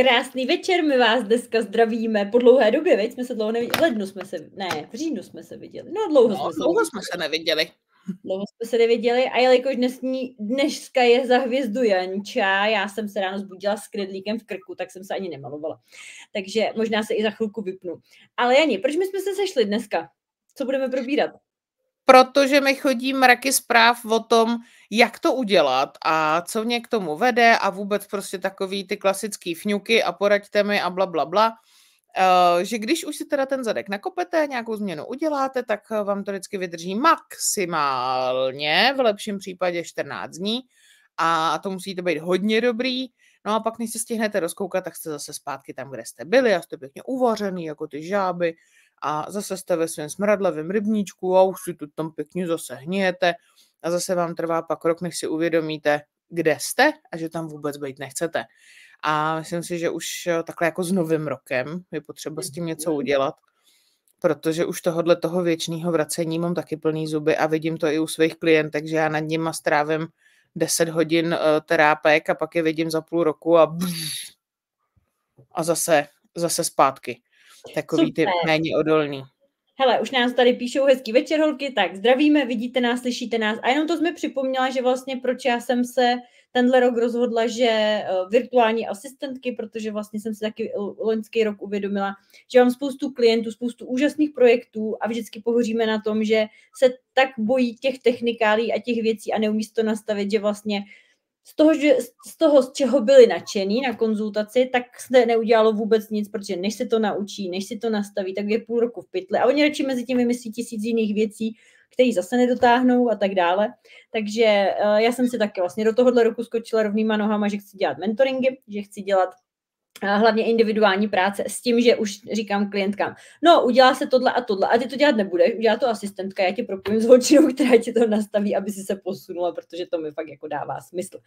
Krásný večer, my vás dneska zdravíme. Po dlouhé době, veď jsme se dlouho neviděli. V lednu jsme se, ne, v říjnu jsme se viděli. No, dlouho, no, jsme, dlouho se jsme se neviděli. Dlouho jsme se neviděli a jelikož dnesní, dneska je za hvězdu Janča, já jsem se ráno zbudila s kredlíkem v krku, tak jsem se ani nemalovala. Takže možná se i za chvilku vypnu. Ale Jani, proč my jsme se sešli dneska? Co budeme probírat? Protože mi chodí mraky zpráv o tom, jak to udělat a co mě k tomu vede a vůbec prostě takový ty klasický fňuky a poraďte mi a bla, bla, bla. Eh, že když už si teda ten zadek nakopete, nějakou změnu uděláte, tak eh, vám to vždycky vydrží maximálně, v lepším případě 14 dní a to musíte být hodně dobrý. No a pak, než se stihnete rozkoukat, tak jste zase zpátky tam, kde jste byli a jste pěkně uvařený, jako ty žáby a zase jste ve svém smradlavém rybníčku a už si tu tam pěkně zase hnějete a zase vám trvá pak rok, než si uvědomíte, kde jste a že tam vůbec být nechcete. A myslím si, že už eh, takhle jako s novým rokem je potřeba s tím něco udělat, protože už tohodle toho věčného vracení mám taky plný zuby a vidím to i u svých klientek, takže já nad nima strávím 10 hodin eh, terápek a pak je vidím za půl roku a a zase, zase zpátky. Takový Super. ty méně odolný. Hele, už nás tady píšou hezký večer, holky, tak zdravíme, vidíte nás, slyšíte nás. A jenom to jsme připomněla, že vlastně proč já jsem se tenhle rok rozhodla, že eh, virtuální asistentky, protože vlastně jsem se taky eh, loňský rok uvědomila, že mám spoustu klientů, spoustu úžasných projektů a vždycky pohoříme na tom, že se tak bojí těch technikálí a těch věcí a neumí to nastavit, že vlastně z toho, že, z toho, z čeho byli nadšení na konzultaci, tak se neudělalo vůbec nic, protože než se to naučí, než si to nastaví, tak je půl roku v pytli. A oni radši mezi tím vymyslí tisíc jiných věcí, které zase nedotáhnou a tak dále. Takže eh, já jsem si taky vlastně do tohohle roku skočila rovnýma nohama, že chci dělat mentoringy, že chci dělat hlavně individuální práce s tím, že už říkám klientkám, no udělá se tohle a tohle a ty to dělat nebudeš, udělá to asistentka, já ti propojím s holčinou, která ti to nastaví, aby si se posunula, protože to mi fakt jako dává smysl.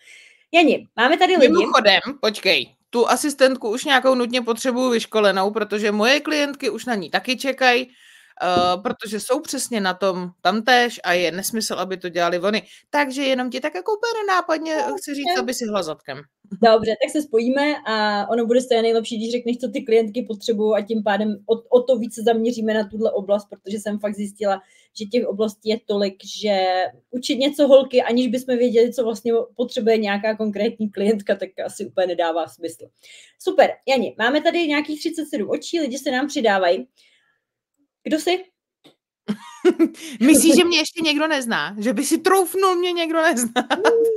Jani, máme tady lidi. Mimochodem, počkej, tu asistentku už nějakou nutně potřebuju vyškolenou, protože moje klientky už na ní taky čekají, Uh, protože jsou přesně na tom tamtéž a je nesmysl, aby to dělali oni. Takže jenom ti tak jako úplně nápadně chci říct, aby si hla Dobře, tak se spojíme a ono bude stejně nejlepší, když řekneš, co ty klientky potřebují a tím pádem o, o to více zaměříme na tuhle oblast, protože jsem fakt zjistila, že těch oblastí je tolik, že učit něco holky, aniž bychom věděli, co vlastně potřebuje nějaká konkrétní klientka, tak asi úplně nedává smysl. Super, Jani, máme tady nějakých 37 očí, lidi se nám přidávají. Kdo jsi? Myslíš, že mě ještě někdo nezná? Že by si troufnul mě někdo nezná?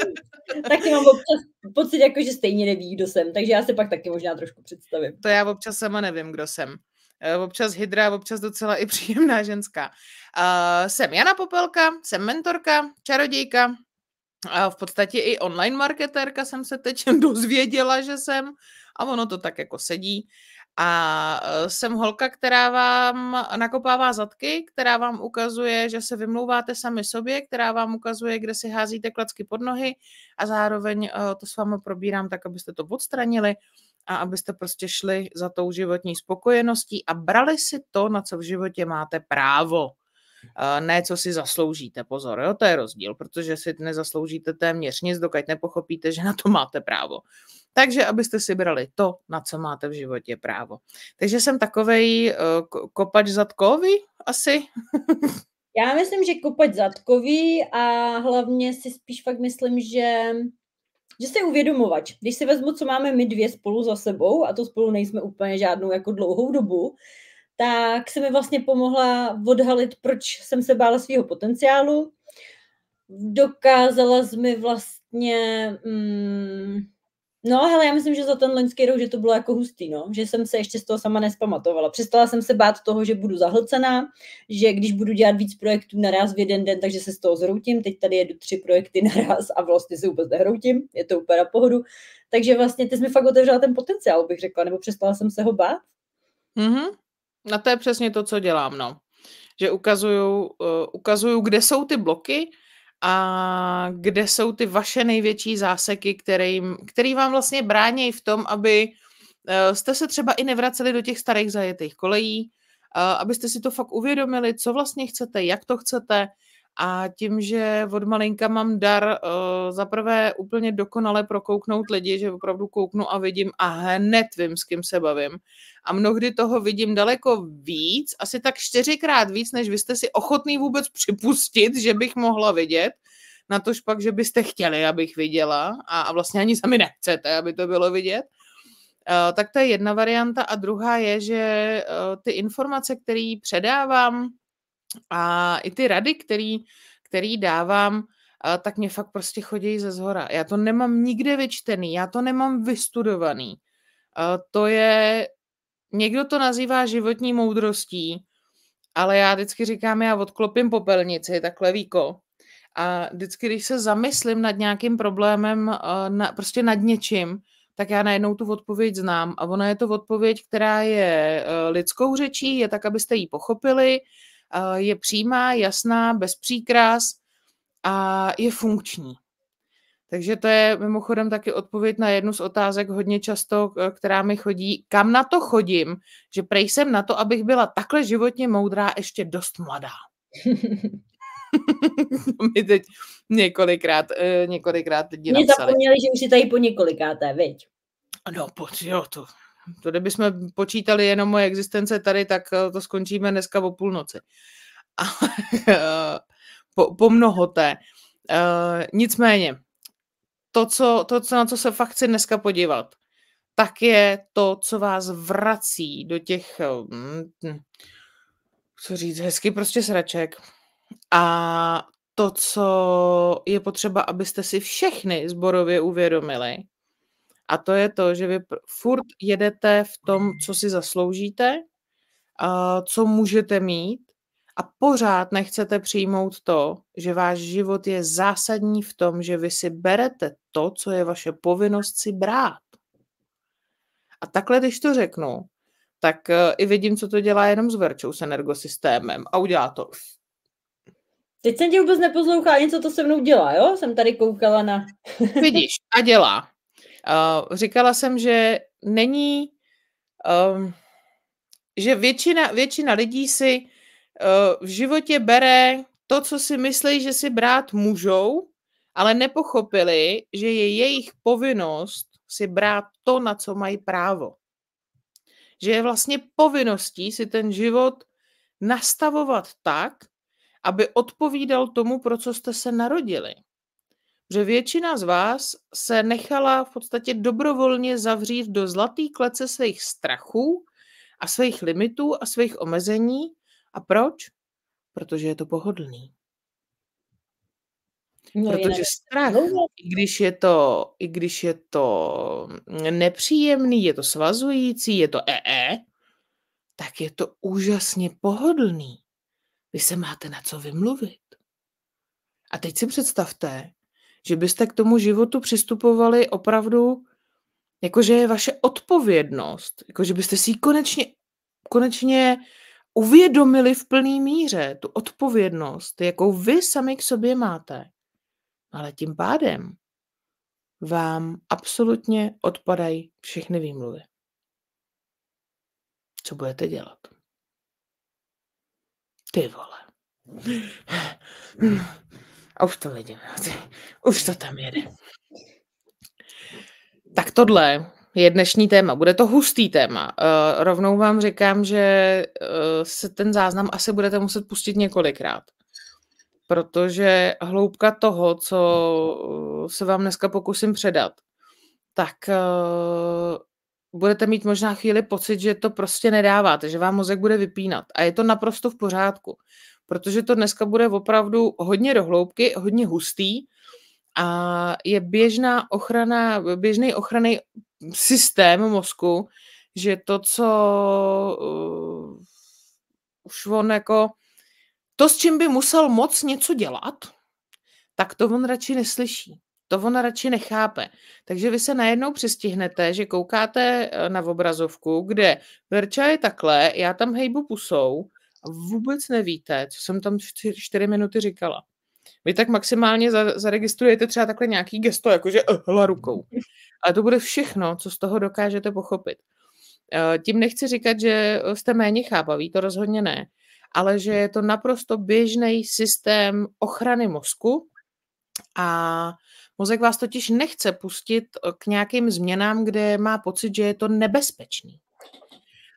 taky mám občas pocit, jako, že stejně neví, kdo jsem, takže já se pak taky možná trošku představím. To já občas sama nevím, kdo jsem. Eh, občas hydra, občas docela i příjemná ženská. Uh, jsem Jana Popelka, jsem mentorka, čarodějka, a v podstatě i online marketérka jsem se teď dozvěděla, že jsem a ono to tak jako sedí. A eh, jsem holka, která vám nakopává zadky, která vám ukazuje, že se vymlouváte sami sobě, která vám ukazuje, kde si házíte klacky pod nohy a zároveň eh, to s vámi probírám tak, abyste to odstranili a abyste prostě šli za tou životní spokojeností a brali si to, na co v životě máte právo ne co si zasloužíte. Pozor, jo, to je rozdíl, protože si nezasloužíte téměř nic, dokud nepochopíte, že na to máte právo. Takže abyste si brali to, na co máte v životě právo. Takže jsem takovej uh, kopač zadkový asi. Já myslím, že kopač zadkový a hlavně si spíš fakt myslím, že že se uvědomovač. Když si vezmu, co máme my dvě spolu za sebou, a to spolu nejsme úplně žádnou jako dlouhou dobu, tak se mi vlastně pomohla odhalit, proč jsem se bála svého potenciálu. Dokázala jsi mi vlastně... Mm, no, hele, já myslím, že za ten loňský rok, že to bylo jako hustý, no. Že jsem se ještě z toho sama nespamatovala. Přestala jsem se bát toho, že budu zahlcená, že když budu dělat víc projektů naraz v jeden den, takže se z toho zhroutím. Teď tady jedu tři projekty naraz a vlastně se vůbec nehroutím. Je to úplně na pohodu. Takže vlastně ty jsi mi fakt otevřela ten potenciál, bych řekla, nebo přestala jsem se ho bát. Mm-hmm. Na to je přesně to, co dělám, no. Že ukazuju, uh, ukazuju, kde jsou ty bloky a kde jsou ty vaše největší záseky, kterým, který vám vlastně brání v tom, aby uh, jste se třeba i nevraceli do těch starých zajetých kolejí, uh, abyste si to fakt uvědomili, co vlastně chcete, jak to chcete, a tím, že od malinka mám dar uh, eh, zaprvé úplně dokonale prokouknout lidi, že opravdu kouknu a vidím a hned vím, s kým se bavím. A mnohdy toho vidím daleko víc, asi tak čtyřikrát víc, než vy jste si ochotný vůbec připustit, že bych mohla vidět. Na tož pak, že byste chtěli, abych viděla a, a vlastně ani sami nechcete, aby to bylo vidět. Uh, tak to je jedna varianta a druhá je, že uh, ty informace, které předávám, a i ty rady, který, který dávám, tak mě fakt prostě chodí ze zhora. Já to nemám nikde vyčtený, já to nemám vystudovaný. To je, někdo to nazývá životní moudrostí, ale já vždycky říkám, já odklopím popelnici, takhle víko. A vždycky, když se zamyslím nad nějakým problémem, na, prostě nad něčím, tak já najednou tu odpověď znám. A ona je to odpověď, která je e, lidskou řečí, je tak, abyste ji pochopili, je přímá, jasná, bez příkras a je funkční. Takže to je mimochodem taky odpověď na jednu z otázek hodně často, která mi chodí. Kam na to chodím? Že prej jsem na to, abych byla takhle životně moudrá ještě dost mladá. to mi teď několikrát, e, několikrát lidi Mě napsali. zapomněli, že už jsi tady po několikáté, viď? No, po, jo, to to kdybychom počítali jenom moje existence tady, tak eh, to skončíme dneska o půlnoci. Eh, po, po té. Uh, eh, nicméně, to, co, to co, na co se fakt chci dneska podívat, tak je to, co vás vrací do těch, hm, co říct, hezky prostě sraček. A to, co je potřeba, abyste si všechny zborově uvědomili, a to je to, že vy furt jedete v tom, co si zasloužíte, co můžete mít a pořád nechcete přijmout to, že váš život je zásadní v tom, že vy si berete to, co je vaše povinnost si brát. A takhle, když to řeknu, tak e, i vidím, co to dělá jenom s Verčou s energosystémem a udělá to. Teď jsem tě vůbec neposlouchala, něco to se mnou dělá, jo? Jsem tady koukala na... Vidíš, a dělá říkala jsem, že není, um, že většina, většina lidí si uh, v životě bere to, co si myslí, že si brát můžou, ale nepochopili, že je jejich povinnost si brát to, na co mají právo. Že je vlastně povinností si ten život nastavovat tak, aby odpovídal tomu, pro co jste se narodili že většina z vás se nechala v podstatě dobrovolně zavřít do zlatý klece svých strachů a svých limitů a svých omezení. A proč? Protože je to pohodlný. No, Protože strach, i když, je to, i když je to nepříjemný, je to svazující, je to ee, e, tak je to úžasně pohodlný. Vy se máte na co vymluvit. A teď si představte, že byste k tomu životu přistupovali opravdu jakože je vaše odpovědnost, jakože byste si ji konečně, konečně uvědomili v plný míře tu odpovědnost, jakou vy sami k sobě máte. Ale tím pádem vám absolutně odpadají všechny výmluvy. Co budete dělat? Ty vole. A už to lidi, už to tam jede. Tak tohle je dnešní téma. Bude to hustý téma. Uh, rovnou vám říkám, že uh, se ten záznam asi budete muset pustit několikrát. Protože hloubka toho, co eh, se vám dneska pokusím předat, tak uh, budete mít možná chvíli pocit, že to prostě nedáváte, že vám mozek bude vypínat. A je to naprosto v pořádku protože to dneska bude opravdu hodně dohloubky, hodně hustý a je běžná ochrana, běžný ochranný systém mozku, že to, co uh, už on jako, to, s čím by musel moc něco dělat, tak to on radši neslyší. To on radši nechápe. Takže vy se najednou přistihnete, že koukáte eh, na obrazovku, kde Verča je takhle, já tam hejbu pusou a vůbec nevíte, co jsem tam čtyři, čtyři minuty říkala. Vy tak maximálně za, zaregistrujete třeba takhle nějaký gesto, jakože eh, hla rukou. Mhm. A to bude všechno, co z toho dokážete pochopit. Eh, tím nechci říkat, že jste méně chápaví, to rozhodně ne, ale že je to naprosto běžný systém ochrany mozku a mozek vás totiž nechce pustit k nějakým změnám, kde má pocit, že je to nebezpečný.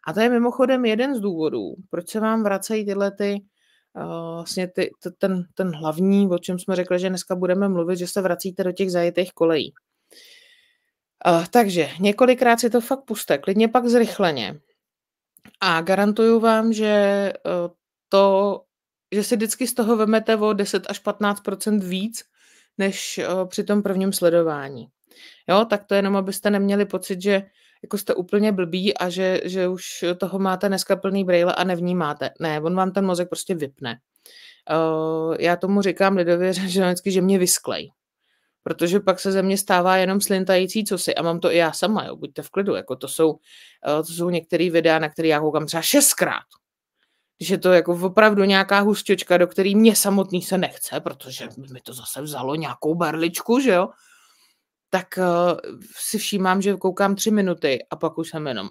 A to je mimochodem jeden z důvodů, proč se vám vracejí tyhle ty, eh, vlastně ty, ten, ten hlavní, o čem jsme řekli, že dneska budeme mluvit, že se vracíte do těch zajetých kolejí. Eh, takže několikrát si to fakt puste, klidně pak zrychleně. A garantuju vám, že eh, to, že si vždycky z toho vemete o 10 až 15 víc, než při tom prvním sledování. Jo, tak to jenom, abyste neměli pocit, že jako jste úplně blbí a že, že už toho máte dneska plný brejle a nevnímáte. Ne, on vám ten mozek prostě vypne. Uh, já tomu říkám lidově že vždycky, že mě vysklej. Protože pak se ze mě stává jenom slintající cosi a mám to i já sama, jo, buďte v klidu. Jako to jsou, uh, to jsou některé videa, na které já koukám třeba šestkrát. Když je to jako opravdu nějaká hustěčka, do které mě samotný se nechce, protože mi to zase vzalo nějakou barličku, že jo tak uh, si všímám, že koukám tři minuty a pak už jsem jenom.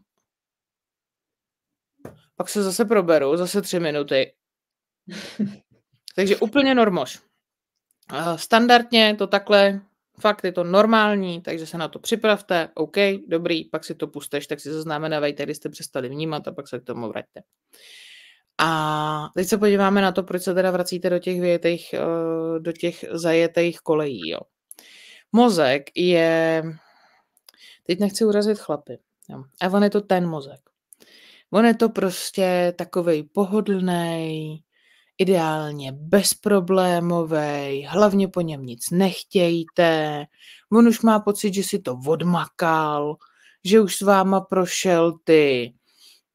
Pak se zase proberu, zase tři minuty. Takže úplně normož. Uh, standardně to takhle, fakt je to normální, takže se na to připravte, OK, dobrý, pak si to pusteš, tak si zaznamenávejte, kdy jste přestali vnímat a pak se k tomu vraťte. A teď se podíváme na to, proč se teda vracíte do těch větejch, eh, do těch zajetých kolejí. Jo. Mozek je, teď nechci urazit chlapy, jo. a on je to ten mozek. On je to prostě takovej pohodlný, ideálně bezproblémový, hlavně po něm nic nechtějte, on už má pocit, že si to odmakal, že už s váma prošel ty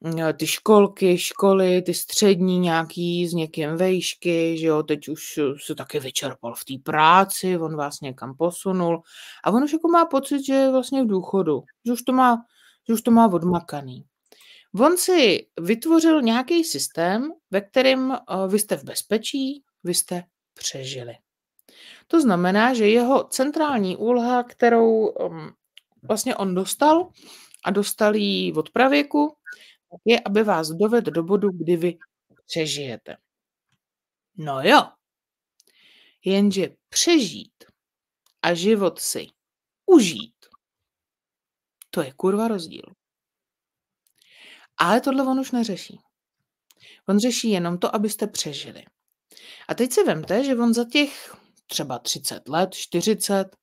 Hm, ty školky, školy, ty střední nějaký s někým vejšky, že jo, teď už eh, se taky vyčerpal v té práci, on vás někam posunul a on už jako má pocit, že je vlastně v důchodu, že už to má, že už to má odmakaný. On si vytvořil nějaký systém, ve kterém eh, vy jste v bezpečí, vy jste přežili. To znamená, že jeho centrální úloha, kterou hm, vlastně on dostal a dostal ji od pravěku, tak je, aby vás dovedl do bodu, kdy vy přežijete. No jo, jenže přežít a život si užít, to je kurva rozdíl. Ale tohle on už neřeší. On řeší jenom to, abyste přežili. A teď si vemte, že on za těch třeba 30 let, 40,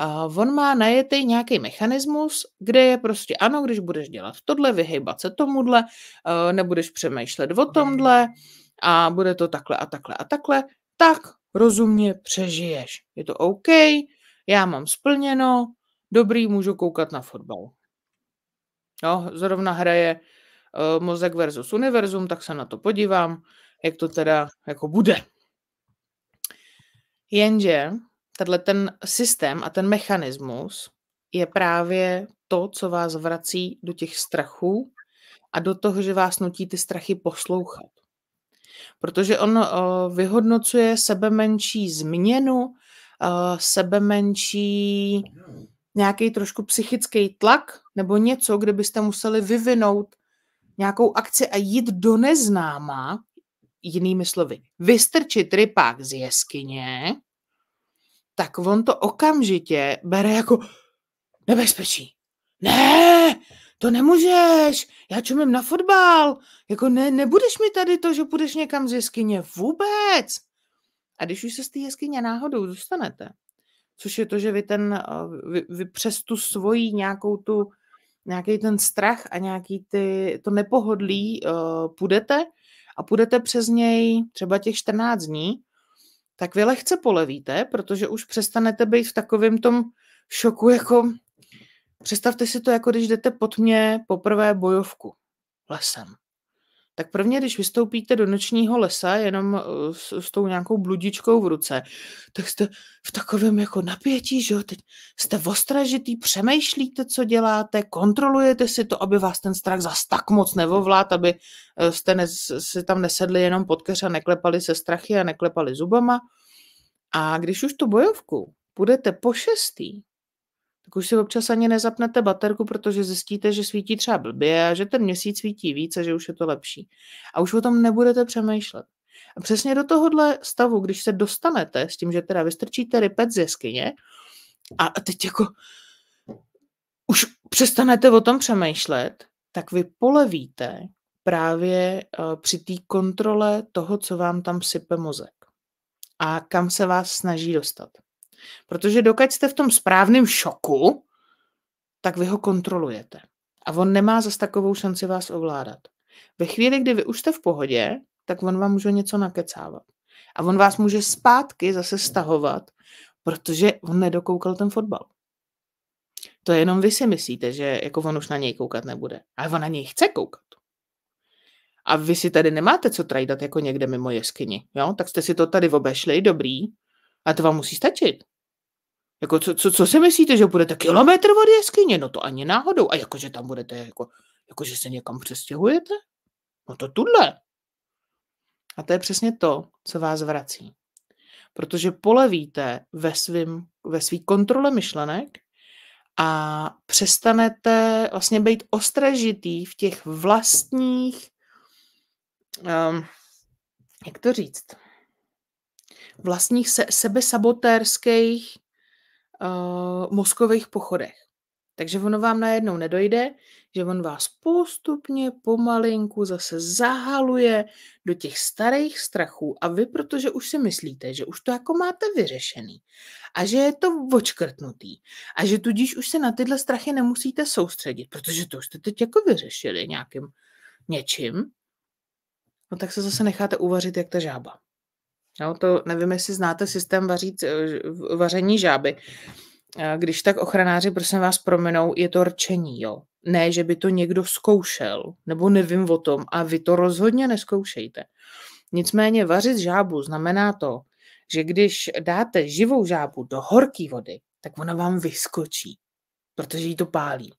Uh, on má najetý nějaký mechanismus, kde je prostě ano, když budeš dělat tohle, vyhejbat se tomuhle, uh, nebudeš přemýšlet o tomhle a bude to takhle a takhle a takhle, tak rozumně přežiješ. Je to OK, já mám splněno, dobrý, můžu koukat na fotbal. No, zrovna hraje uh, mozek versus univerzum, tak se na to podívám, jak to teda jako bude. Jenže tenhle ten systém a ten mechanismus je právě to, co vás vrací do těch strachů a do toho, že vás nutí ty strachy poslouchat. Protože on eh, vyhodnocuje sebe menší změnu, eh, sebe menší nějaký trošku psychický tlak nebo něco, kde byste museli vyvinout nějakou akci a jít do neznáma, jinými slovy, vystrčit rypák z jeskyně, tak on to okamžitě bere jako nebezpečí. Ne, to nemůžeš, já čumím na fotbal, jako ne, nebudeš mi tady to, že půjdeš někam z jeskyně, vůbec. A když už se z té jeskyně náhodou dostanete, což je to, že vy, ten, eh, vy, vy přes tu svoji nějakou tu, nějaký ten strach a nějaký ty, to nepohodlí uh, půjdete a půjdete přes něj třeba těch 14 dní, tak vy lehce polevíte, protože už přestanete být v takovém tom šoku, jako představte si to, jako když jdete pod mě poprvé bojovku lesem tak prvně, když vystoupíte do nočního lesa jenom eh, s, s tou nějakou bludičkou v ruce, tak jste v takovém jako napětí, že jo, teď jste ostražitý, přemýšlíte, co děláte, kontrolujete si to, aby vás ten strach zas tak moc nevovlát, aby eh, jste ne, si tam nesedli jenom pod keř a neklepali se strachy a neklepali zubama. A když už tu bojovku budete po šestý, tak už si občas ani nezapnete baterku, protože zjistíte, že svítí třeba blbě a že ten měsíc svítí více, že už je to lepší. A už o tom nebudete přemýšlet. A přesně do tohohle stavu, když se dostanete s tím, že teda vystrčíte rypec z jeskyně a teď jako už přestanete o tom přemýšlet, tak vy polevíte právě eh, při té kontrole toho, co vám tam sype mozek a kam se vás snaží dostat. Protože dokud jste v tom správném šoku, tak vy ho kontrolujete. A on nemá zase takovou šanci vás ovládat. Ve chvíli, kdy vy už jste v pohodě, tak on vám může něco nakecávat. A on vás může zpátky zase stahovat, protože on nedokoukal ten fotbal. To jenom vy si myslíte, že jako on už na něj koukat nebude. Ale on na něj chce koukat. A vy si tady nemáte co trajdat jako někde mimo jeskyni. Jo? Tak jste si to tady obešli, dobrý. A to vám musí stačit. Jako co, co, co si myslíte, že budete kilometr od jeskyně? No to ani náhodou. A jakože tam budete, jako, jakože se někam přestěhujete? No to tuhle. A to je přesně to, co vás vrací. Protože polevíte ve, svým, ve svý kontrole myšlenek a přestanete vlastně být ostražitý v těch vlastních, um, jak to říct, vlastních se, sebesabotérských uh, mozkových pochodech. Takže ono vám najednou nedojde, že on vás postupně, pomalinku zase zahaluje do těch starých strachů a vy, protože už si myslíte, že už to jako máte vyřešený a že je to očkrtnutý a že tudíž už se na tyhle strachy nemusíte soustředit, protože to už jste teď jako vyřešili nějakým něčím, no tak se zase necháte uvařit jak ta žába. Jo, to nevím, jestli znáte systém vařit, eh, vaření žáby. Eh, když tak ochranáři, prosím vás, prominou, je to rčení, jo. Ne, že by to někdo zkoušel, nebo nevím o tom, a vy to rozhodně neskoušejte. Nicméně vařit žábu znamená to, že když dáte živou žábu do horké vody, tak ona vám vyskočí, protože jí to pálí.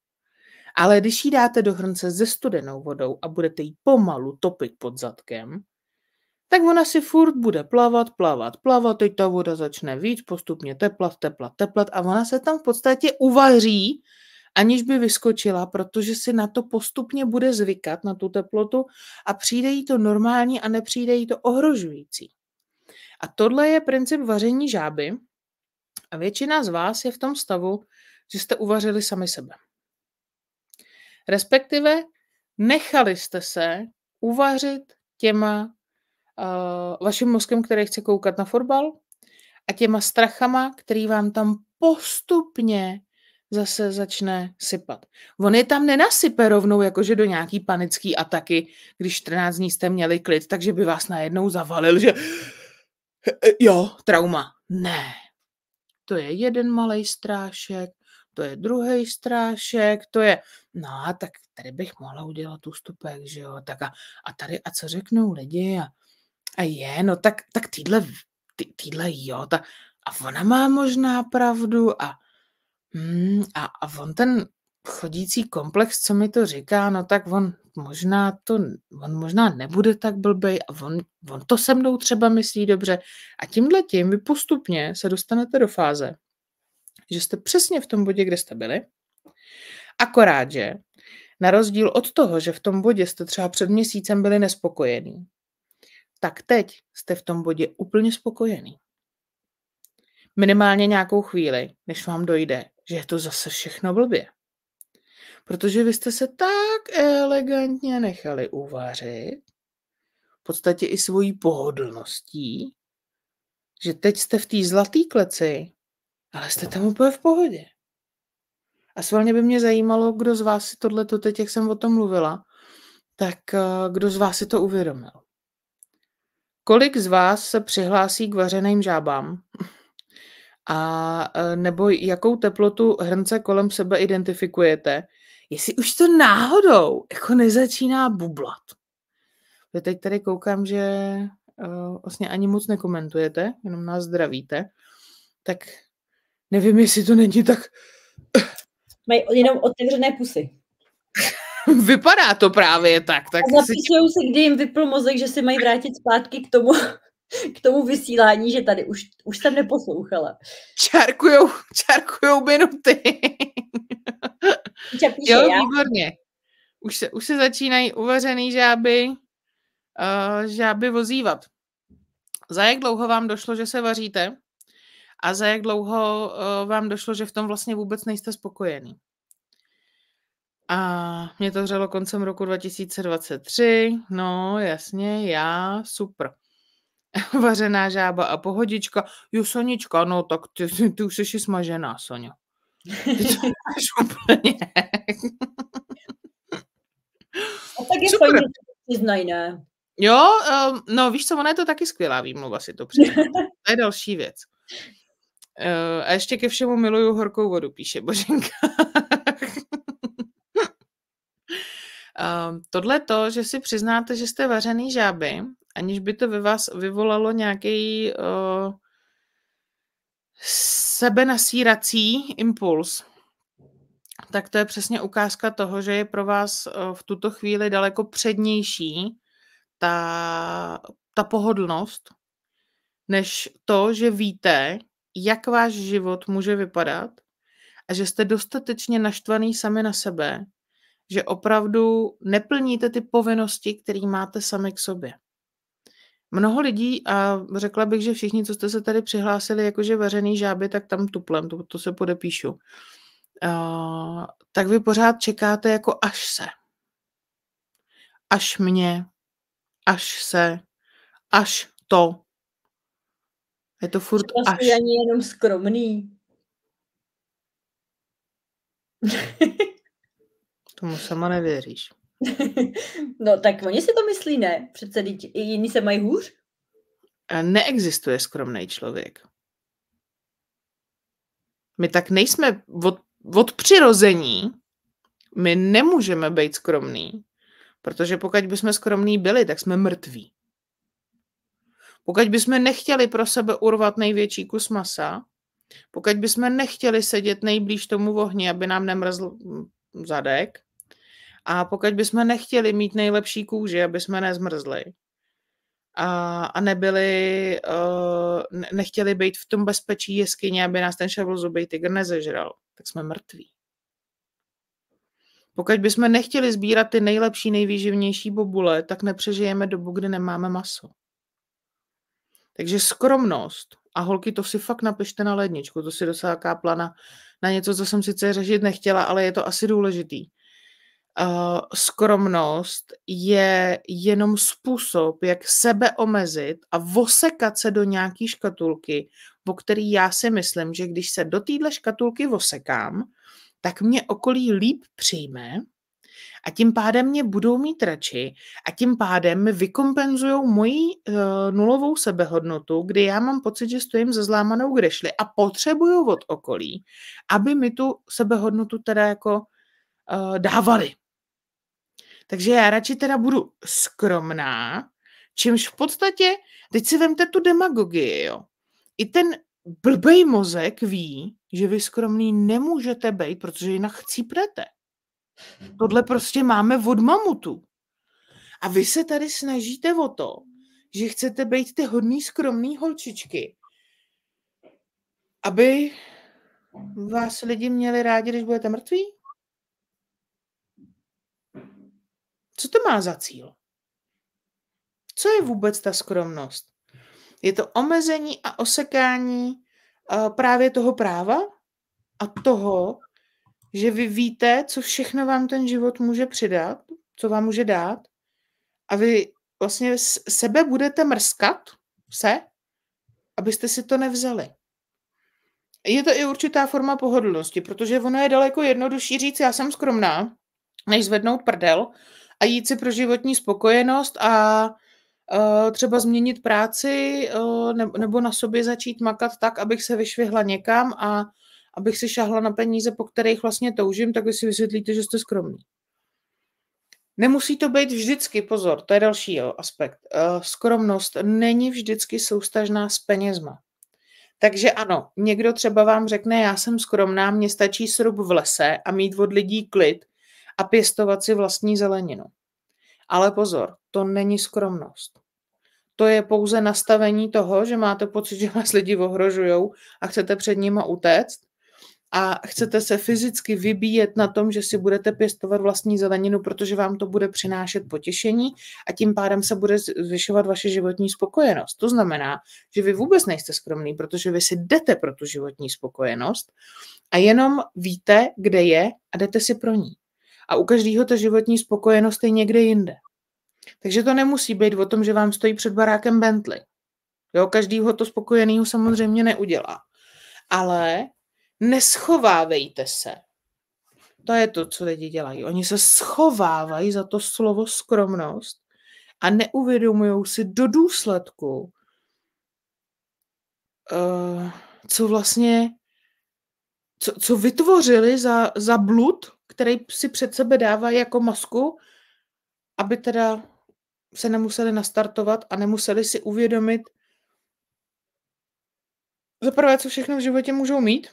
Ale když ji dáte do hrnce se studenou vodou a budete ji pomalu topit pod zadkem, tak ona si furt bude plavat, plavat, plavat, teď ta voda začne víc, postupně teplat, teplat, teplat a ona se tam v podstatě uvaří, aniž by vyskočila, protože si na to postupně bude zvykat, na tu teplotu a přijde jí to normální a nepřijde jí to ohrožující. A tohle je princip vaření žáby a většina z vás je v tom stavu, že jste uvařili sami sebe. Respektive nechali jste se uvařit těma uh, vaším mozkem, který chce koukat na fotbal a těma strachama, který vám tam postupně zase začne sypat. On je tam nenasype rovnou jakože do nějaký panický ataky, když 14 dní jste měli klid, takže by vás najednou zavalil, že jo, trauma. Ne. To je jeden malý strášek, to je druhý strášek, to je, no tak tady bych mohla udělat ústupek, že jo, tak a, a tady, a co řeknou lidi a a je, no tak, tak týhle, tý, týhle jo, ta, a ona má možná pravdu a, mm, a, a on ten chodící komplex, co mi to říká, no tak on možná to, on možná nebude tak blbej a on, on to se mnou třeba myslí dobře. A tímhle tím vy postupně se dostanete do fáze, že jste přesně v tom bodě, kde jste byli, akorát, že na rozdíl od toho, že v tom bodě jste třeba před měsícem byli nespokojení, tak teď jste v tom bodě úplně spokojený. Minimálně nějakou chvíli, než vám dojde, že je to zase všechno blbě. Protože vy jste se tak elegantně nechali uvařit, v podstatě i svojí pohodlností, že teď jste v té zlaté kleci, ale jste tam úplně v pohodě. A svalně by mě zajímalo, kdo z vás si tohleto teď, jak jsem o tom mluvila, tak eh, kdo z vás si to uvědomil kolik z vás se přihlásí k vařeným žábám? A e, nebo jakou teplotu hrnce kolem sebe identifikujete? Jestli už to náhodou jako nezačíná bublat. Teď tady koukám, že e, vlastně ani moc nekomentujete, jenom nás zdravíte. Tak nevím, jestli to není tak... Mají jenom otevřené pusy. Vypadá to právě tak. tak zapíšou si, kdy jim vypl mozek, že si mají vrátit zpátky k tomu, k tomu vysílání, že tady už, už jsem neposlouchala. Čarkujou, čarkujou minuty. Čapíše jo, já. výborně. Už se, už se začínají uvařený žáby, uh, žáby vozívat. Za jak dlouho vám došlo, že se vaříte? A za jak dlouho uh, vám došlo, že v tom vlastně vůbec nejste spokojený? A mě to řelo koncem roku 2023. No, jasně, já, super. Vařená žába a pohodička. Jo, Sonička, no tak ty, ty už jsi smažená, Sonja. Ty to máš úplně. a tak je super. fajn, ne? Jo, ehm, no víš co, ona je to taky skvělá výmluva, si to přijde. To je další věc. Ehm, a ještě ke všemu miluju horkou vodu, píše Boženka. Ehm, tohle to, že si přiznáte, že jste vařený žáby, aniž by to ve vás vyvolalo nějaký uh, eh, sebenasírací impuls, tak to je přesně ukázka toho, že je pro vás eh, v tuto chvíli daleko přednější ta, ta pohodlnost, než to, že víte, jak váš život může vypadat a že jste dostatečně naštvaný sami na sebe, že opravdu neplníte ty povinnosti, které máte sami k sobě. Mnoho lidí, a řekla bych, že všichni, co jste se tady přihlásili, jakože vařený žáby, tak tam tuplem, to, to se podepíšu. Uh, tak vy pořád čekáte jako až se. Až mě, až se, až to. Je to furt Třeba až. Já jenom skromný. Tomu sama nevěříš. no tak oni si to myslí, ne? Přece i jiní se mají hůř. A neexistuje skromný člověk. My tak nejsme od, od přirození, my nemůžeme být skromní, protože pokud bychom skromní byli, tak jsme mrtví. Pokud bychom nechtěli pro sebe urvat největší kus masa, pokud bychom nechtěli sedět nejblíž tomu ohni, aby nám nemrzl zadek, a pokud bychom nechtěli mít nejlepší kůži, aby jsme nezmrzli a, a nebyli, uh, nechtěli být v tom bezpečí jeskyně, aby nás ten šavlozubý tygr nezežral, tak jsme mrtví. Pokud bychom nechtěli sbírat ty nejlepší, nejvýživnější bobule, tak nepřežijeme dobu, kdy nemáme maso. Takže skromnost. A holky, to si fakt napište na ledničku, to si dosáká plana. na, na něco, co jsem sice řešit nechtěla, ale je to asi důležitý. Eh, skromnost je jenom způsob, jak sebe omezit a vosekat se do nějaký škatulky, po který já si myslím, že když se do téhle škatulky vosekám, tak mě okolí líp přijme a tím pádem mě budou mít radši a tím pádem mi vykompenzují moji uh, nulovou sebehodnotu, kdy já mám pocit, že stojím za zlámanou grešli a potřebuju od okolí, aby mi tu sebehodnotu teda jako uh, dávali. Takže já radši teda budu skromná, čímž v podstatě, teď si vemte tu demagogii, jo. I ten blbej mozek ví, že vy skromný nemůžete být, protože jinak chcípnete. Tohle prostě máme od mamutu. A vy se tady snažíte o to, že chcete být ty hodný, skromný holčičky, aby vás lidi měli rádi, když budete mrtví? Co to má za cíl? Co je vůbec ta skromnost? Je to omezení a osekání eh, právě toho práva a toho, že vy víte, co všechno vám ten život může přidat, co vám může dát, a vy vlastně sebe budete mrskat, se, abyste si to nevzali. Je to i určitá forma pohodlnosti, protože ono je daleko jednodušší říct, já jsem skromná, než zvednout prdel a jít si pro životní spokojenost a eh, třeba změnit práci eh, nebo, na sobě začít makat tak, abych se vyšvihla někam a abych si šahla na peníze, po kterých vlastně toužím, tak vy si vysvětlíte, že jste skromní. Nemusí to být vždycky, pozor, to je další aspekt. Eh, skromnost není vždycky soustažná s penězma. Takže ano, někdo třeba vám řekne, já jsem skromná, mně stačí srub v lese a mít od lidí klid, a pěstovat si vlastní zeleninu. Ale pozor, to není skromnost. To je pouze nastavení toho, že máte pocit, že vás lidi ohrožují a chcete před nima utéct a chcete se fyzicky vybíjet na tom, že si budete pěstovat vlastní zeleninu, protože vám to bude přinášet potěšení a tím pádem se bude zvyšovat vaše životní spokojenost. To znamená, že vy vůbec nejste skromný, protože vy si jdete pro tu životní spokojenost a jenom víte, kde je a jdete si pro ní a u každého ta životní spokojenost je někde jinde. Takže to nemusí být o tom, že vám stojí před barákem Bentley. Jo, každýho to spokojeného samozřejmě neudělá. Ale neschovávejte se. To je to, co lidi dělají. Oni se schovávají za to slovo skromnost a neuvědomují si do důsledku, eh, co vlastně, co, co vytvořili za, za blud který si před sebe dávají jako masku, aby teda se nemuseli nastartovat a nemuseli si uvědomit za prvé, co všechno v životě můžou mít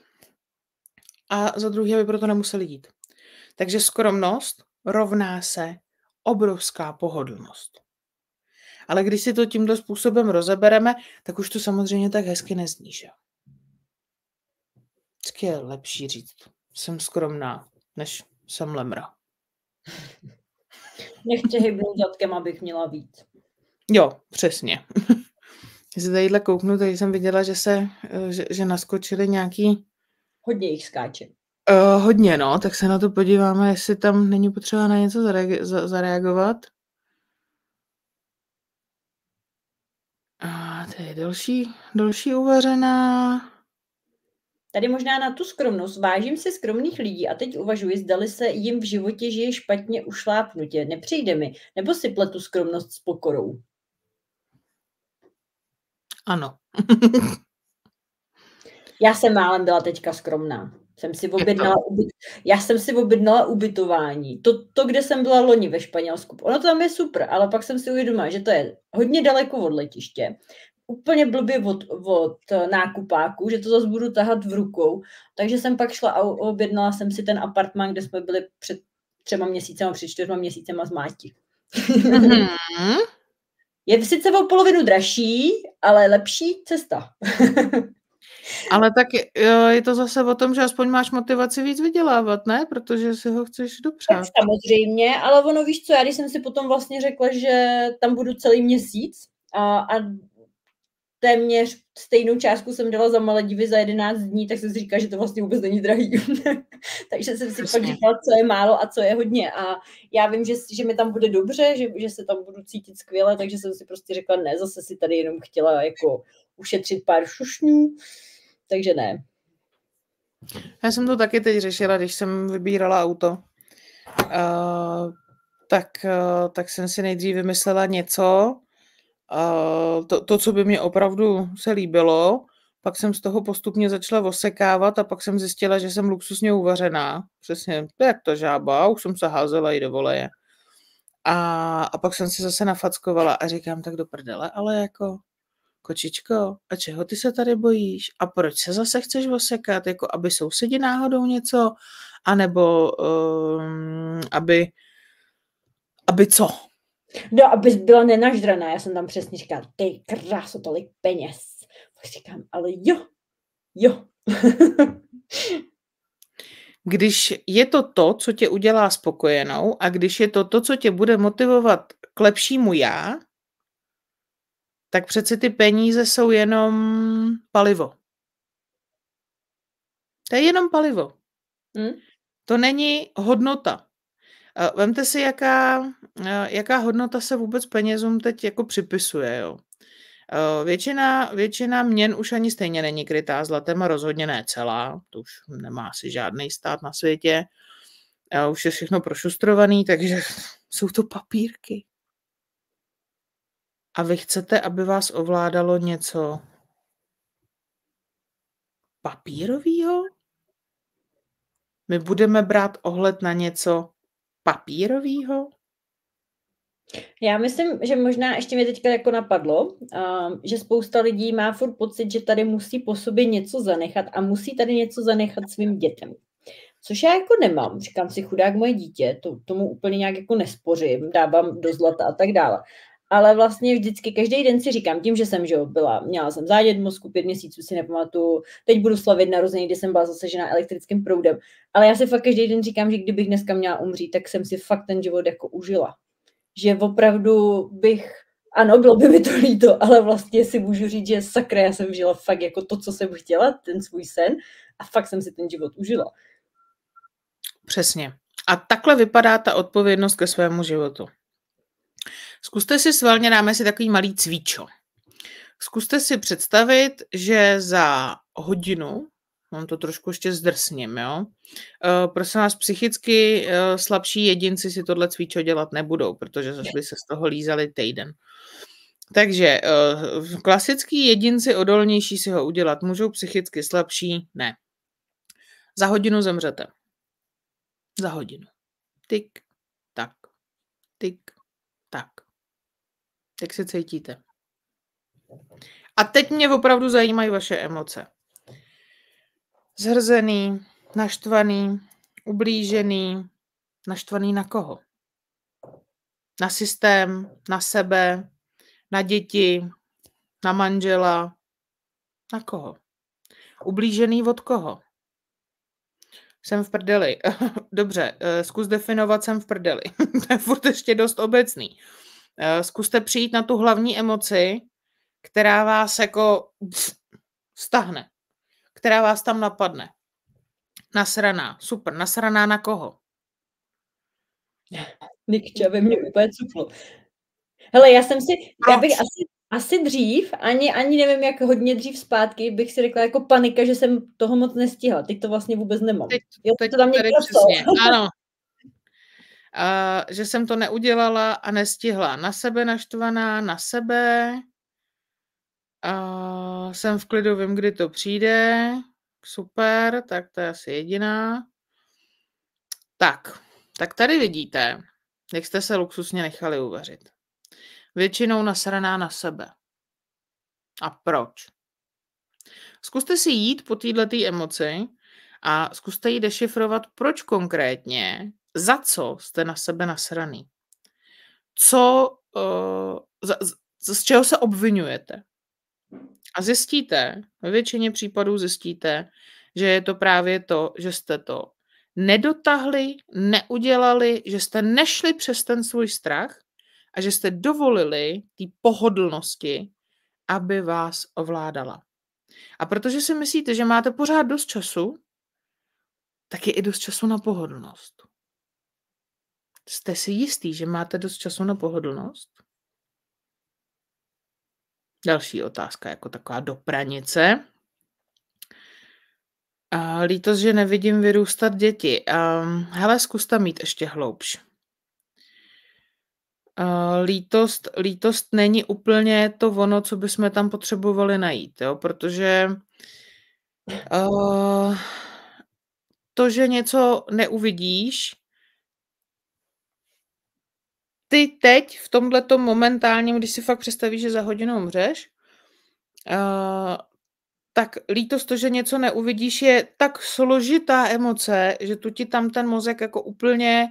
a za druhé, aby proto nemuseli jít. Takže skromnost rovná se obrovská pohodlnost. Ale když si to tímto způsobem rozebereme, tak už to samozřejmě tak hezky nezní, že? Vždycky je lepší říct, jsem skromná, než jsem lemra. Nechtě hybnout zadkem, abych měla víc. Jo, přesně. Když se tadyhle kouknu, tady jsem viděla, že se, že, že naskočili nějaký... Hodně jich skáče. Uh, hodně, no, tak se na to podíváme, jestli tam není potřeba na něco zareag- zareagovat. A tady je další, další uvařená. Tady možná na tu skromnost. Vážím se skromných lidí a teď uvažuji, zdali se jim v životě žije špatně ušlápnutě. Nepřijde mi. Nebo si pletu skromnost s pokorou? Ano. Já jsem málem byla teďka skromná. Jsem si objednala, já jsem si objednala ubytování. To, to, kde jsem byla loni ve Španělsku. Ono to tam je super, ale pak jsem si uvědomila, že to je hodně daleko od letiště úplně blbě od, od eh, nákupáku, že to zase budu tahat v rukou. Takže jsem pak šla a objednala jsem si ten apartmán, kde jsme byli před třema měsícema, před čtyřma měsícema z Máti. Mhm. Je sice o polovinu dražší, ale lepší cesta. ale tak eh, je to zase o tom, že aspoň máš motivaci víc vydělávat, ne? Protože si ho chceš dopřát. Tak samozřejmě, ale ono víš co, já když jsem si potom vlastně řekla, že tam budu celý měsíc a, a téměř stejnou částku jsem dala za Maledivy za 11 dní, tak jsem si říkala, že to vlastně vůbec není drahý. Takže jsem si pak říkala, co je málo a co je hodně. A já vím, že, že mi tam bude dobře, že, že se tam budu cítit skvěle, takže jsem si prostě řekla, ne, zase si tady jenom chtěla jako ušetřit pár šušňů, takže ne. Já jsem to taky teď řešila, když jsem vybírala auto. Uh, tak, uh, tak jsem si nejdřív vymyslela něco, to, to, co by mě opravdu se líbilo, pak jsem z toho postupně začala osekávat a pak jsem zjistila, že jsem luxusně uvařená. Přesně, to jak ta žába, už jsem se házela i do voleje. A, a pak jsem se zase nafackovala a říkám, tak do prdele, ale jako, kočičko, a čeho ty se tady bojíš? A proč se zase chceš osekat? Jako, aby sousedi náhodou něco? A nebo, um, aby, aby co? No, abys byla nenaždraná, já jsem tam přesně říkala, ty krásu, tolik peněz. Tak říkám, ale jo, jo. když je to to, co tě udělá spokojenou a když je to to, co tě bude motivovat k lepšímu já, tak přeci ty peníze jsou jenom palivo. To je jenom palivo. Hmm? To není hodnota. Eh, vemte si, jaká, eh, jaká hodnota se vůbec penězům teď jako připisuje. Jo. Eh, většina, většina měn už ani stejně není krytá zlatem a rozhodně ne celá. To už nemá asi žádný stát na světě. Už je všechno prošustrovaný, takže jsou to papírky. A vy chcete, aby vás ovládalo něco papírového? My budeme brát ohled na něco papírového? Já myslím, že možná ještě mě teďka jako napadlo, že spousta lidí má furt pocit, že tady musí po sobě něco zanechat a musí tady něco zanechat svým dětem. Což já jako nemám. Říkám si, chudák moje dítě, to, tomu úplně nějak jako nespořím, dávám do zlata a tak dále ale vlastně vždycky, každý den si říkám, tím, že jsem že byla, měla jsem zájem, mozku, pět měsíců si nepamatuju, teď budu slavit narozeniny, kdy jsem byla zasažena elektrickým proudem, ale já si fakt každý den říkám, že kdybych dneska měla umřít, tak jsem si fakt ten život jako užila. Že opravdu bych, ano, bylo by mi to líto, ale vlastně si můžu říct, že sakra, já jsem žila fakt jako to, co jsem chtěla, ten svůj sen a fakt jsem si ten život užila. Přesně. A takhle vypadá ta odpovědnost ke svému životu. Zkuste si svalně, dáme si takový malý cvičo. Zkuste si představit, že za hodinu, mám to trošku ještě zdrsním, jo, eh, prosím vás, psychicky eh, slabší jedinci si tohle cvičo dělat nebudou, protože zase by se z toho lízali týden. Takže eh, klasický jedinci odolnější si ho udělat můžou, psychicky slabší ne. Za hodinu zemřete. Za hodinu. Tik, tak, tik, tak. Jak se cítíte? A teď mě opravdu zajímají vaše emoce. Zhrzený, naštvaný, ublížený, naštvaný na koho? Na systém, na sebe, na děti, na manžela, na koho? Ublížený od koho? Jsem v prdeli. Dobře, eh, zkus definovat jsem v prdeli. to je furt ještě dost obecný. Eh, zkuste přijít na tu hlavní emoci, která vás jako stahne, která vás tam napadne. Nasraná, super, nasraná na koho? Nikča ve mně úplně cuklo. Hele, já jsem si, já bych asi, asi dřív, ani, ani nevím, jak hodně dřív zpátky, bych si řekla jako panika, že jsem toho moc nestihla. Teď to vlastně vůbec nemám. Teď, jo, teď to tam někdo Ano, a, že jsem to neudělala a nestihla. Na sebe naštvaná, na sebe. A, jsem v klidu, vím, kdy to přijde. Super, tak to je asi jediná. Tak, tak tady vidíte, jak jste se luxusně nechali uvařit. Většinou nasraná na sebe. A proč? Zkuste si jít po této emoci a zkuste ji dešifrovat, proč konkrétně za co jste na sebe nasraný, co, uh, za, z, z čeho se obvinujete. A zjistíte, ve většině případů zjistíte, že je to právě to, že jste to nedotahli, neudělali, že jste nešli přes ten svůj strach a že jste dovolili té pohodlnosti, aby vás ovládala. A protože si myslíte, že máte pořád dost času, tak je i dost času na pohodlnost. Jste si jistý, že máte dost času na pohodlnost? Další otázka, jako taková dopranice. A lítost, že nevidím vyrůstat děti. a ehm, hele, zkuste mít ještě hloubš. A ehm, lítost, lítost není úplně to ono, co bychom tam potřebovali najít, jo? protože a, ehm, to, že něco neuvidíš, ty teď v tomhle momentálně, když si fakt představíš, že za hodinu umřeš, tak lítost to, že něco neuvidíš, je tak složitá emoce, že tu ti tam ten mozek jako úplně...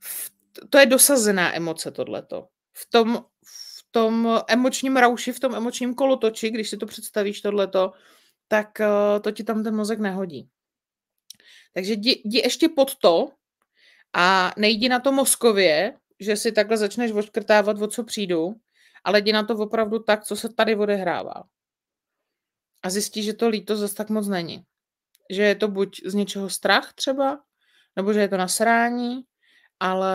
V, to je dosazená emoce tohleto. V tom, v tom emočním rauši, v tom emočním kolotoči, když si to představíš tohleto, tak to ti tam ten mozek nehodí. Takže jdi, jdi ještě pod to a nejdi na to mozkově, že si takhle začneš oškrtávat, o co přijdu, ale jdi na to opravdu tak, co se tady odehrává. A zjistíš, že to líto zase tak moc není. Že je to buď z něčeho strach třeba, nebo že je to nasrání, ale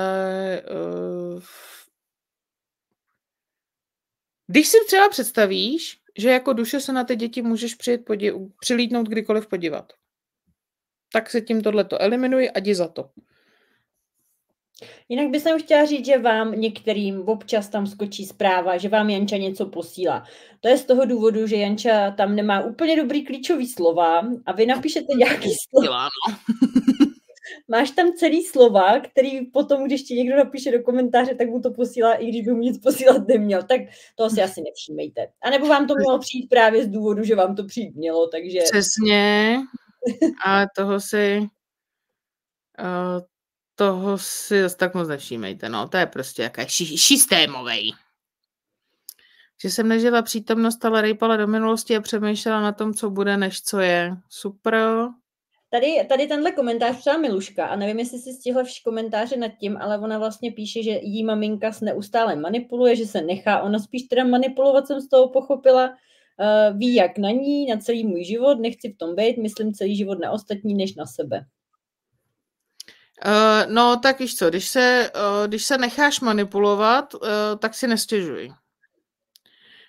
uh, když si třeba představíš, že jako duše se na ty děti můžeš přijet podiv- přilítnout kdykoliv podívat, tak se tím tohleto eliminuji a jdi za to. Jinak bych jsem chtěla říct, že vám některým občas tam skočí zpráva, že vám Janča něco posílá. To je z toho důvodu, že Janča tam nemá úplně dobrý klíčový slova a vy napíšete nějaký slova. No. Máš tam celý slova, který potom, když ti někdo napíše do komentáře, tak mu to posílá, i když by mu nic posílat neměl. Tak to si asi nevšímejte. A nebo vám to mělo přijít právě z důvodu, že vám to přijít mělo, takže... Přesně. Ale toho si... Uh toho si zase tak moc nevšímejte, no, to je prostě jaké systémové. systémovej. Že jsem nežila přítomnost, ale rejpala do minulosti a přemýšlela na tom, co bude, než co je. Super. Tady, tady tenhle komentář třeba Miluška a nevím, jestli si stihla vši komentáře nad tím, ale ona vlastně píše, že jí maminka se neustále manipuluje, že se nechá. Ona spíš teda manipulovat jsem z toho pochopila, uh, ví jak na ní, na celý můj život, nechci v tom být, myslím celý život na ostatní než na sebe. Uh, no, tak víš co, když se, uh, když se necháš manipulovat, uh, tak si nestěžuj.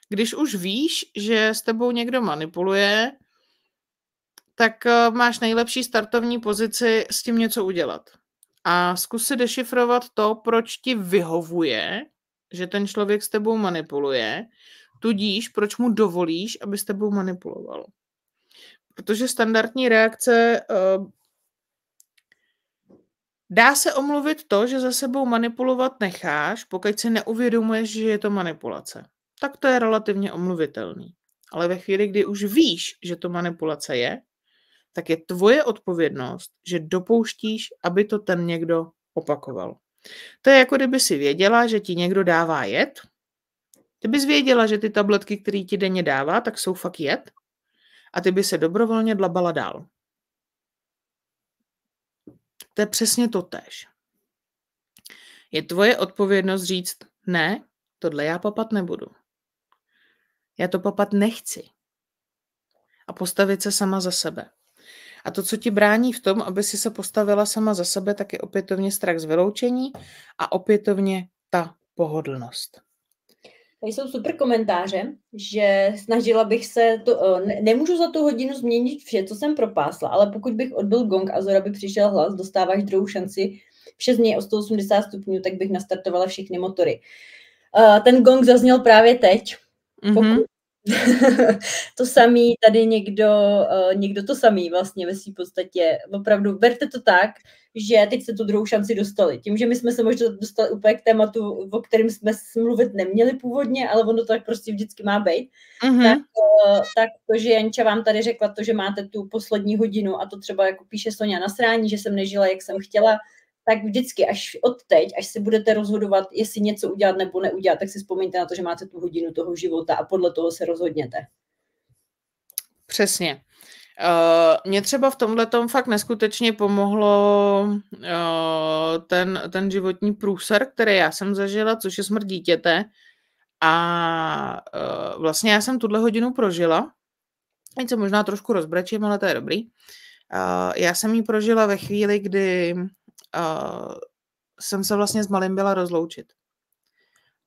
Když už víš, že s tebou někdo manipuluje, tak uh, máš nejlepší startovní pozici s tím něco udělat. A zkus si dešifrovat to, proč ti vyhovuje, že ten člověk s tebou manipuluje, tudíž proč mu dovolíš, aby s tebou manipuloval. Protože standardní reakce uh, Dá se omluvit to, že za sebou manipulovat necháš, pokud si neuvědomuješ, že je to manipulace. Tak to je relativně omluvitelný. Ale ve chvíli, kdy už víš, že to manipulace je, tak je tvoje odpovědnost, že dopouštíš, aby to ten někdo opakoval. To je jako kdyby si věděla, že ti někdo dává jed. Ty bys věděla, že ty tabletky, které ti denně dává, tak jsou fakt jed. A ty by se dobrovolně dlabala dál. To je přesně to tež. Je tvoje odpovědnost říct, ne, tohle já papat nebudu. Já to papat nechci. A postavit se sama za sebe. A to, co ti brání v tom, aby si se postavila sama za sebe, tak je opětovně strach z vyloučení a opětovně ta pohodlnost. Tady jsou super komentáře, že snažila bych se, to, eh, ne, nemůžu za tu hodinu změnit vše, co jsem propásla, ale pokud bych odbil gong a Zora by přišel hlas, dostáváš druhou šanci přes něj o 180 stupňů, tak bych nastartovala všechny motory. Uh, ten gong zazněl právě teď. Mm-hmm. to samý tady někdo, uh, někdo to samý vlastně ve své podstatě. Opravdu berte to tak, že teď se tu druhou šanci dostali. Tím, že my jsme se možná dostali úplně k tématu, o kterém jsme mluvit neměli původně, ale ono to tak prostě vždycky má být, Uh-huh. tak, eh, tak to, že Janča vám tady řekla to, že máte tu poslední hodinu a to třeba jako píše Sonia na srání, že jsem nežila, jak jsem chtěla, tak vždycky až od teď, až si budete rozhodovat, jestli něco udělat nebo neudělat, tak si vzpomeňte na to, že máte tu hodinu toho života a podle toho se rozhodněte. Přesně. Eh, mě třeba v tomhle tom fakt neskutečně pomohlo eh, ten, ten životní průser, který já jsem zažila, což je smrt dítěte. A eh, vlastně já jsem tuhle hodinu prožila. Teď se možná trošku rozbrečím, ale to je dobrý. já jsem ji prožila ve chvíli, kdy jsem se vlastně s malým byla rozloučit.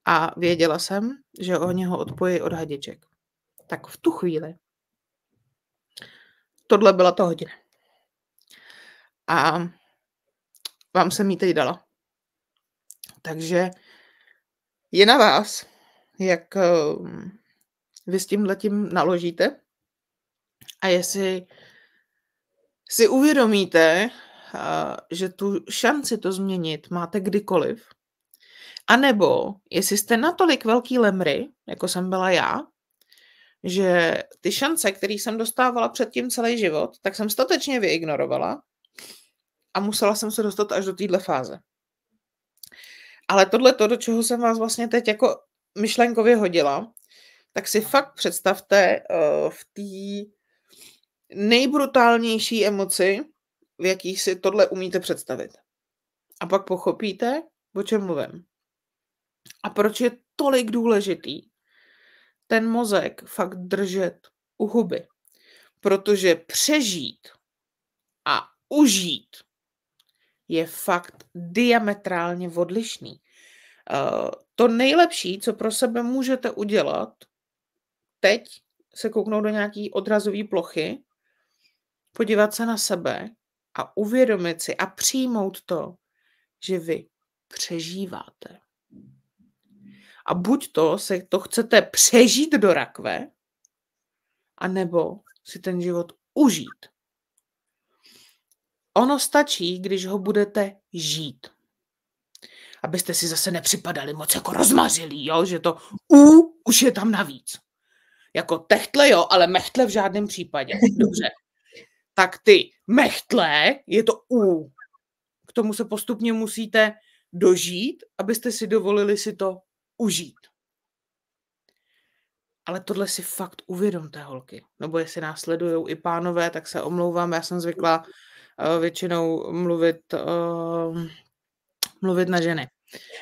A věděla jsem, že o něho odpojí od hadiček. Tak v tu chvíli tohle byla ta hodina. A vám jsem ji teď dala. Takže je na vás, jak eh, vy s letím naložíte a jestli si uvědomíte, eh, že tu šanci to změnit máte kdykoliv, anebo jestli jste natolik velký lemry, jako jsem byla já, že ty šance, které jsem dostávala předtím celý život, tak jsem statečně vyignorovala a musela jsem se dostat až do téhle fáze. Ale tohle to, do čeho jsem vás vlastně teď jako myšlenkově hodila, tak si fakt představte uh, v té nejbrutálnější emoci, v jakých si tohle umíte představit. A pak pochopíte, o čem mluvím. A proč je tolik důležitý, ten mozek fakt držet u huby. Protože přežít a užít je fakt diametrálně odlišný. Eh, to nejlepší, co pro sebe můžete udělat, teď se kouknout do nějaký odrazové plochy, podívat se na sebe a uvědomit si a přijmout to, že vy přežíváte. A buď to se to chcete přežít do rakve, anebo si ten život užít. Ono stačí, když ho budete žít. Abyste si zase nepřipadali moc jako rozmařilí, jo? že to U už je tam navíc. Jako techtle jo, ale mechtle v žádném případě. Dobře. Tak ty mechtle je to U. K tomu se postupně musíte dožít, abyste si dovolili si to užít. Ale tohle si fakt uvědomte, holky. Nebo jestli nás sledují i pánové, tak se omlouvám. Já jsem zvykla uh, eh, většinou mluvit, uh, mluvit na ženy.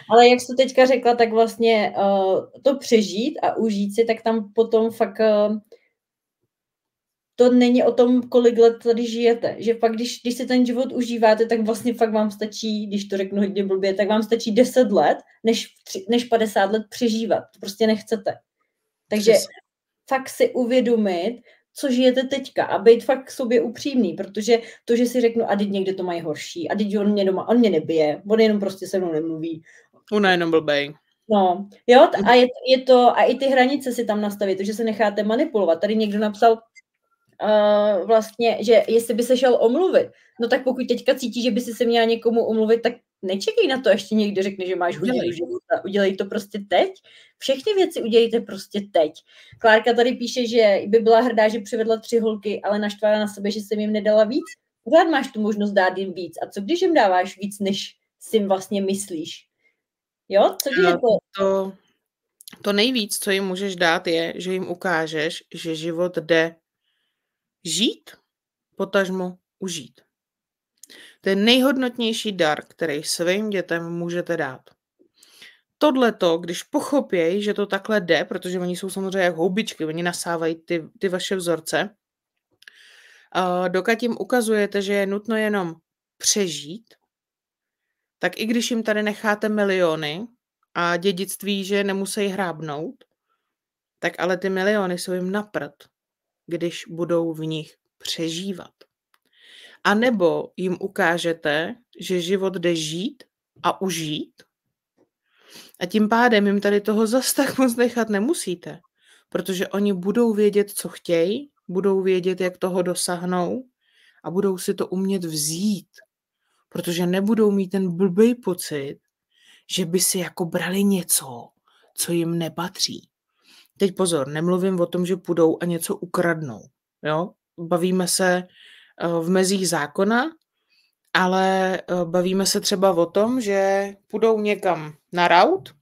Ale jak jsi to teďka řekla, tak vlastně uh, to přežít a užít si, tak tam potom fakt uh, to není o tom, kolik let tady žijete. Že pak, když, když si ten život užíváte, tak vlastně fakt vám stačí, když to řeknu hodně blbě, tak vám stačí 10 let, než, než 50 let přežívat. To prostě nechcete. Takže Přesně. fakt si uvědomit, co žijete teďka a být fakt k sobě upřímný, protože to, že si řeknu, a teď někde to mají horší, a teď on mě doma, on mě nebije, on jenom prostě se mnou nemluví. Ona jenom blbej. No, jo, a mhm. je, je to, a i ty hranice si tam nastavit, to, že se necháte manipulovat. Tady někdo napsal, uh, vlastně, že jestli by se šel omluvit, no tak pokud teďka cítí, že by si se měla někomu omluvit, tak nečekej na to, ještě někdo řekne, že máš hodně života. Udělej to prostě teď. Všechny věci udělejte prostě teď. Klárka tady píše, že by byla hrdá, že přivedla tři holky, ale naštvala na sebe, že jsem jim nedala víc. Pořád máš tu možnost dát jim víc. A co když jim dáváš víc, než si vlastně myslíš? Jo? Co když no, jako- to... to... To nejvíc, co jim můžeš dát, je, že jim ukážeš, že život jde žít, potažmo užít. To je nejhodnotnější dar, který svým dětem můžete dát. Tohle to, když pochopějí, že to takhle jde, protože oni jsou samozřejmě jak houbičky, oni nasávají ty, ty vaše vzorce, dokud jim ukazujete, že je nutno jenom přežít, tak i když jim tady necháte miliony a dědictví, že nemusí hrábnout, tak ale ty miliony jsou jim naprt, když budou v nich přežívat. A nebo jim ukážete, že život jde žít a užít, a tím pádem jim tady toho zas tak moc nechat nemusíte, protože oni budou vědět, co chtějí, budou vědět, jak toho dosáhnou a budou si to umět vzít, protože nebudou mít ten blbý pocit, že by si jako brali něco, co jim nepatří. Teď pozor, nemluvím o tom, že půjdou a něco ukradnou. Jo? Bavíme se eh, v mezích zákona, ale eh, bavíme se třeba o tom, že půjdou někam na raut,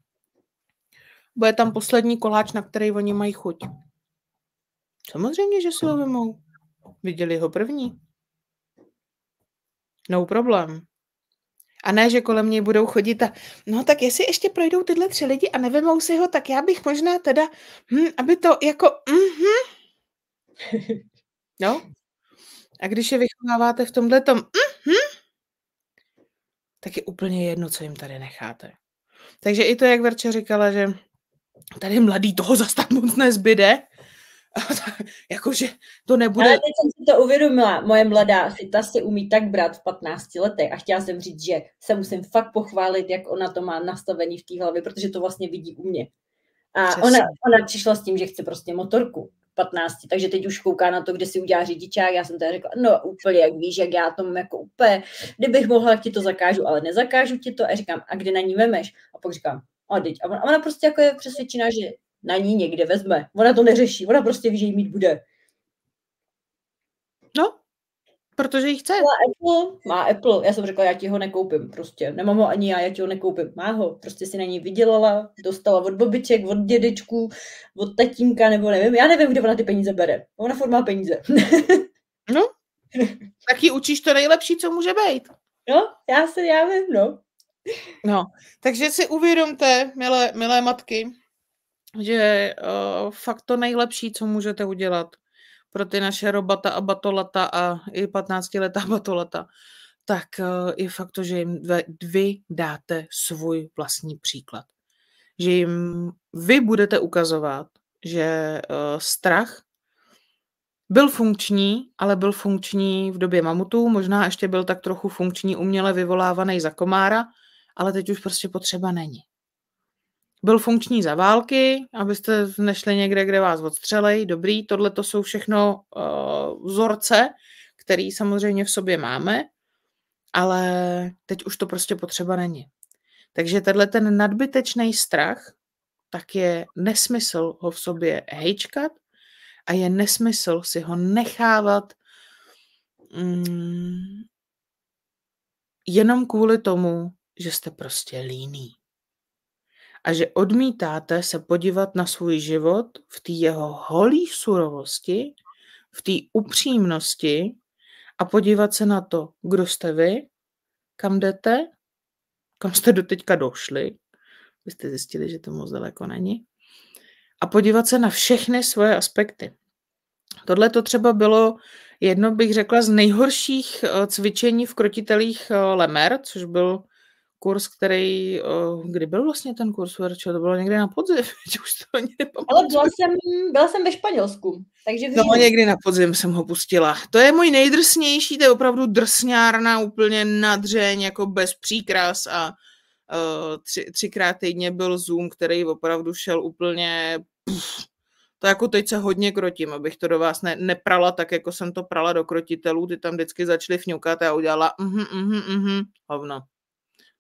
bude tam poslední koláč, na který oni mají chuť. Samozřejmě, že si ho vymou. Viděli ho první. No problém. A ne, že kolem něj budou chodit a no tak jestli ještě projdou tyhle tři lidi a nevymou si ho, tak já bych možná teda, hm, aby to jako, mm-hmm. No. A když je vychováváte v tomhle tom, mm-hmm, tak je úplně jedno, co jim tady necháte. Takže i to, jak Verča říkala, že tady mladý toho zase tak moc nezbyde, jakože to nebude... Ale teď jsem si to uvědomila, moje mladá si ta si umí tak brát v 15 letech a chtěla jsem říct, že se musím fakt pochválit, jak ona to má nastavený v té hlavě, protože to vlastně vidí u mě. A ona, ona přišla s tím, že chce prostě motorku. 15, takže teď už kouká na to, kde si udělá řidičák. Já jsem tady řekla, no úplně, jak víš, jak já tomu jako úplně, kdybych mohla, ti to zakážu, ale nezakážu ti to. A říkám, a kde na ní vemeš? A pak říkám, a teď. a ona prostě jako je přesvědčená, že na ní někde vezme. Ona to neřeší, ona prostě ví, že jí mít bude. No, protože jí chce. Má Apple, má Apple, já jsem řekla, já ti ho nekoupím prostě, nemám ho ani já, já ti ho nekoupím, má ho, prostě si na ní vydělala, dostala od bobiček, od dědečku, od tatínka, nebo nevím, já nevím, kde ona ty peníze bere, ona furt má peníze. no, tak ji učíš to nejlepší, co může být. No, já se, já vím, no. No, takže si uvědomte, milé, milé matky, že uh, fakt to nejlepší, co můžete udělat pro ty naše robata a batolata a i 15-letá batolata, tak uh, je fakt to, že jim dve, vy dáte svůj vlastní příklad. Že jim vy budete ukazovat, že uh, strach byl funkční, ale byl funkční v době mamutů, možná ještě byl tak trochu funkční uměle vyvolávaný za komára, ale teď už prostě potřeba není byl funkční za války, abyste nešli někde, kde vás odstřelej, dobrý, tohle to jsou všechno uh, vzorce, který samozřejmě v sobě máme, ale teď už to prostě potřeba není. Takže tenhle ten nadbytečný strach, tak je nesmysl ho v sobě hejčkat a je nesmysl si ho nechávat mm, jenom kvůli tomu, že jste prostě líný a že odmítáte se podívat na svůj život v té jeho holí surovosti, v té upřímnosti a podívat se na to, kdo jste vy, kam jdete, kam jste teďka došli. Vy jste zjistili, že to moc daleko není. A podívat se na všechny svoje aspekty. Tohle to třeba bylo jedno, bych řekla, z nejhorších eh, cvičení v krotitelích eh, Lemer, což byl kurz, který, kdy byl vlastně ten kurz Verčo, to bylo někde na podzim, už to ani Ale byla jsem, byla jsem ve Španělsku, takže Vždy... No někdy na podzim jsem ho pustila. To je můj nejdrsnější, to je opravdu drsňárna, úplně nadřeň, jako bez příkras a tři, třikrát týdně byl Zoom, který opravdu šel úplně Pff. to jako teď se hodně krotím, abych to do vás ne, neprala tak, jako jsem to prala do krotitelů, ty tam vždycky začaly fňukat a udělala mhm, mhm, mhm, mhm hovno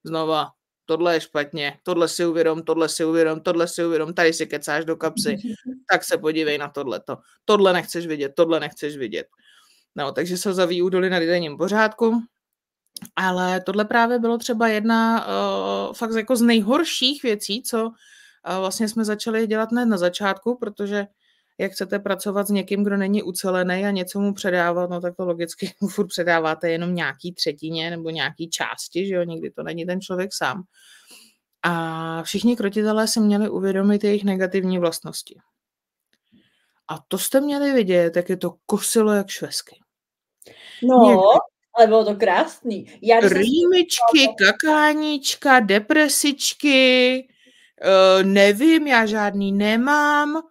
znova, tohle je špatně, tohle si uvědom, tohle si uvědom, tohle si uvědom, tady si kecáš do kapsy, tak se podívej na tohleto. Tohle nechceš vidět, tohle nechceš vidět. No, takže se zaví údolí na denním pořádku, ale tohle právě bylo třeba jedna uh, fakt jako z nejhorších věcí, co uh, vlastně jsme začali dělat hned na začátku, protože jak chcete pracovat s někým, kdo není ucelený a něco mu předávat, no tak to logicky furt předáváte jenom nějaký třetině nebo nějaký části, že jo, nikdy to není ten člověk sám. A všichni krotitelé si měli uvědomit jejich negativní vlastnosti. A to jste měli vidět, jak je to kosilo jak švesky. No, Někdy... ale bylo to krásný. Já Rýmičky, jsem... kakáníčka, depresičky, eh, nevím, já žádný nemám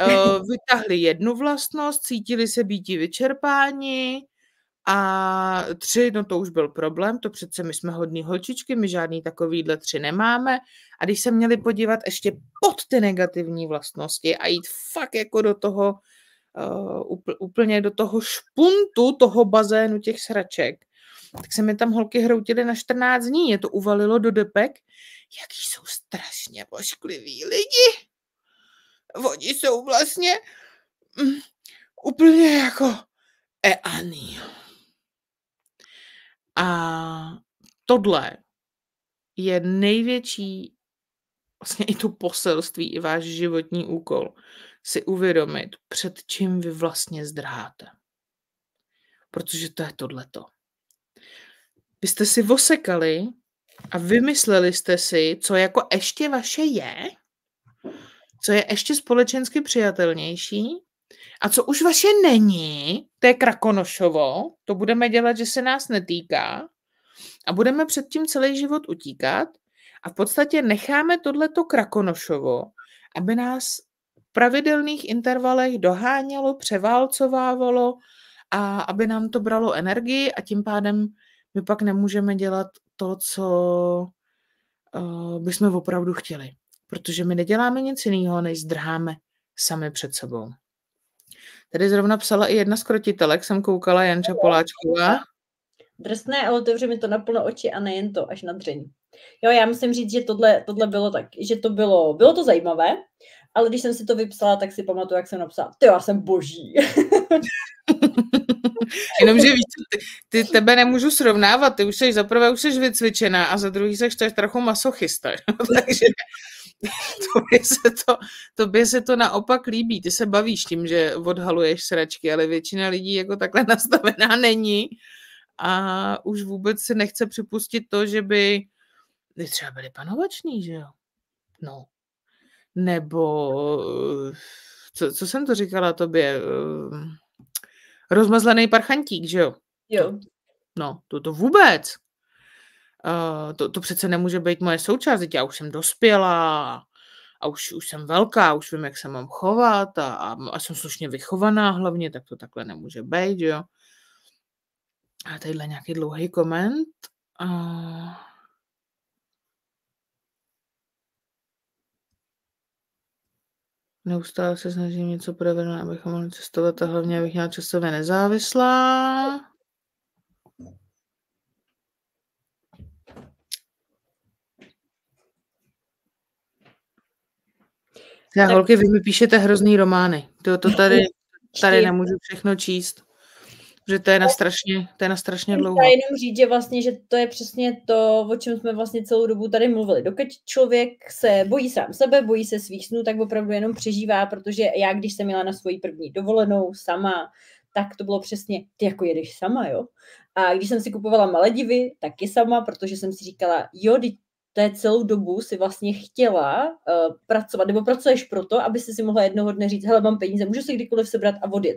Eh, vytahli jednu vlastnost, cítili se být vyčerpáni a tři, no to už byl problém, to přece my jsme hodní holčičky, my žádný takovýhle tři nemáme a když se měli podívat ještě pod ty negativní vlastnosti a jít fakt jako do toho, uh, úplně do toho špuntu toho bazénu těch sraček, tak se mi tam holky hroutily na 14 dní, je to uvalilo do depek, jaký jsou strašně oškliví lidi oni jsou vlastně mm, úplně jako eaní. A tohle je největší vlastně i to poselství, i váš životní úkol si uvědomit, před čím vy vlastně zdráte. Protože to je tohleto. Vy jste si vosekali a vymysleli jste si, co jako ještě vaše je co je ještě společensky přijatelnější a co už vaše není, to je Krakonošovo, to budeme dělat, že se nás netýká a budeme předtím celý život utíkat a v podstatě necháme tohleto Krakonošovo, aby nás v pravidelných intervalech dohánělo, převálcovávalo a aby nám to bralo energii a tím pádem my pak nemůžeme dělat to, co uh, bychom opravdu chtěli protože my neděláme nic jiného, než zdrháme sami před sebou. Tady zrovna psala i jedna z krotitelek, jsem koukala, Janča Poláčková. Drsné ale otevře mi to naplno oči a nejen to, až na dření. Jo, já musím říct, že tohle, tohle bylo tak, že to bylo, bylo to zajímavé, ale když jsem si to vypsala, tak si pamatuju, jak jsem napsala, ty já jsem boží. Jenomže víš, ty, ty, tebe nemůžu srovnávat, ty už jsi za prvé už jsi vycvičená a za druhý jsi trochu masochista, takže to by, se to, to by se to naopak líbí. Ty se bavíš tím, že odhaluješ sračky, ale většina lidí jako takhle nastavená není a už vůbec se nechce připustit to, že by třeba byli panovační, že jo? No. Nebo eh, co, co jsem to říkala tobě? Eh, rozmazlený parchantík, že jo? Jo. No, to to vůbec. Eh, to, to přece nemůže být moje součást, já už jsem dospělá a už, už jsem velká, už vím, jak se mám chovat a, a, a jsem slušně vychovaná hlavně, tak to takhle nemůže být, jo. A tadyhle nějaký dlouhý koment. A... Neustále se snažím něco provednout, abychom mohli cestovat a hlavně abych měla časově nezávislá. Já, tak... holky, vy mi píšete hrozný romány. To, to tady, tady nemůžu všechno číst. Že to je na strašně, to je na strašně dlouho. Já jenom říct, že vlastně, že to je přesně to, o čem jsme vlastně celou dobu tady mluvili. Dokud člověk se bojí sám sebe, bojí se svých snů, tak opravdu jenom přežívá, protože já, když jsem měla na svoji první dovolenou sama, tak to bylo přesně, ty jako jedeš sama, jo? A když jsem si kupovala maledivy, taky sama, protože jsem si říkala, jo, té je celou dobu si vlastně chtěla uh, pracovat, nebo pracuješ proto, aby si si mohla jednoho dne říct, hele, mám peníze, můžu si kdykoliv sebrat a odjet.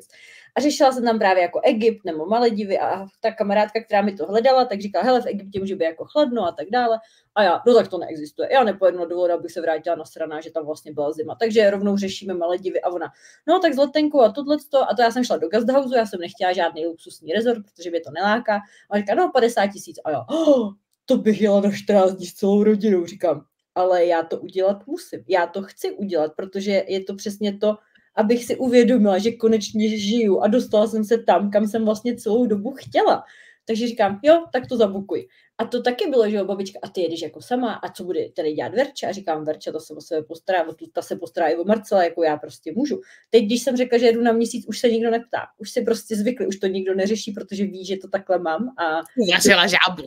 A řešila jsem tam právě jako Egypt nebo Maledivy a ta kamarádka, která mi to hledala, tak říkala, hele, v Egyptě může být jako chladno a tak dále. A já, no tak to neexistuje. Já nepojedu na dovolenou, abych se vrátila na straná, že tam vlastně byla zima. Takže rovnou řešíme Maledivy a ona, no tak z letenku a tohle a to já jsem šla do guesthouse, já jsem nechtěla žádný luxusní rezort, protože mě to neláká. A říká, no 50 tisíc a já, oh, to bych jela na 14 dní s celou rodinou, říkám, ale já to udělat musím, já to chci udělat, protože je to přesně to, abych si uvědomila, že konečně žiju a dostala jsem se tam, kam jsem vlastně celou dobu chtěla. Takže říkám, jo, tak to zabukuj. A to taky bylo, že jo, babička, a ty jedeš jako sama, a co bude tady dělat Verča? A říkám, Verča, to se o sebe postará, o tu, ta se postará i o Marcela, jako já prostě můžu. Teď, když jsem řekla, že jedu na měsíc, už se nikdo neptá. Už si prostě zvykli, už to nikdo neřeší, protože ví, že to takhle mám. A... Uvařila žábu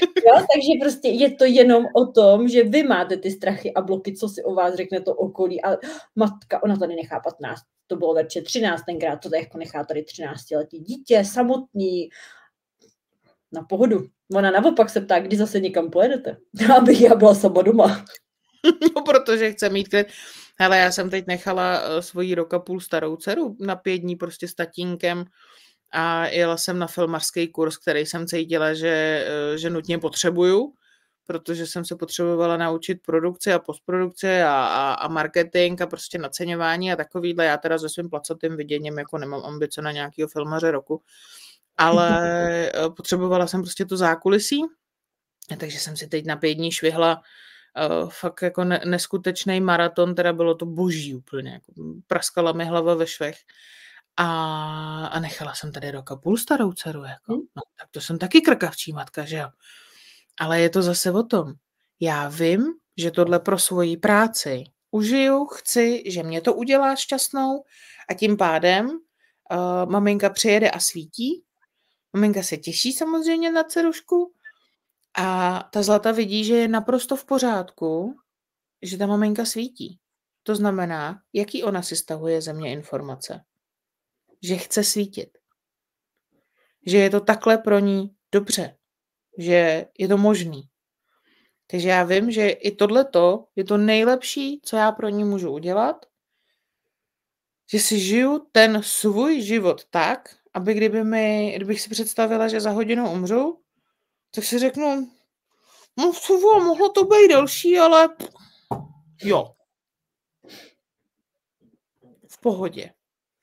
jo, takže prostě je to jenom o tom, že vy máte ty strachy a bloky, co si o vás řekne to okolí a matka, ona tady nechá 15, to bylo verče 13 tenkrát, to tady jako nechá tady 13 letý dítě, samotný, na pohodu. Ona naopak se ptá, kdy zase někam pojedete, abych já byla sama doma. No, protože chce mít klid. Hele, já jsem teď nechala eh, svoji roka půl starou dceru na pět dní prostě s tatínkem a jela jsem na filmarský kurz, který jsem cítila, že, eh, že nutně potřebuju, protože jsem se potřebovala naučit produkci a postprodukci a, a, a marketing a prostě naceňování a takovýhle. Já teda se svým placatým viděním jako nemám ambice na nějakého filmaře roku, ale eh, potřebovala jsem prostě to zákulisí, takže jsem si teď na pět dní švihla uh, fakt jako ne- neskutečný maraton, teda bylo to boží úplně, jako praskala mi hlava ve švech. Uh, a, a nechala jsem tady roka půl starou dceru. Jako. Hmm. No, tak to jsem taky krkavčí matka, že jo. Ale je to zase o tom. Já vím, že tohle pro svoji práci užiju, chci, že mě to udělá šťastnou a tím pádem uh, maminka přijede a svítí. Maminka se těší samozřejmě na dcerušku a ta zlata vidí, že je naprosto v pořádku, že ta maminka svítí. To znamená, jaký ona si stahuje ze mě informace že chce svítit. Že je to takhle pro ní dobře. Že je to možný. Takže já vím, že i tohleto je to nejlepší, co já pro ní můžu udělat. Že si žiju ten svůj život tak, aby kdyby mi, kdybych si představila, že za hodinu umřu, tak si řeknu, no co mohlo to být delší, ale jo. V pohodě.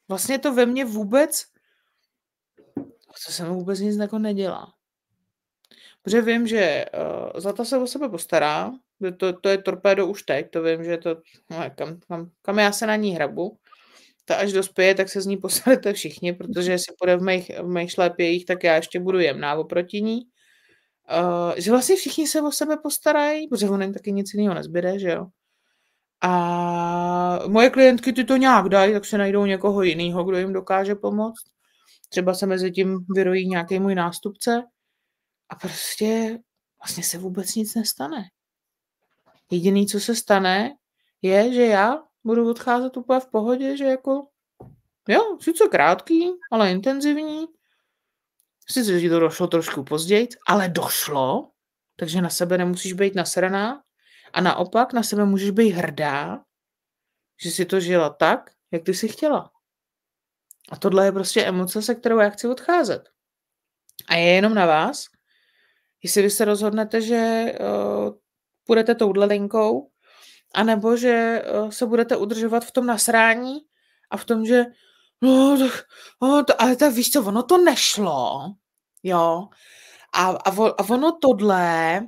Vlastně to ve mně vůbec, Co se mi vůbec nic jako nedělá. Protože vím, že uh, Zlata se o sebe postará, to, to je torpédo už teď, to vím, že to, no, kam, kam, kam já se na ní hrabu, ta až dospěje, tak se z ní posadete všichni, protože si půjde v mých, v mých šlépějích, tak já ještě budu jemná oproti ní. Uh, že vlastně všichni se o sebe postarají, protože on jim taky nic jiného nezbyde, že jo. A moje klientky ty to nějak dají, tak se najdou někoho jiného, kdo jim dokáže pomoct. Třeba se mezi tím vyrojí nějaký můj nástupce a prostě vlastně se vůbec nic nestane. Jediný, co se stane, je, že já budu odcházet úplně v pohodě, že jako jo, sice krátký, ale intenzivní, sice, že to došlo trošku později, ale došlo, takže na sebe nemusíš být nasraná, a naopak na sebe můžeš být hrdá, že si to žila tak, jak ty si chtěla. A tohle je prostě emoce, se kterou já chci odcházet. A je jenom na vás, jestli vy se rozhodnete, že uh, eh, budete touhle linkou, anebo že uh, se budete udržovat v tom nasrání a v tom, že no, no to, ale ta, víš co, ono to nešlo, jo, a, a, a ono tohle,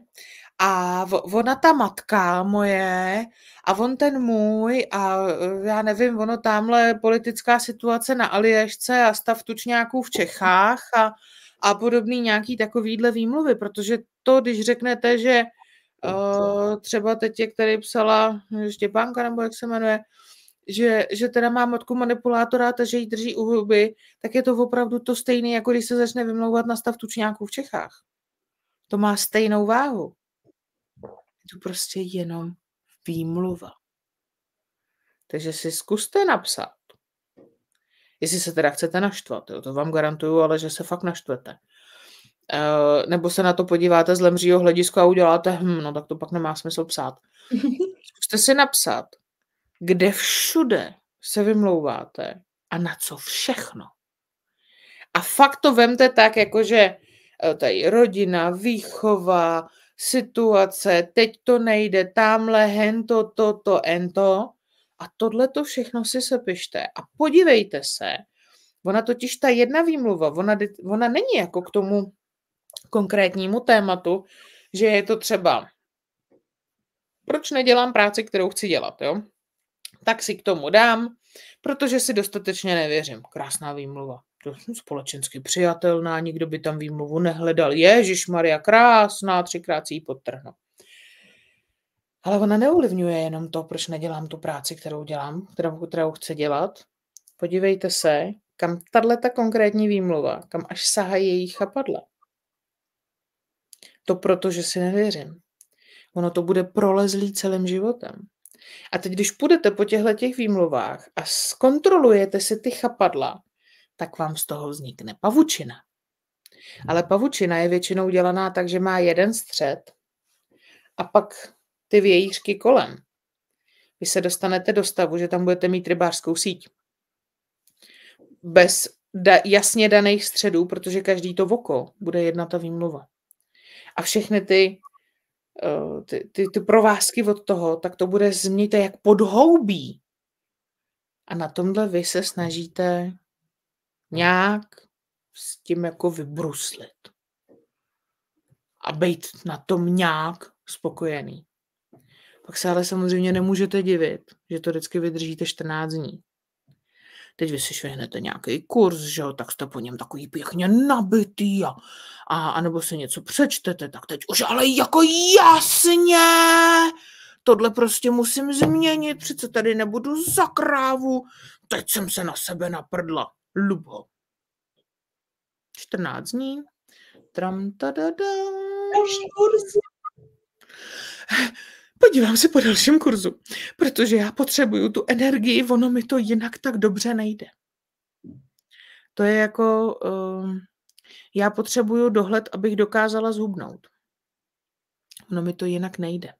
a ona ta matka moje a on ten můj a já nevím, ono tamhle politická situace na Aliešce a stav tučňáků v Čechách a, a podobný nějaký takovýhle výmluvy, protože to, když řeknete, že uh, třeba teď je, který psala Štěpánka, nebo jak se jmenuje, že, že teda má matku manipulátora, takže ji drží u huby, tak je to opravdu to stejné, jako když se začne vymlouvat na stav tučňáků v Čechách. To má stejnou váhu to prostě jenom výmluva. Takže si zkuste napsat, jestli se teda chcete naštvat, jo, to vám garantuju, ale že se fakt naštvete. E, nebo se na to podíváte z lemřího hlediska a uděláte, hm, no tak to pak nemá smysl psát. Zkuste si napsat, kde všude se vymlouváte a na co všechno. A fakt to vemte tak, jakože eh, tady rodina, výchova, situace, teď to nejde, tamhle, hento, to, ento. A tohle to všechno si sepište a podívejte se. Ona totiž ta jedna výmluva, ona, ona není jako k tomu konkrétnímu tématu, že je to třeba proč nedělám práci, kterou chci dělat, jo? Tak si k tomu dám, protože si dostatečně nevěřím. Krásná výmluva společensky přijatelná, nikdo by tam výmluvu nehledal. Ježíš Maria krásná, třikrát si ji potrhnu. Ale ona neulivňuje jenom to, proč nedělám tu práci, kterou dělám, kterou, kterou chce dělat. Podívejte se, kam tahle ta konkrétní výmluva, kam až sahají její chapadla. To proto, že si nevěřím. Ono to bude prolezlý celým životem. A teď, když půjdete po těchto těch výmluvách a zkontrolujete si ty chapadla, tak vám z toho vznikne pavučina. Ale hmm. pavučina je většinou dělaná tak, že má jeden střed a pak ty vějířky kolem. Vy se dostanete do stavu, že tam budete mít rybářskou síť. Bez da- jasně daných středů, protože každý to voko bude jedna ta výmluva. A všechny ty, eh, ty, ty, ty provázky od toho, tak to bude, změnit jak podhoubí. A na tomhle vy se snažíte No. nějak s tím jako vybruslit. A být na tom nějak spokojený. Pak se ale samozřejmě nemůžete divit, že to vždycky vydržíte 14 dní. Teď vy si švihnete nějaký kurz, že jo, tak jste po něm takový pěkně nabitý a, a, a nebo se něco přečtete, tak teď už ale jako jasně, tohle prostě musím změnit, přece tady nebudu za krávu, teď jsem se na sebe naprdla. Lubo. 14 dní. Tram, da, da. Podívám se po dalším kurzu, protože já potřebuju tu energii, ono mi to jinak tak dobře nejde. To je jako, uh, já potřebuju dohled, abych dokázala zhubnout. Ono mi to jinak nejde.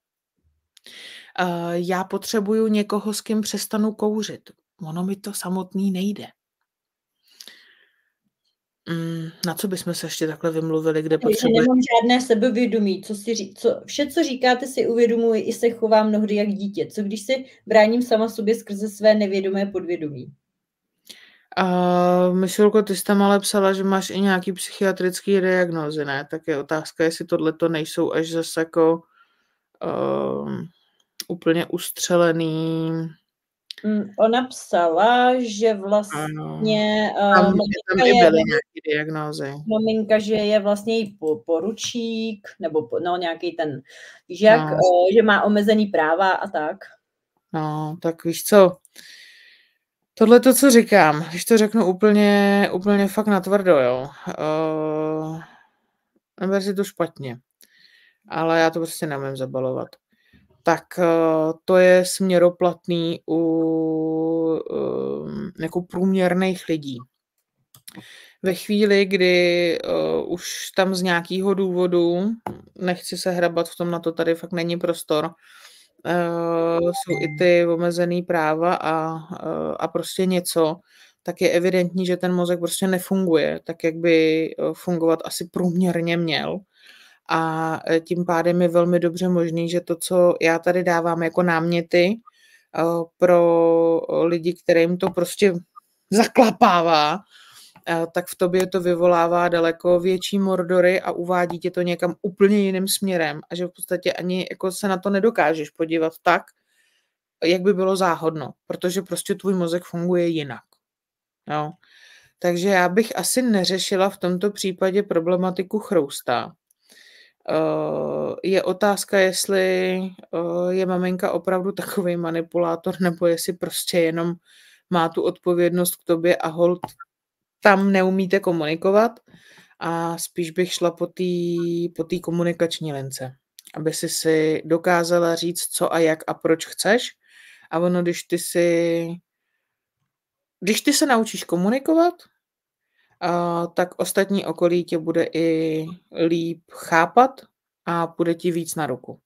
Uh, já potřebuju někoho, s kým přestanu kouřit. Ono mi to samotný nejde. Mm, na co bychom se ještě takhle vymluvili, kde potřebuje... nemám žádné sebevědomí. Co si ří... co... Vše, co říkáte, si uvědomuji i se chovám mnohdy jak dítě. Co když si bráním sama sobě skrze své nevědomé podvědomí? Uh, Myšelko, ty jsi tam ale psala, že máš i nějaký psychiatrický diagnózy, ne? Tak je otázka, jestli tohle to nejsou až zase jako uh, úplně ustřelený Mm, ona psala, že vlastně... Ano. Eh, tam, tam byly nějaké diagnózy. Maminka, že je vlastně její poručík, nebo no, nějaký ten, že, jak, no. Eh, že má omezený práva a tak. No, tak víš co, tohle to, co říkám, když to řeknu úplně, úplně fakt natvrdo, jo, uh, neber si to špatně, ale já to prostě nemám zabalovat tak eh, to je směroplatný u eh, jako průměrných lidí. Ve chvíli, kdy uh, už tam z nějakého důvodu, nechci se hrabat v tom, na to tady fakt není prostor, uh, jsou i ty omezené práva a, uh, a prostě něco, tak je evidentní, že ten mozek prostě nefunguje tak, jak by fungovat asi průměrně měl a e, tím pádem je velmi dobře možný, že to, co já tady dávám jako náměty e, pro lidi, kterým to prostě zaklapává, e, tak v tobě to vyvolává daleko větší mordory a uvádí tě to někam úplně jiným směrem a že v podstatě ani jako se na to nedokážeš podívat tak, jak by bylo záhodno, protože prostě tvůj mozek funguje jinak. Jo. Takže já bych asi neřešila v tomto případě problematiku chrousta. Eh, je otázka, jestli eh, je maminka opravdu takový manipulátor, nebo jestli prostě jenom má tu odpovědnost k tobě a hold tam neumíte komunikovat a spíš bych šla po té po tý komunikační lince, aby si si dokázala říct, co a jak a proč chceš a ono, když ty si když ty se naučíš komunikovat, tak ostatní okolí tě bude i líp chápat a bude ti víc na ruku.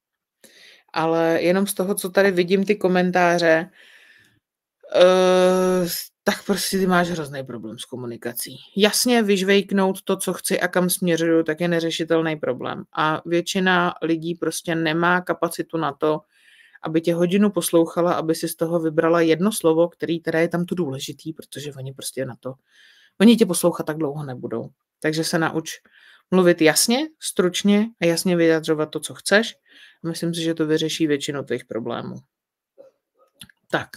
Ale jenom z toho, co tady vidím, ty komentáře, uh, tak prostě ty máš hrozný problém s komunikací. Jasně, vyžvejknout to, co chci a kam směřuju, tak je neřešitelný problém. A většina lidí prostě nemá kapacitu na to, aby tě hodinu poslouchala, aby si z toho vybrala jedno slovo, který teda je tam to důležitý, protože oni prostě na to Oni tě poslouchat tak dlouho nebudou. Takže se nauč mluvit jasně, stručně a jasně vyjadřovat to, co chceš. Myslím si, že to vyřeší většinu těch problémů. Tak.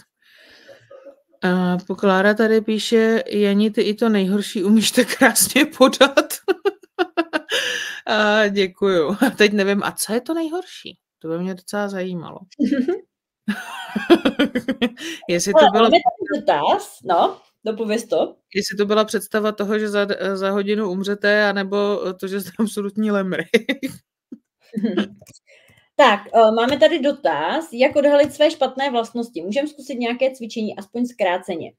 A tady píše, Jani, ty i to nejhorší umíš tak krásně podat. a děkuju. A teď nevím, a co je to nejhorší? To by mě docela zajímalo. Jestli to bylo... no, Dopověz no, to. Jestli to byla představa toho, že za, za hodinu umřete, anebo to, že jste absolutní lemry. tak, eh, máme tady dotaz, jak odhalit své špatné vlastnosti. Můžeme zkusit nějaké cvičení, aspoň zkráceně.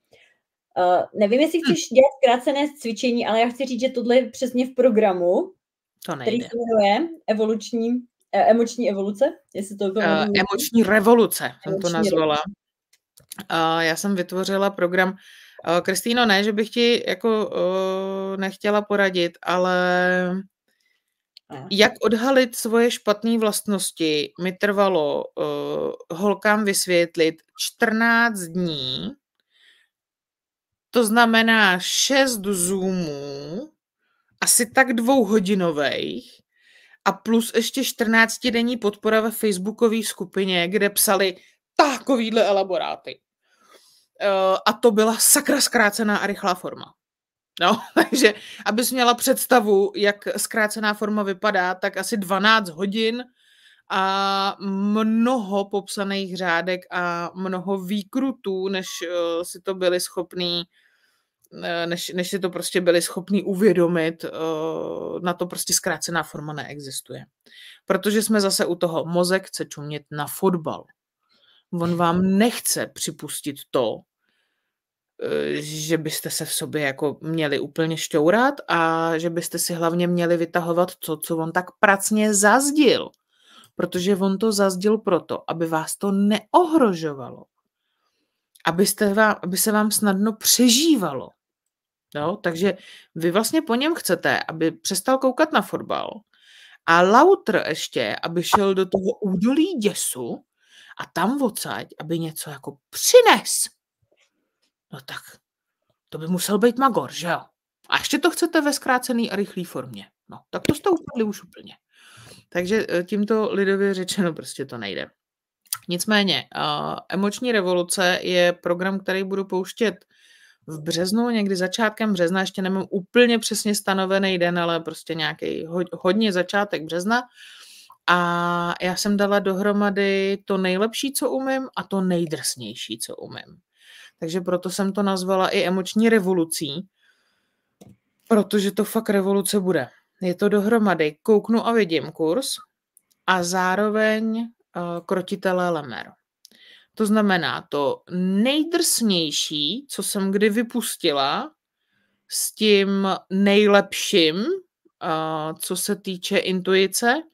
Uh, nevím, jestli chceš hm. dělat zkrácené cvičení, ale já chci říct, že tohle je přesně v programu, to který se jmenuje evoluční, eh, emoční evoluce, jestli to, bylo uh, eh, Emoční revoluce, jsem to nazvala. Uh, já jsem vytvořila program Eh, Kristýno, ne, že bych ti jako uh, nechtěla poradit, ale jak odhalit svoje špatné vlastnosti mi trvalo uh, holkám vysvětlit 14 dní, to znamená 6 zoomů, asi tak dvouhodinových, a plus ještě 14-denní podpora ve facebookové skupině, kde psali takovýhle elaboráty. Eh, a to byla sakra zkrácená a rychlá forma. No, takže abys měla představu, jak zkrácená forma vypadá, tak asi 12 hodin a mnoho popsaných řádek a mnoho výkrutů, než eh, si to byli schopní eh, než, než si to prostě byli schopni uvědomit, na to prostě zkrácená forma neexistuje. Protože jsme zase u toho, mozek chce čumět na fotbal on vám nechce připustit to, eh, že byste se v sobě jako měli úplně šťourat a že byste si hlavně měli vytahovat to, co on tak pracně zazdil. Protože on to zazdil proto, aby vás to neohrožovalo. Abyste vám, aby se vám snadno přežívalo. No, takže vy vlastně po něm chcete, aby přestal koukat na fotbal a Lautr ještě, aby šel do toho údolí děsu a tam odsaď, aby něco jako přines. No tak, to by musel být magor, že jo? A ještě to chcete ve zkrácený a rychlý formě. No, tak to jste upadli už úplně. Takže eh, tímto lidově řečeno prostě to nejde. Nicméně, uh, emoční revoluce je program, který budu pouštět v březnu, někdy začátkem března, ještě nemám úplně přesně stanovený den, ale prostě nějaký ho, hodně začátek března. A já jsem dala dohromady to nejlepší, co umím a to nejdrsnější, co umím. Takže proto jsem to nazvala i emoční revolucí, protože to fakt revoluce bude. Je to dohromady kouknu a vidím kurz a zároveň uh, krotitelé lemer. To znamená to nejdrsnější, co jsem kdy vypustila, s tím nejlepším, uh, co se týče intuice –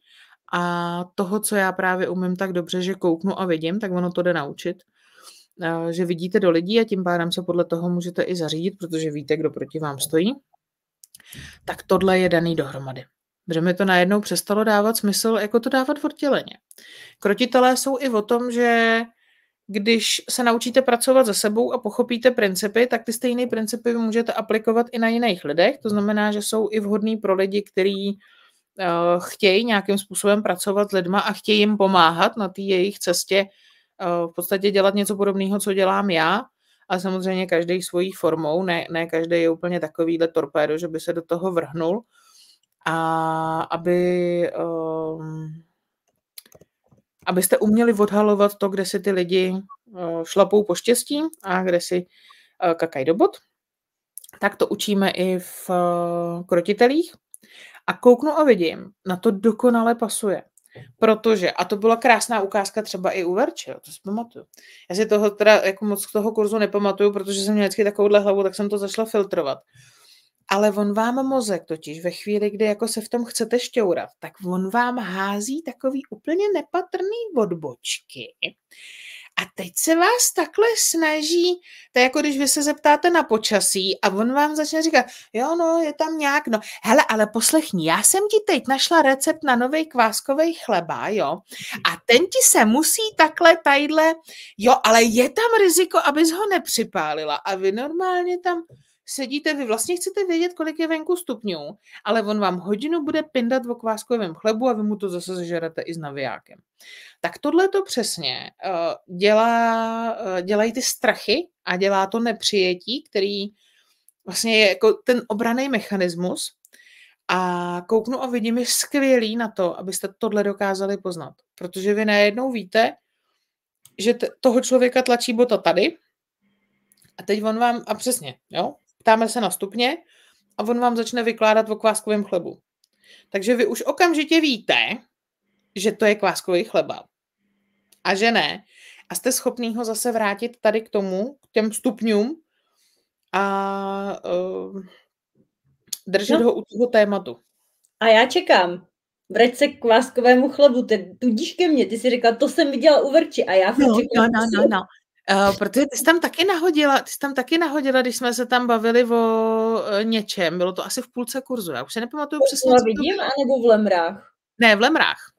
a toho, co já právě umím tak dobře, že kouknu a vidím, tak ono to jde naučit. Eh, že vidíte do lidí a tím pádem se podle toho můžete i zařídit, protože víte, kdo proti vám stojí. Tak tohle je daný dohromady. Že mi to najednou přestalo dávat smysl, jako to dávat v odděleně. Krotitelé jsou i o tom, že když se naučíte pracovat za sebou a pochopíte principy, tak ty stejné principy můžete aplikovat i na jiných lidech. To znamená, že jsou i vhodný pro lidi, kteří Eh, chtějí nějakým způsobem pracovat s lidma a chtějí jim pomáhat na té jejich cestě eh, v podstatě dělat něco podobného, co dělám já, a samozřejmě každý svojí formou, ne, ne každý je úplně takovýhle torpédo, že by se do toho vrhnul a aby um, abyste uměli odhalovat to, kde si ty lidi eh, šlapou po štěstí a kde si kakají do bod. Tak to učíme i v krotitelích. A kouknu a vidím, na to dokonale pasuje. Protože, a to byla krásná ukázka třeba i u Verče, to si pamatuju. Já si toho teda jako moc z toho kurzu nepamatuju, protože jsem měla vždycky takovouhle hlavu, tak jsem to zašla filtrovat. Ale on vám mozek totiž ve chvíli, kdy jako se v tom chcete šťourat, tak on vám hází takový úplně nepatrný odbočky, a teď se vás takhle snaží, to je jako když vy se zeptáte na počasí a on vám začne říkat, jo no, je tam nějak, no, hele, ale poslechni, já jsem ti teď našla recept na nový kváskový chleba, jo, a ten ti se musí takhle, tajdle, jo, ale je tam riziko, abys ho nepřipálila a vy normálně tam, sedíte, vy vlastně chcete vědět, kolik je venku stupňů, ale on vám hodinu bude pindat v kváskovém chlebu a vy mu to zase zažerete i s navijákem. Tak tohle to přesně eh, dělá, eh, dělají ty strachy a dělá to nepřijetí, který vlastně je jako ten obraný mechanismus, a kouknu a vidím, je skvělý na to, abyste tohle dokázali poznat. Protože vy najednou víte, že t- toho člověka tlačí bota tady a teď on vám, a přesně, jo, ptáme se na stupně a on vám začne vykládat o kváskovém chlebu. Takže vy už okamžitě víte, že to je kváskový chleba a že ne. A jste schopný ho zase vrátit tady k tomu, k těm stupňům a uh, držet no. ho u toho tématu. A já čekám. Vrať se k kváskovému chlebu, tedy, tudíž ke mně. Ty jsi řekla, to jsem viděla u Vrči a já no, no no, no, no, no, no. Uh, protože ty jsi tam taky nahodila, ty jsi tam taky nahodila, když jsme se tam bavili o uh, něčem. Bylo to asi v půlce kurzu, já už se nepamatuju to přesně. To vidím, to... anebo v Lemrách? Ne, v Lemrách.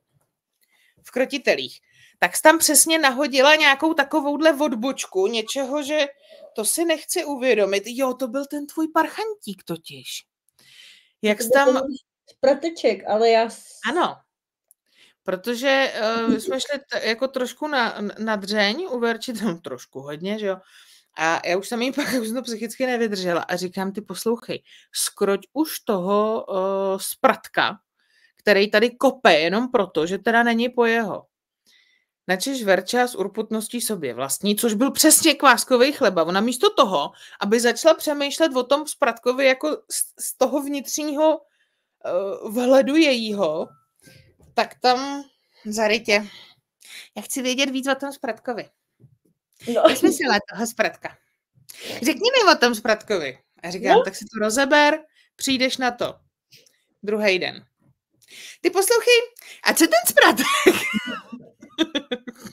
V Krotitelích. Tak jsi tam přesně nahodila nějakou takovouhle odbočku, něčeho, že to si nechci uvědomit. Jo, to byl ten tvůj parchantík totiž. Jak jsi tam... Prateček, ale já... Ano. Protože uh, jsme šli t- jako trošku na, na dřeň u Verči, tam trošku hodně, že jo. A já už jsem jí pak už to psychicky nevydržela a říkám, ty poslouchej, skroť už toho uh, eh, spratka, který tady kope jenom proto, že teda není po jeho. Načež Verča s urputností sobě vlastní, což byl přesně kváskový chleba. Ona místo toho, aby začala přemýšlet o tom spratkovi jako z, z toho vnitřního uh, vhledu jejího, tak tam zarytě. Já chci vědět víc o tom Spratkovi. No. si toho Spratka. Řekni mi o tom Spratkovi. A říkám, no. tak si to rozeber, přijdeš na to. Druhý den. Ty poslouchej, a co ten Spratek?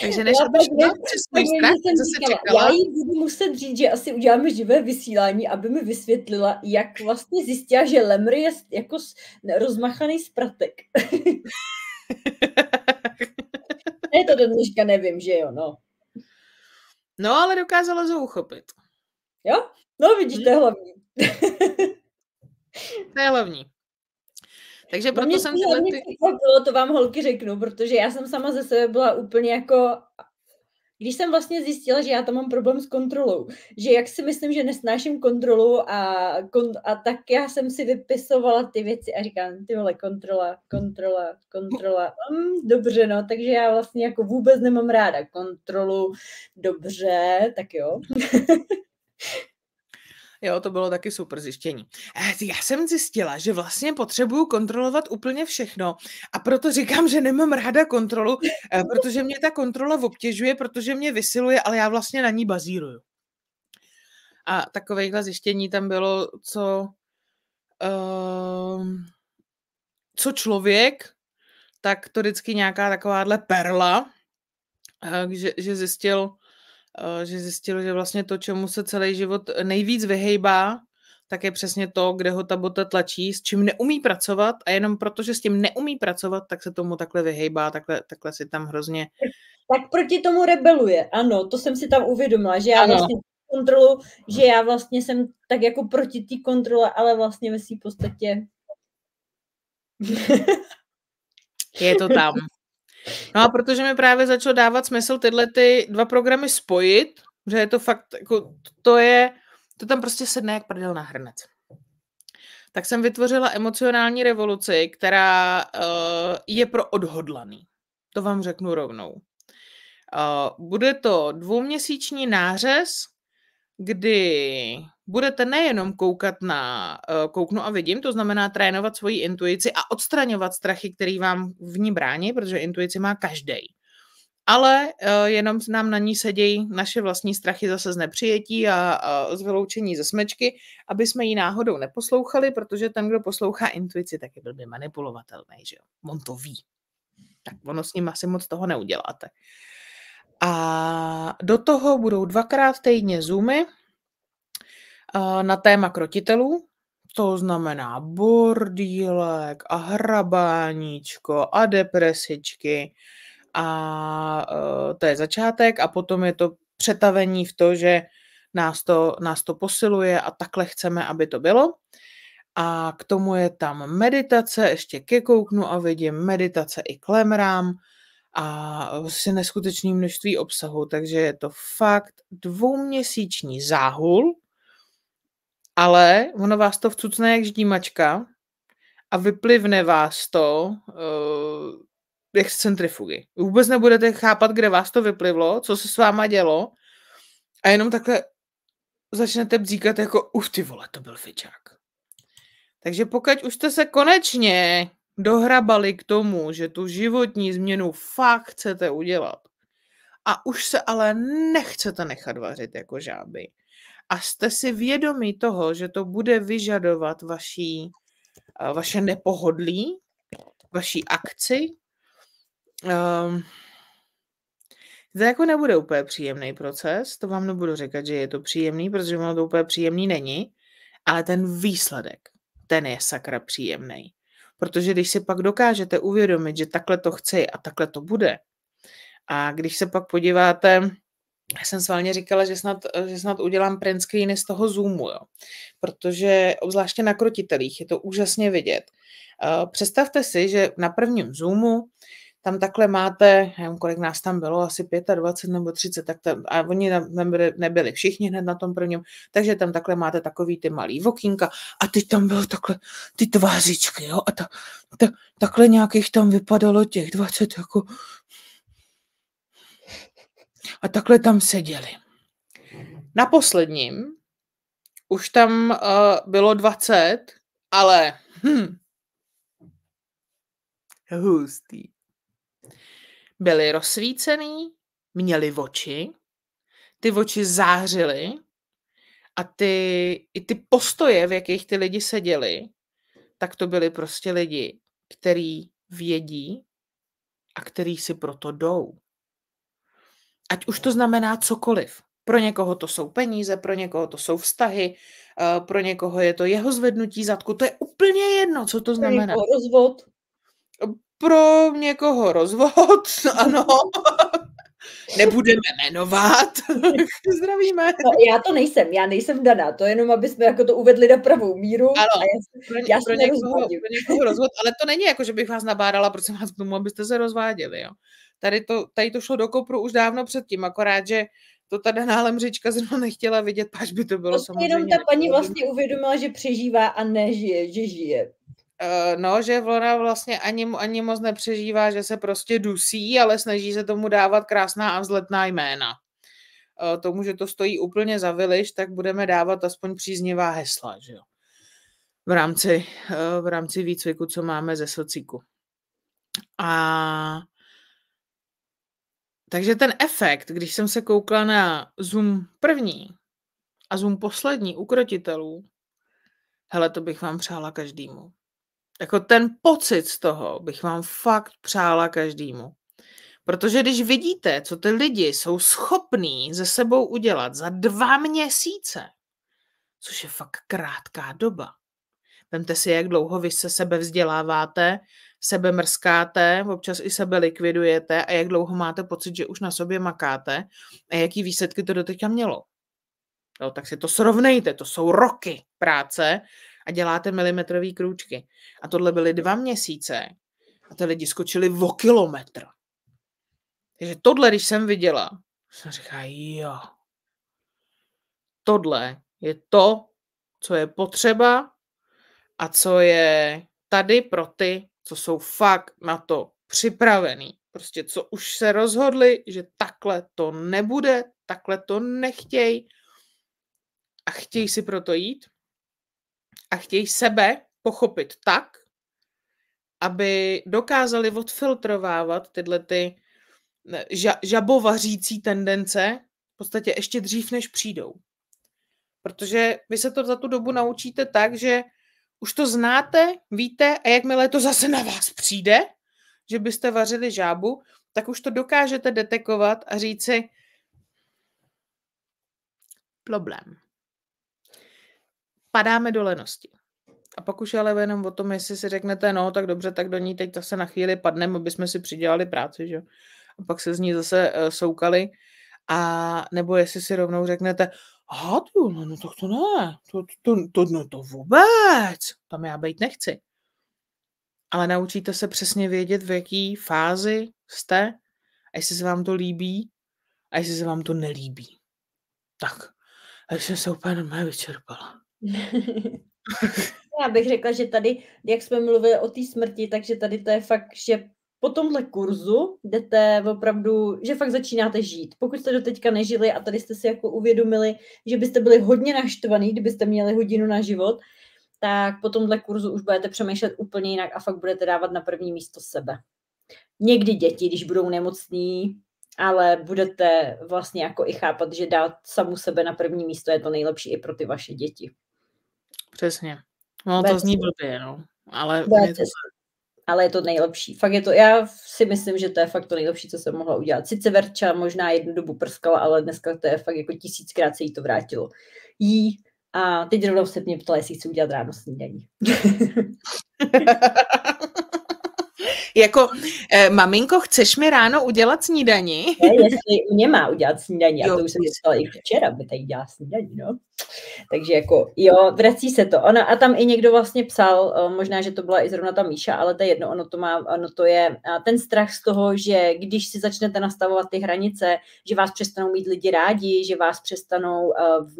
Takže než já, měl měla svůj strach, co se čekala. Já jí budu muset říct, že asi uděláme živé vysílání, aby mi vysvětlila, jak vlastně zjistila, že lemry je jako rozmachaný spratek. ne, to do dneška nevím, že jo, no. No, ale dokázala to uchopit. Jo? No, vidíte, mm. hlavní. to je hlavní. Takže no proto mě jsem tyhle... Ty... Bylo, to vám holky řeknu, protože já jsem sama ze sebe byla úplně jako... Když jsem vlastně zjistila, že já tam mám problém s kontrolou, že jak si myslím, že nesnáším kontrolu a, kon, a tak já jsem si vypisovala ty věci a říkám, ty vole, kontrola, kontrola, kontrola, mm, dobře, no, takže já vlastně jako vůbec nemám ráda kontrolu, dobře, tak jo. Jo, to bylo taky super zjištění. Eh, já jsem zjistila, že vlastně potřebuju kontrolovat úplně všechno a proto říkám, že nemám ráda kontrolu, eh, protože mě ta kontrola obtěžuje, protože mě vysiluje, ale já vlastně na ní bazíruju. A takovéhle zjištění tam bylo, co, uh, co člověk, tak to vždycky nějaká takováhle perla, eh, že, že zjistil, Eh, že zjistil, že vlastně to, čemu se celý život nejvíc vyhejbá, tak je přesně to, kde ho ta bota tlačí, s čím neumí pracovat a jenom proto, že s tím neumí pracovat, tak se tomu takhle vyhejbá, takhle, takhle si tam hrozně... Tak proti tomu rebeluje, ano, to jsem si tam uvědomila, že já ano. vlastně kontrolu, že já vlastně jsem tak jako proti té kontrole, ale vlastně ve své podstatě... je to tam. No a protože mi právě začalo dávat smysl tyhle ty dva programy spojit, že je to fakt, jako, to je, to tam prostě sedne jak prdel na hrnec. Tak jsem vytvořila emocionální revoluci, která uh, je pro odhodlaný. To vám řeknu rovnou. Uh, bude to dvouměsíční nářez, kdy budete nejenom koukat na eh, kouknu a vidím, to znamená trénovat svoji intuici a odstraňovat strachy, který vám v ní brání, protože intuici má každý. Ale eh, jenom nám na ní sedějí naše vlastní strachy zase z nepřijetí a, z vyloučení ze smečky, aby jsme ji náhodou neposlouchali, protože ten, kdo poslouchá intuici, tak je blbě manipulovatelný, že jo? On to ví. Tak ono s ním asi moc toho neuděláte. Uh, a do toho budou dvakrát týdně zoomy na téma krotitelů, to znamená bordílek a hrabáníčko a depresičky a e, to je začátek a potom je to přetavení v to, že nás to, nás to posiluje a takhle chceme, aby to bylo. A k tomu je tam meditace, ještě ke kouknu a vidím meditace i klemrám a eh, se neskutečným množství obsahu, takže je to fakt dvouměsíční záhul, ale ono vás to vcucne jak ždímačka a vyplivne vás to uh, jak z centrifugy. Vůbec nebudete chápat, kde vás to vyplivlo, co se s váma dělo a jenom takhle začnete bzíkat jako, uf ty vole, to byl fičák. Takže pokud už jste se konečně dohrabali k tomu, že tu životní změnu fakt chcete udělat a už se ale nechcete nechat vařit jako žáby a jste si vědomí toho, že to bude vyžadovat vaší, eh, vaše nepohodlí, vaší akci, um, to jako nebude úplně příjemný proces, to vám nebudu říkat, že je to příjemný, protože ono to úplně příjemný není, ale ten výsledek, ten je sakra příjemný. Protože když si pak dokážete uvědomit, že takhle to chci a takhle to bude, a když se pak podíváte, já jsem vámi říkala, že snad, že snad udělám print screeny z toho Zoomu, jo. protože obzvláště na krotitelích je to úžasně vidět. Eh, představte si, že na prvním Zoomu tam takhle máte, nevím, kolik nás tam bylo, asi 25 nebo 30, tak tam, a oni nebyli, nebyli všichni hned na tom prvním, takže tam takhle máte takový ty malý vokínka a ty tam bylo takhle ty tváříčky, jo, a ta, ta, takhle nějakých tam vypadalo těch 20 jako a takhle tam seděli. Na posledním už tam uh, bylo 20, ale hm, hustý byli rozsvícený, měli oči, ty oči zářily a ty, i ty postoje, v jakých ty lidi seděli, tak to byli prostě lidi, který vědí a který si proto jdou. Ať už to znamená cokoliv. Pro někoho to jsou peníze, pro někoho to jsou vztahy, eh, pro někoho je to jeho zvednutí zadku, to je úplně jedno, co to znamená. Pro někoho rozvod pro někoho rozvod, ano. Nebudeme jmenovat. Zdravíme. No, já to nejsem, já nejsem daná, to jenom, aby jsme jako to uvedli na pravou míru. Ano, já, pro, já pro, někoho, pro někoho rozvod, ale to není jako, že bych vás nabádala, jsem vás k tomu, abyste se rozváděli. Jo. Tady, to, tady to šlo do kopru už dávno předtím, akorát, že to ta daná lemřička zrovna nechtěla vidět, až by to bylo to prostě samozřejmě. Jenom ta paní vlastně uvědomila, že přežívá a nežije, že žije. Eh, no, že ona vlastně ani, ani moc nepřežívá, že se prostě dusí, ale snaží se tomu dávat krásná a vzletná jména. Eh, tomu, že to stojí úplně za viliš, tak budeme dávat aspoň příznivá hesla, že jo. V rámci, eh, v rámci výcviku, co máme ze socíku. A takže ten efekt, když jsem se koukla na Zoom první a Zoom poslední ukrotitelů, hele, to bych vám přála každému. Jako ten pocit z toho bych vám fakt přála každému. Protože když vidíte, co ty lidi jsou schopní ze sebou udělat za dva měsíce, což je fakt krátká doba. Vemte si, jak dlouho vy se sebe vzděláváte, sebe mrskáte, občas i sebe likvidujete a jak dlouho máte pocit, že už na sobě makáte a jaký výsledky to doteďka mělo. No tak si to srovnejte, to jsou roky práce a děláte milimetrové krůčky. A tohle byly dva měsíce a ty lidi skočili o kilometr. Takže tohle, když jsem viděla, jsem říká, jo, tohle je to, co je potřeba a co je tady pro ty, co jsou fakt na to připravený. Prostě co už se rozhodli, že takhle to nebude, takhle to nechtějí a chtějí si proto jít a chtějí sebe pochopit tak, aby dokázali odfiltrovávat tyhle ty ža- žabovařící tendence v podstatě ještě dřív, než přijdou. Protože vy se to za tu dobu naučíte tak, že už to znáte, víte a jakmile to zase na vás přijde, že byste vařili žábu, tak už to dokážete detekovat a říci problém padáme do lenosti. A pak už ale jenom o tom, jestli si řeknete, no tak dobře, tak do ní teď zase na chvíli padneme, aby jsme si přidělali práci, že A pak se z ní zase uh, soukali. A nebo jestli si rovnou řeknete, aha, tu, no, no tak to ne, to, to, to, no, to vůbec, tam já být nechci. Ale naučíte se přesně vědět, v jaký fázi jste, a jestli se vám to líbí, a jestli se vám to nelíbí. Tak, a jsem se úplně vyčerpala. Já bych řekla, že tady, jak jsme mluvili o té smrti, takže tady to je fakt, že po tomhle kurzu jdete opravdu, že fakt začínáte žít. Pokud jste do teďka nežili a tady jste si jako uvědomili, že byste byli hodně naštvaný, kdybyste měli hodinu na život, tak po tomhle kurzu už budete přemýšlet úplně jinak a fakt budete dávat na první místo sebe. Někdy děti, když budou nemocní, ale budete vlastně jako i chápat, že dát samu sebe na první místo je to nejlepší i pro ty vaše děti. Přesně. No Verte. to zní blbě, no. Ale, to... ale je to nejlepší. Fakt je to, já si myslím, že to je fakt to nejlepší, co jsem mohla udělat. Sice Verča možná jednu dobu prskala, ale dneska to je fakt jako tisíckrát se jí to vrátilo. Jí a teď rovnou se mě ptala, jestli chci udělat ráno snídaní. Jako, eh, maminko, chceš mi ráno udělat snídaní? Ne, jestli mě má udělat snídaní, jo, a to už jsem říkala i včera, by tady dělala snídaní, no. Takže jako, jo, vrací se to. Ona, a tam i někdo vlastně psal, eh, možná, že to byla i zrovna ta Míša, ale to je jedno, ono to má, ono to je ten strach z toho, že když si začnete nastavovat ty hranice, že vás přestanou mít lidi rádi, že vás přestanou uh, v,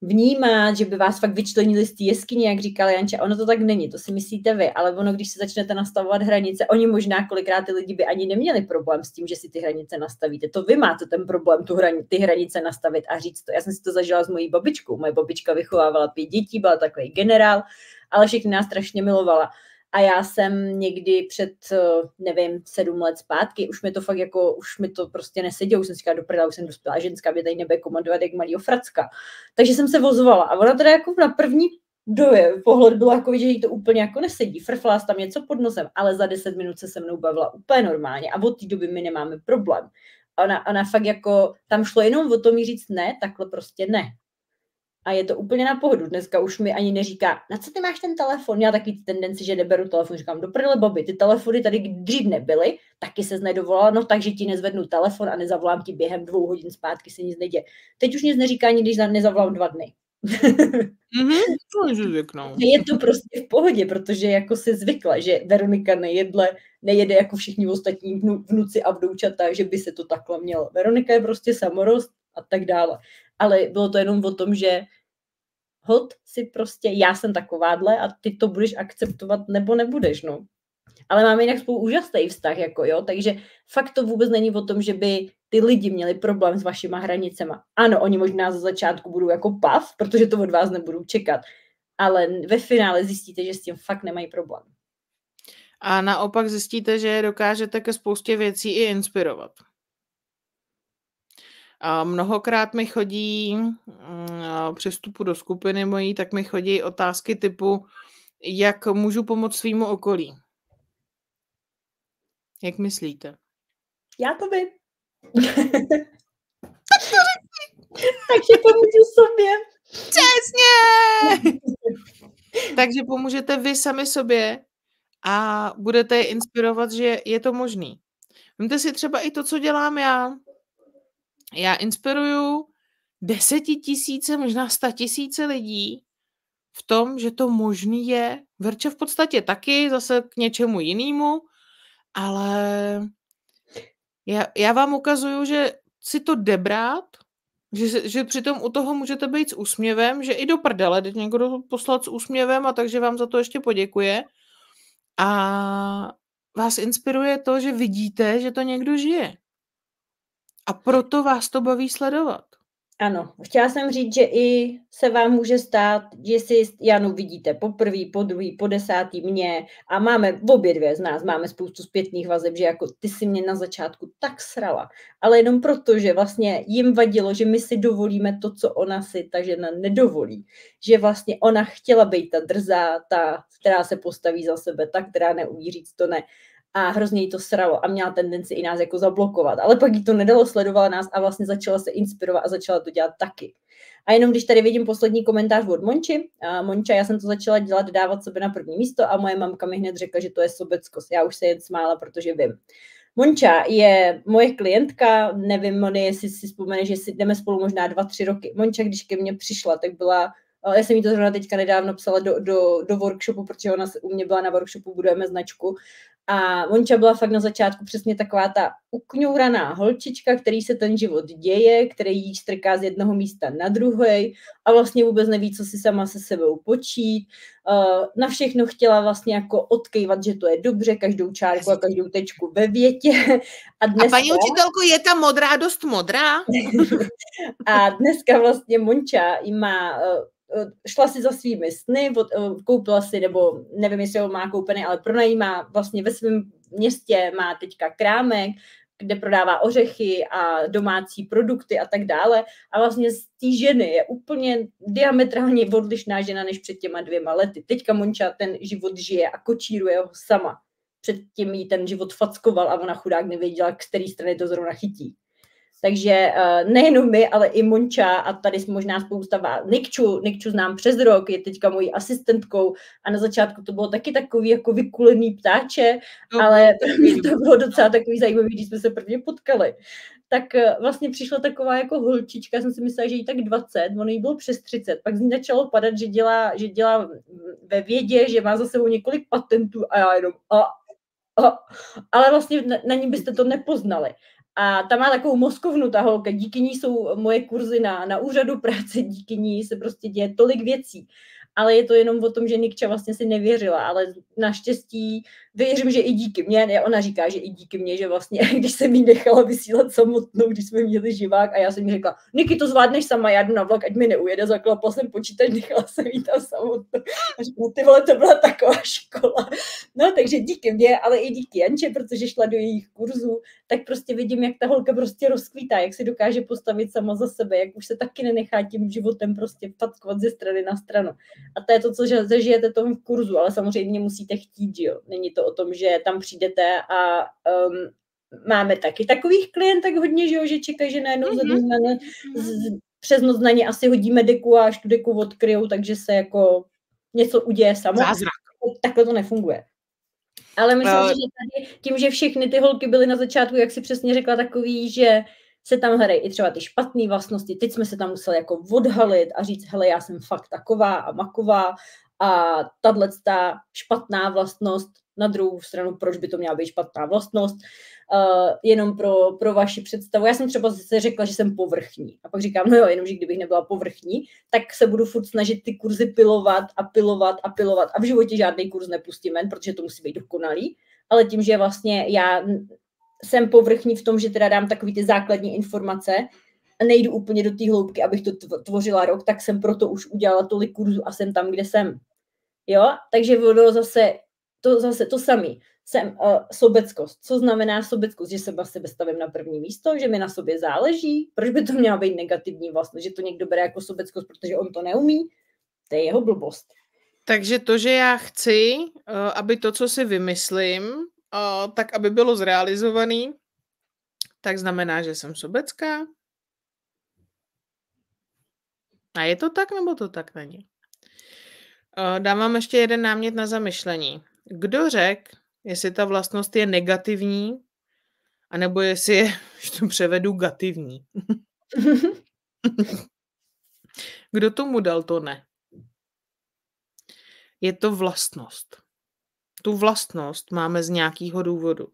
vnímat, že by vás fakt vyčlenili z té jeskyně, jak říkal Janče. Ono to tak není, to si myslíte vy, ale ono, když se začnete nastavovat hranice, oni možná kolikrát ty lidi by ani neměli problém s tím, že si ty hranice nastavíte. To vy máte ten problém, tu hran, ty hranice nastavit a říct to. Já jsem si to zažila s mojí babičkou. Moje babička vychovávala pět dětí, byla takový generál, ale všechny nás strašně milovala a já jsem někdy před, eh, nevím, sedm let zpátky, už mi to fakt jako, už mi to prostě nesedělo, už jsem si říkala, doprda, už jsem dospělá ženská, mě tady nebude komandovat jak malý fracka. Takže jsem se vozvala. a ona teda jako na první doje, pohled byl jako, že jí to úplně jako nesedí, frflá tam něco pod nosem, ale za deset minut se se mnou bavila úplně normálně a od té doby my nemáme problém. ona, ona fakt jako, tam šlo jenom o to mi říct ne, takhle prostě ne a je to úplně na pohodu. Dneska už mi ani neříká, na co ty máš ten telefon? Já takový tendenci, že neberu telefon, říkám, do prdele, Bobby, ty telefony tady dřív nebyly, taky se nedovolala, no takže ti nezvednu telefon a nezavolám ti během dvou hodin zpátky, se nic neděje. Teď už nic neříká ani, když nezavolám dva dny. mm-hmm, je to prostě v pohodě, protože jako se zvykla, že Veronika nejedle, nejede jako všichni ostatní vnu, vnuci a vnoučata, že by se to takhle mělo. Veronika je prostě samorost a tak dále. Ale bylo to jenom o tom, že hod si prostě, já jsem takováhle a ty to budeš akceptovat nebo nebudeš, no. Ale máme jinak spolu úžasný vztah, jako jo, takže fakt to vůbec není o tom, že by ty lidi měli problém s vašima hranicema. Ano, oni možná za začátku budou jako pav, protože to od vás nebudou čekat, ale ve finále zjistíte, že s tím fakt nemají problém. A naopak zjistíte, že dokážete ke spoustě věcí i inspirovat. Mnohokrát mi chodí mm, při vstupu do skupiny mojí, tak mi chodí otázky typu, jak můžu pomoct svýmu okolí. Jak myslíte? Já to by. Takže pomůžu sobě. Přesně! Takže pomůžete vy sami sobě a budete je inspirovat, že je to možný. Vemte si třeba i to, co dělám já. Já inspiruju desetitisíce, možná sta tisíce lidí v tom, že to možný je. Verča v podstatě taky, zase k něčemu jinému, ale já, já vám ukazuju, že si to debrát, že, že přitom u toho můžete být s úsměvem, že i do prdele, jde někdo poslat s úsměvem a takže vám za to ještě poděkuje. A vás inspiruje to, že vidíte, že to někdo žije. A proto vás to baví sledovat. Ano, chtěla jsem říct, že i se vám může stát, že si Janu vidíte po prvý, po druhý, po desátý mě a máme v obě dvě z nás, máme spoustu zpětných vazeb, že jako ty si mě na začátku tak srala, ale jenom proto, že vlastně jim vadilo, že my si dovolíme to, co ona si ta žena nedovolí, že vlastně ona chtěla být ta drzá, ta, která se postaví za sebe, ta, která neumí říct to ne a hrozně jí to sralo a měla tendenci i nás jako zablokovat. Ale pak jí to nedalo, sledovala nás a vlastně začala se inspirovat a začala to dělat taky. A jenom když tady vidím poslední komentář od Monči, a Monča, já jsem to začala dělat, dávat sebe na první místo a moje mamka mi hned řekla, že to je sobeckost. Já už se jen smála, protože vím. Monča je moje klientka, nevím, Moni, jestli si vzpomene, že si jdeme spolu možná dva, tři roky. Monča, když ke mně přišla, tak byla eh, já jsem jí to zrovna teďka nedávno psala do, do, do workshopu, protože ona u mě byla na workshopu Budujeme značku a Monča byla fakt na začátku přesně taková ta ukňouraná holčička, který se ten život děje, který jí strká z jednoho místa na druhý a vlastně vůbec neví, co si sama se sebou počít. Eh, na všechno chtěla vlastně jako odkejvat, že to je dobře, každou čárku a každou tečku ve větě. A, dneska... a paní učitelko, je ta modrá dost modrá? a dneska vlastně Monča má eh, Eh, šla si za svými sny, eh, koupila si, nebo nevím, jestli ho má koupený, ale pronajímá vlastně ve svém městě, má teďka krámek, kde prodává ořechy a domácí produkty a tak dále. A vlastně z té ženy je úplně diametrálně odlišná žena než před těma dvěma lety. Teďka Monča ten život žije a kočíruje ho sama. Předtím jí ten život fackoval a ona chudák nevěděla, k který strany to zrovna chytí. Takže eh, nejenom my, ale i Monča a tady možná spousta Nikču, Nikču znám přes rok, je teďka mojí asistentkou a na začátku to bylo taky takový jako vykulený ptáče, no, ale pro mě to bylo docela takový zajímavý, když jsme se prvně potkali. Tak eh, vlastně přišla taková jako holčička, jsem si myslela, že jí tak 20, ono jí bylo přes 30, pak z ní začalo padat, že dělá, že dělá mm, ve vědě, že má za sebou několik patentů a já jenom a, a. Ale vlastně na, na ní byste to nepoznali. A ta má takovou mozkovnu, ta holka, díky ní jsou moje kurzy na, na úřadu práce, díky ní se prostě děje tolik věcí ale je to jenom o tom, že Nikča vlastně si nevěřila, ale naštěstí věřím, že i díky mně, ona říká, že i díky mně, že vlastně, když jsem mi nechala vysílat samotnou, když jsme měli živák a já jsem jí řekla, Niky, to zvládneš sama, já jdu na vlak, ať mi neujede, zaklapla jsem počítač, nechala jsem jí tam samotnou. A říkala, no, ty vole, to byla taková škola. No, takže díky mně, ale i díky Janče, protože šla do jejich kurzů, tak prostě vidím, jak ta holka prostě rozkvítá, jak si dokáže postavit sama za sebe, jak už se taky nenechá tím životem prostě packovat ze strany na stranu a to je to, co zažijete tomu v kurzu, ale samozřejmě musíte chtít, jo. Není to o tom, že tam přijdete a um, máme taky takových klientek hodně, že jo, že čekají, že najednou mm-hmm. na ně, mhm. z, přes noc na ně asi hodíme deku a až tu deku odkryjou, takže se jako něco uděje samo. Takhle to nefunguje. Ale myslím, uh... že tady tím, že všechny ty holky byly na začátku, jak si přesně řekla, takový, že se tam hrají i třeba ty špatné vlastnosti. Teď jsme se tam museli jako odhalit a říct, hele, já jsem fakt taková a maková a tahle ta špatná vlastnost na druhou stranu, proč by to měla být špatná vlastnost, uh, jenom pro, pro vaši představu. Já jsem třeba se řekla, že jsem povrchní. A pak říkám, no jo, jenom, kdybych nebyla povrchní, tak se budu furt snažit ty kurzy pilovat a pilovat a pilovat. A v životě žádný kurz nepustím ven, protože to musí být dokonalý. Ale tím, že vlastně já jsem povrchní v tom, že teda dám takové ty základní informace a nejdu úplně do té hloubky, abych to tvořila rok, tak jsem proto už udělala tolik kurzů a jsem tam, kde jsem. Jo, takže bylo zase to, zase to samé. Jsem uh, sobeckost. Co znamená sobeckost? Že seba sebe stavím na první místo, že mi na sobě záleží. Proč by to měla být negativní vlastně, že to někdo bere jako sobeckost, protože on to neumí? To je jeho blbost. Takže to, že já chci, eh, aby to, co si vymyslím, tak, aby bylo zrealizovaný, tak znamená, že jsem sobecká. A je to tak, nebo to tak není? dám vám ještě jeden námět na zamyšlení. Kdo řekl, jestli ta vlastnost je negativní, anebo jestli je, že to převedu, gativní? Kdo tomu dal to ne? Je to vlastnost tu vlastnost máme z nějakého důvodu.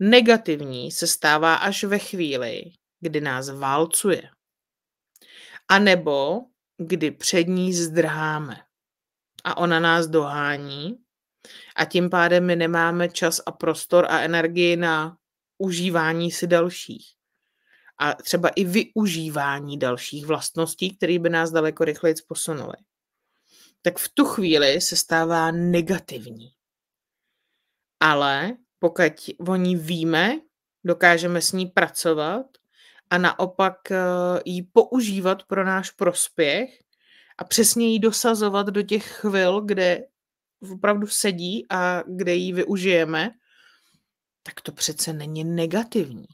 Negativní se stává až ve chvíli, kdy nás válcuje. A nebo kdy před ní zdrháme a ona nás dohání a tím pádem my nemáme čas a prostor a energii na užívání si dalších. A třeba i využívání dalších vlastností, které by nás daleko rychleji posunuly. Tak v tu chvíli se stává negativní ale pokud o ní víme, dokážeme s ní pracovat a naopak eh, ji používat pro náš prospěch a přesně ji dosazovat do těch chvil, kde opravdu sedí a kde ji využijeme, tak to přece není negativní.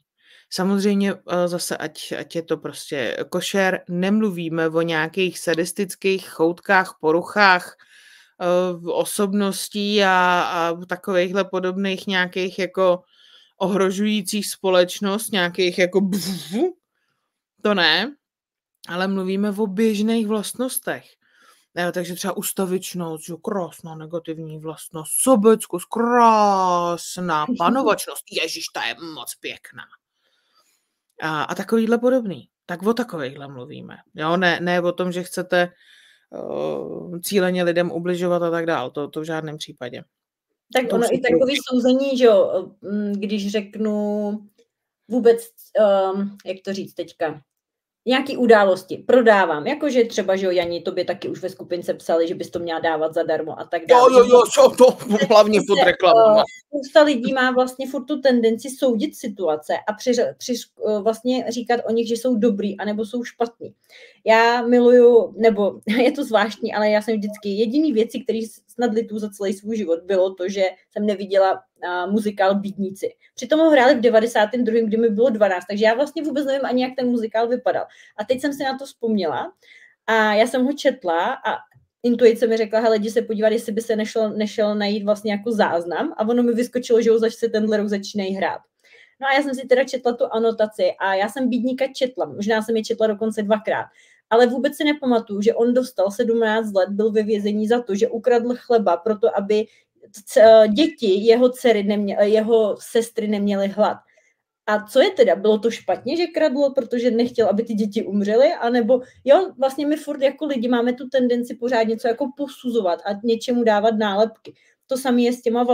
Samozřejmě eh, zase, ať, ať je to prostě košer, nemluvíme o nějakých sadistických choutkách, poruchách, osobností a, a takovýchhle podobných nějakých jako ohrožujících společnost, nějakých jako bzz, to ne, ale mluvíme o běžných vlastnostech. Jo, e, takže třeba ustavičnost, že krásná negativní vlastnost, sobeckost, krásná mhm. panovačnost, Ježiš, ta je moc pěkná. A, a takovýhle podobný. Tak o takovýchhle mluvíme. Jo, ne, ne o tom, že chcete Eh, cíleně lidem ubližovat a tak dál. To, to v žádném případě. Tak ono i takový souzení, že jo, eh, mm, když řeknu vůbec, um, jak to říct teďka, nějaký události, prodávám, jakože třeba, že jo, Jani, tobě taky už ve skupince psali, že bys to měla dávat zadarmo a tak dále. Jo, jo, jo, to, hlavně pod prostě, reklamou. Eh, spousta lidí má vlastně furt tu tendenci soudit situace a při, při, eh, vlastně říkat o nich, že jsou dobrý anebo jsou špatný. Já miluju, nebo je to zvláštní, ale já jsem vždycky jediný věci, které snad litu za celý svůj život, bylo to, že jsem neviděla uh, muzikál Bídníci. Přitom ho hráli v 92., kdy mi bylo 12, takže já vlastně vůbec nevím ani, jak ten muzikál vypadal. A teď jsem si na to vzpomněla a já jsem ho četla a intuice mi řekla, hele, lidi se podívat, jestli by se nešel, nešel najít vlastně jako záznam a ono mi vyskočilo, že už zase tenhle rok začínají hrát. No a já jsem si teda četla tu anotaci a já jsem Bídníka četla, možná jsem je četla dokonce dvakrát, ale vůbec si nepamatuju, že on dostal 17 let, byl ve vězení za to, že ukradl chleba proto, aby E, děti jeho, dcery nemě, e, jeho sestry neměly hlad. A co je teda? Bylo to špatně, že kradlo, protože nechtěl, aby ty děti umřely? A nebo, jo, vlastně my furt jako lidi máme tu tendenci pořád něco jako posuzovat a něčemu dávat nálepky. To samé je s těma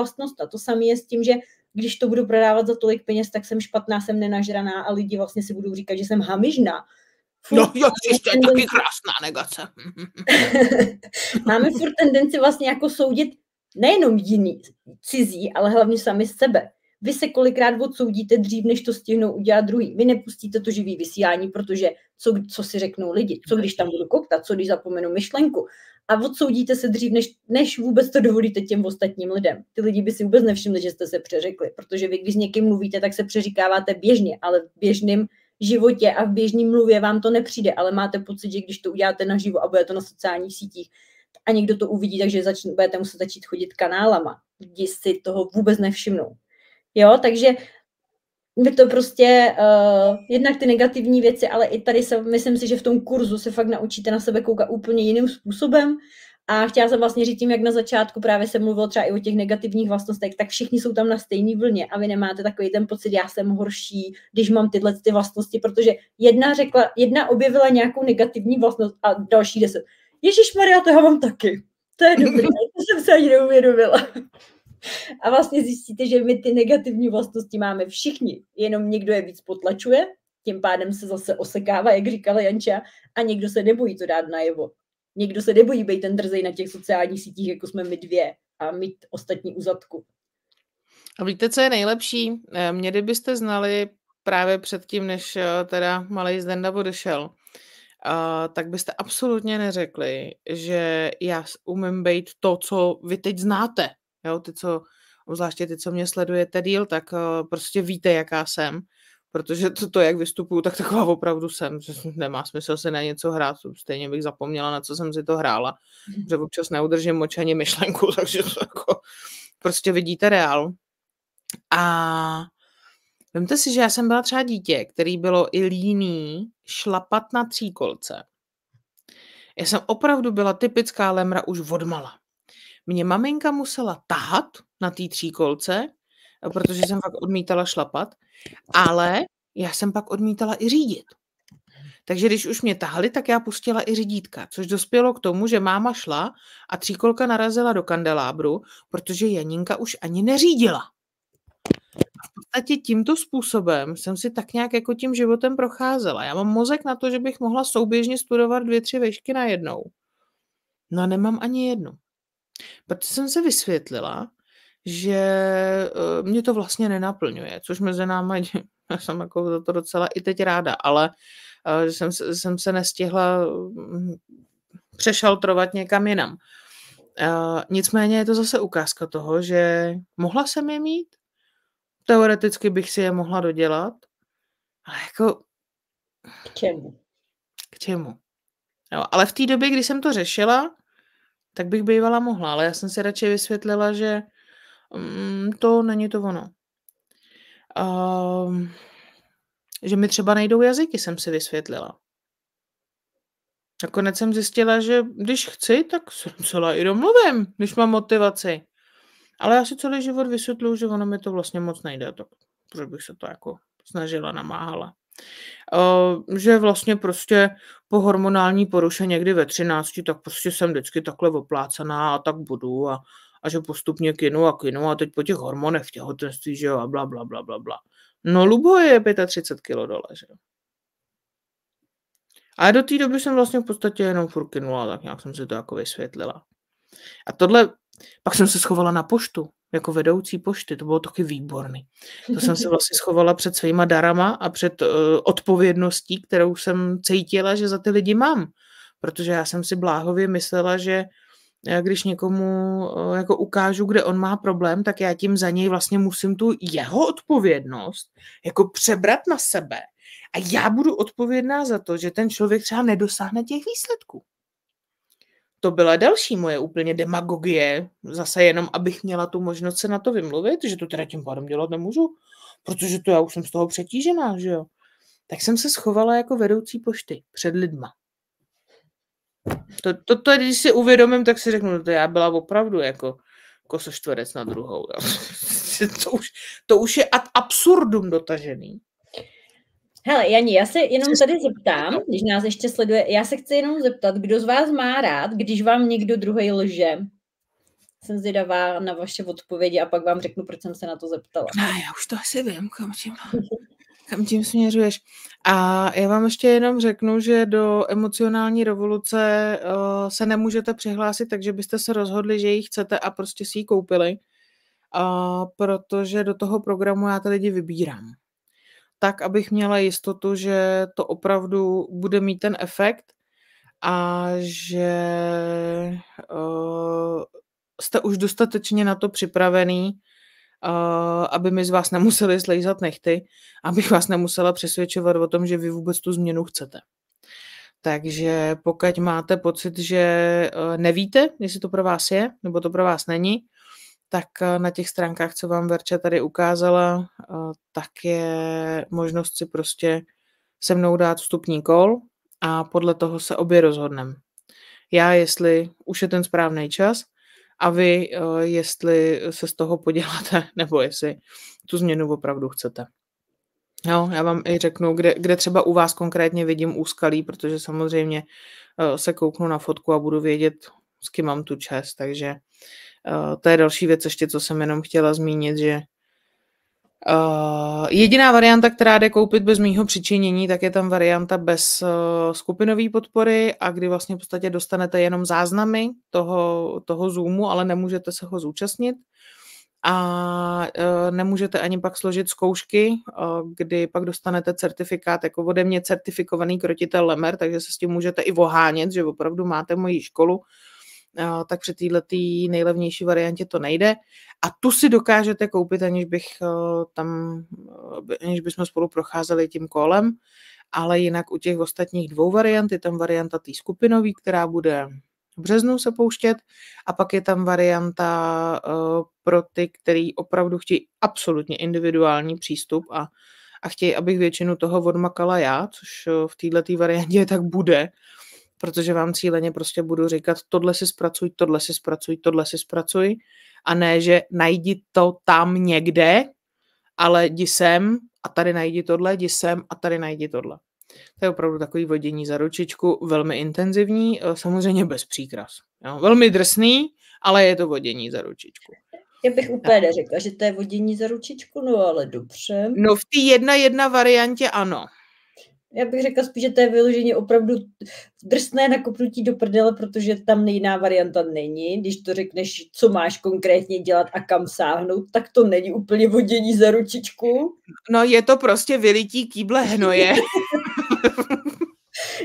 a to samé je s tím, že když to budu prodávat za tolik peněz, tak jsem špatná, jsem nenažraná a lidi vlastně si budou říkat, že jsem hamižná. Furt no jo, to je taky krásná negace. máme furt tendenci vlastně jako soudit nejenom jiný, cizí, ale hlavně sami sebe. Vy se kolikrát odsoudíte dřív, než to stihnou udělat druhý. Vy nepustíte to živý vysílání, protože co, co si řeknou lidi, co když tam budu koktat, co když zapomenu myšlenku. A odsoudíte se dřív, než, než vůbec to dovolíte těm ostatním lidem. Ty lidi by si vůbec nevšimli, že jste se přeřekli, protože vy, když s někým mluvíte, tak se přeříkáváte běžně, ale v běžném životě a v běžném mluvě vám to nepřijde, ale máte pocit, že když to uděláte naživo a bude to na sociálních sítích, a někdo to uvidí, takže začne, budete muset začít chodit kanálama. Lidi si toho vůbec nevšimnou. Jo, takže by to prostě, uh, jednak ty negativní věci, ale i tady se, myslím si, že v tom kurzu se fakt naučíte na sebe koukat úplně jiným způsobem. A chtěla jsem vlastně říct tím, jak na začátku právě se mluvilo třeba i o těch negativních vlastnostech, tak všichni jsou tam na stejné vlně a vy nemáte takový ten pocit, já jsem horší, když mám tyhle ty vlastnosti, protože jedna řekla, jedna objevila nějakou negativní vlastnost a další deset Ježíš Maria, to já mám taky. To je dobré, to jsem se ani neuvědomila. A vlastně zjistíte, že my ty negativní vlastnosti máme všichni, jenom někdo je víc potlačuje, tím pádem se zase osekává, jak říkala Janča, a někdo se nebojí to dát najevo. Někdo se nebojí být ten drzej na těch sociálních sítích, jako jsme my dvě, a mít ostatní uzadku. A víte, co je nejlepší? Eh, mě kdybyste znali právě předtím, než eh, teda malý Zdenda odešel, tak byste absolutně neřekli, že já umím být to, co vy teď znáte. Jo, ty, co, obzvláště ty, co mě sledujete díl, tak uh, prostě víte, jaká jsem. Protože to, to, jak vystupuju, tak taková opravdu jsem. Že nemá smysl se na něco hrát, stejně bych zapomněla, na co jsem si to hrála. Mhm. Že občas neudržím moč ani myšlenku, takže to jako prostě vidíte reál. A Vemte si, že já jsem byla třeba dítě, který bylo i líný šlapat na tříkolce. Já jsem opravdu byla typická lemra už odmala. Mě maminka musela tahat na té tříkolce, eh, protože jsem pak odmítala šlapat, ale já jsem pak odmítala i řídit. Takže když už mě tahali, tak já pustila i řidítka, což dospělo k tomu, že máma šla a tříkolka narazila do kandelábru, protože Janinka už ani neřídila. A v podstatě tímto způsobem jsem si tak nějak jako tím životem procházela. Já mám mozek na to, že bych mohla souběžně studovat dvě, tři vešky jednou. No a nemám ani jednu. Protože jsem se vysvětlila, že eh, mě to vlastně nenaplňuje, což mezi náma, já jsem jako za to docela i teď ráda, ale eh, že jsem, jsem se nestihla hm, přešaltrovat někam jinam. Eh, nicméně je to zase ukázka toho, že mohla jsem je mít, teoreticky bych si je mohla dodělat, ale jako... K čemu? K čemu? Jo, ale v té době, kdy jsem to řešila, tak bych bývala mohla, ale já jsem si radši vysvětlila, že mm, to není to ono. Um, uh, že mi třeba nejdou jazyky, jsem si vysvětlila. Nakonec jsem zjistila, že když chci, tak se celá i domluvím, když mám motivaci. Ale já si celý život vysvětluju, že ono mi to vlastně moc nejde, tak proč bych se to jako snažila, namáhala. že vlastně prostě po hormonální poruše někdy ve 13, tak prostě jsem vždycky takhle oplácaná a tak budu a, a že postupně kinu a kinu a teď po těch hormonech v těhotenství, že jo, a bla, bla, bla, bla, bla. No Lubo je 35 kg dole, že jo. A do té doby jsem vlastně v podstatě jenom furt kinula, tak nějak jsem si to jako vysvětlila. A tohle pak jsem se schovala na poštu, jako vedoucí pošty, to bylo taky výborný. To jsem se vlastně schovala před svýma darama a před uh, odpovědností, kterou jsem cítila, že za ty lidi mám. Protože já jsem si bláhově myslela, že eh, když někomu uh, jako ukážu, kde on má problém, tak já tím za něj vlastně musím tu jeho odpovědnost jako přebrat na sebe. A já budu odpovědná za to, že ten člověk třeba nedosáhne těch výsledků to byla další moje úplně demagogie, zase jenom, abych měla tu možnost se na to vymluvit, že to teda tím pádem dělat nemůžu, protože to já už jsem z toho přetížená, že jo. Tak jsem se schovala jako vedoucí pošty před lidma. To, to, to když si uvědomím, tak si řeknu, že no to já byla opravdu jako kosoštverec na druhou. Jo. To, už, to už je ad absurdum dotažený. Hele, Jani, já se jenom tady zeptám, když nás ještě sleduje, já se chci jenom zeptat, kdo z vás má rád, když vám někdo druhý lže? Jsem zvědavá na vaše odpovědi a pak vám řeknu, proč jsem se na to zeptala. No, já už to asi vím, kam tím, kam tím směřuješ. A já vám ještě jenom řeknu, že do emocionální revoluce uh, se nemůžete přihlásit, takže byste se rozhodli, že ji chcete a prostě si ji koupili, uh, protože do toho programu já ty lidi vybírám tak, abych měla jistotu, že to opravdu bude mít ten efekt a že uh, jste už dostatečně na to připravený, uh, aby mi z vás nemuseli slejzat nechty, abych vás nemusela přesvědčovat o tom, že vy vůbec tu změnu chcete. Takže pokud máte pocit, že eh, nevíte, jestli to pro vás je, nebo to pro vás není, tak eh, na těch stránkách, co vám Verča tady ukázala, eh, tak je možnost si prostě se mnou dát vstupní kol a podle toho se obě rozhodneme. Já, jestli už je ten správný čas a vy, eh, jestli se z toho poděláte nebo jestli tu změnu opravdu chcete. Jo, já vám i řeknu, kde, kde třeba u vás konkrétně vidím úskalí, protože samozřejmě se kouknu na fotku a budu vědět, s kým mám tu čest, takže Eh, to je další věc ještě, co jsem jenom chtěla zmínit, že Uh, jediná varianta, která jde koupit bez mýho přičinění, tak je tam varianta bez uh, skupinové podpory a kdy vlastně v podstatě dostanete jenom záznamy toho, toho Zoomu, ale nemůžete se ho zúčastnit a uh, nemůžete ani pak složit zkoušky, uh, kdy pak dostanete certifikát, jako ode mě certifikovaný krotitel Lemer, takže se s tím můžete i vohánět, že opravdu máte moji školu, tak při této nejlevnější variantě to nejde. A tu si dokážete koupit, aniž bych e, tam, e, aniž bychom spolu procházeli tím kolem, ale jinak u těch ostatních dvou variant je tam varianta té skupinový, která bude v březnu se pouštět a pak je tam varianta e, pro ty, který opravdu chtějí absolutně individuální přístup a, a chtějí, abych většinu toho odmakala já, což v této variantě tak bude, protože vám cíleně prostě budu říkat, tohle si zpracuj, tohle si zpracuj, tohle si zpracuj a ne, že najdi to tam někde, ale jdi sem a tady najdi tohle, jdi sem a tady najdi tohle. To je opravdu takový vodění za ručičku, velmi intenzivní, eh, samozřejmě bez příkras. Jo? Velmi drsný, ale je to vodění za ručičku. Já bych úplně neřekla, že to je vodění za ručičku, no ale dobře. No v té jedna jedna variantě ano já bych řekla spíš, že to je vyloženě opravdu drsné nakopnutí do prdele, protože tam jiná varianta není. Když to řekneš, co máš konkrétně dělat a kam sáhnout, tak to není úplně vodění za ručičku. No je to prostě vylití kýble hnoje.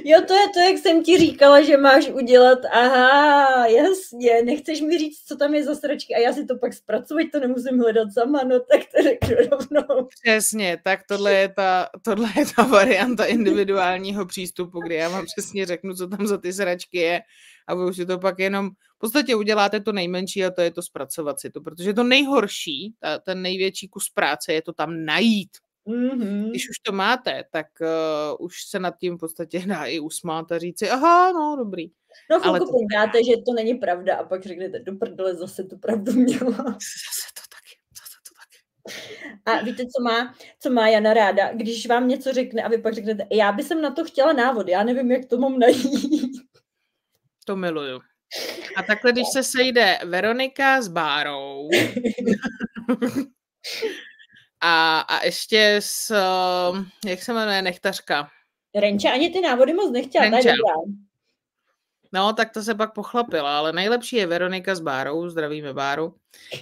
Jo, to je to, jak jsem ti říkala, že máš udělat. Aha, jasně, nechceš mi říct, co tam je za sračky a já si to pak zpracovat, to nemusím hledat sama, no tak to řeknu rovnou. Přesně, tak tohle je ta, tohle je ta varianta individuálního přístupu, kdy já vám přesně řeknu, co tam za ty sračky je a vy už si to pak jenom, v podstatě uděláte to nejmenší a to je to zpracovat si to, protože to nejhorší, ta, ten největší kus práce je to tam najít. Mm-hmm. Když už to máte, tak uh, už se nad tím v podstatě dá i usmát a říct si, aha, no, dobrý. No chvilku to... dáte, že to není pravda a pak řeknete, do prdele, zase tu pravdu měla. Zase to taky, zase to taky. A víte, co má, co má Jana ráda? Když vám něco řekne a vy pak řeknete, já bych na to chtěla návod, já nevím, jak to mám najít. To miluju. A takhle, když se sejde Veronika s Bárou, a, a ještě s, um, jak se jmenuje, nechtařka. Renče ani ty návody moc nechtěla, Renče. No, tak to se pak pochlapila, ale nejlepší je Veronika s Bárou, zdravíme Báru.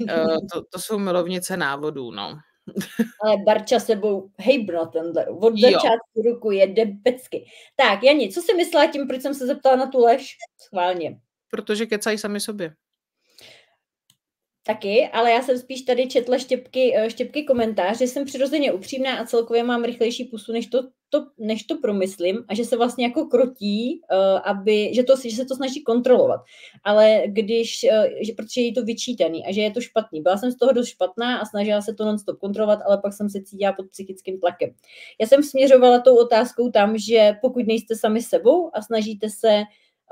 Eh, to, to jsou milovnice návodů, no. Ale Barča sebou hejbno tenhle. Od začátku ruku je debecky. Tak, Jani, co jsi myslela tím, proč jsem se zeptala na tu lež? Schválně. Protože kecají sami sobě taky, ale já jsem spíš tady četla štěpky, eh, štěpky komentáře, jsem přirozeně upřímná a celkově mám rychlejší pusu, než to, to, než to promyslím a že se vlastně jako krotí, eh, aby, že, to, že se to snaží kontrolovat, ale když, eh, že, protože je to vyčítaný a že je to špatný. Byla jsem z toho dost špatná a snažila se to non-stop kontrolovat, ale pak jsem se cítila pod psychickým tlakem. Já jsem směřovala tou otázkou tam, že pokud nejste sami sebou a snažíte se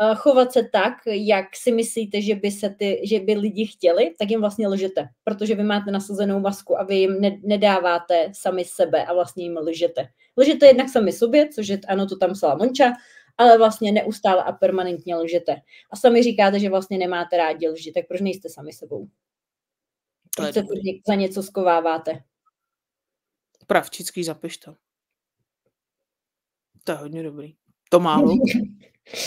Eh, chovat se tak, jak si myslíte, že by, se ty, že by lidi chtěli, tak jim vlastně lžete, protože vy máte nasazenou masku a vy jim ne, nedáváte sami sebe a vlastně jim lžete. Lžete jednak sami sobě, což je, ano, to tam psala Monča, ale vlastně neustále a permanentně lžete. A sami říkáte, že vlastně nemáte rádi lži, tak proč nejste sami sebou? Proč se za něco skováváte? Pravčický zapiš to. To je hodně dobrý. To málo.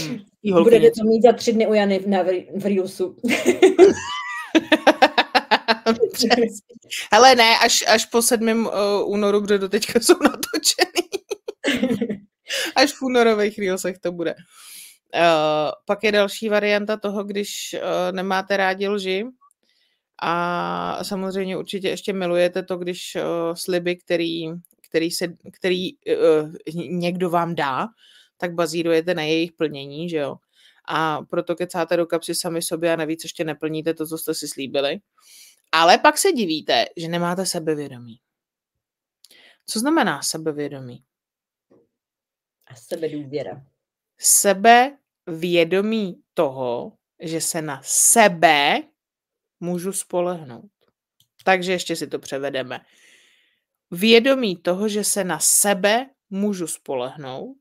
Hmm. Budete to mít za tři dny u Jany na, v Reelsu. Ale ne, až, až po 7. Uh, eh, únoru, kde do teďka jsou natočený. až v únorových Reelsech to bude. Uh, pak je další varianta toho, když uh, nemáte rádi lži a samozřejmě určitě ještě milujete to, když uh, sliby, který, který, se, který uh, někdo vám dá, tak bazírujete na jejich plnění, že jo. A proto kecáte do kapsy sami sobě a navíc ještě neplníte to, co jste si slíbili. Ale pak se divíte, že nemáte sebevědomí. Co znamená sebevědomí? A sebedůvěra. Sebevědomí toho, že se na sebe můžu spolehnout. Takže ještě si to převedeme. Vědomí toho, že se na sebe můžu spolehnout,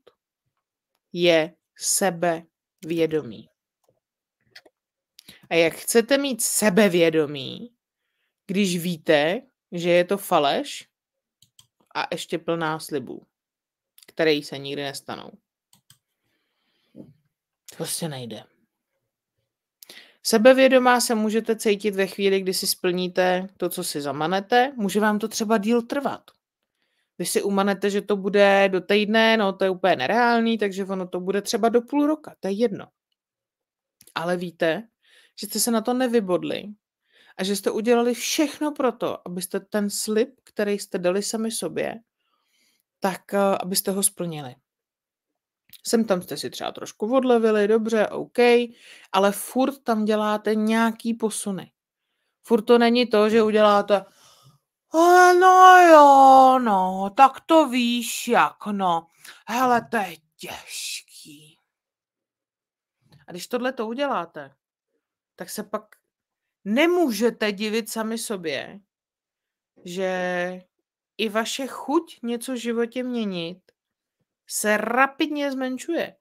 je sebevědomí. A jak chcete mít sebevědomí, když víte, že je to faleš a ještě plná slibů, které se nikdy nestanou? To prostě nejde. Sebevědomá se můžete cítit ve chvíli, kdy si splníte to, co si zamanete. Může vám to třeba díl trvat vy si umanete, že to bude do týdne, no to je úplně nereálný, takže ono to bude třeba do půl roka, to je jedno. Ale víte, že jste se na to nevybodli a že jste udělali všechno pro to, abyste ten slib, který jste dali sami sobě, tak eh, abyste ho splnili. Sem tam jste si třeba trošku odlevili, dobře, OK, ale furt tam děláte nějaký posuny. Furt to není to, že uděláte No jo, no, tak to víš jak, no. Hele, to je těžký. A když tohle to uděláte, tak se pak nemůžete divit sami sobě, že i vaše chuť něco v životě měnit se rapidně zmenšuje.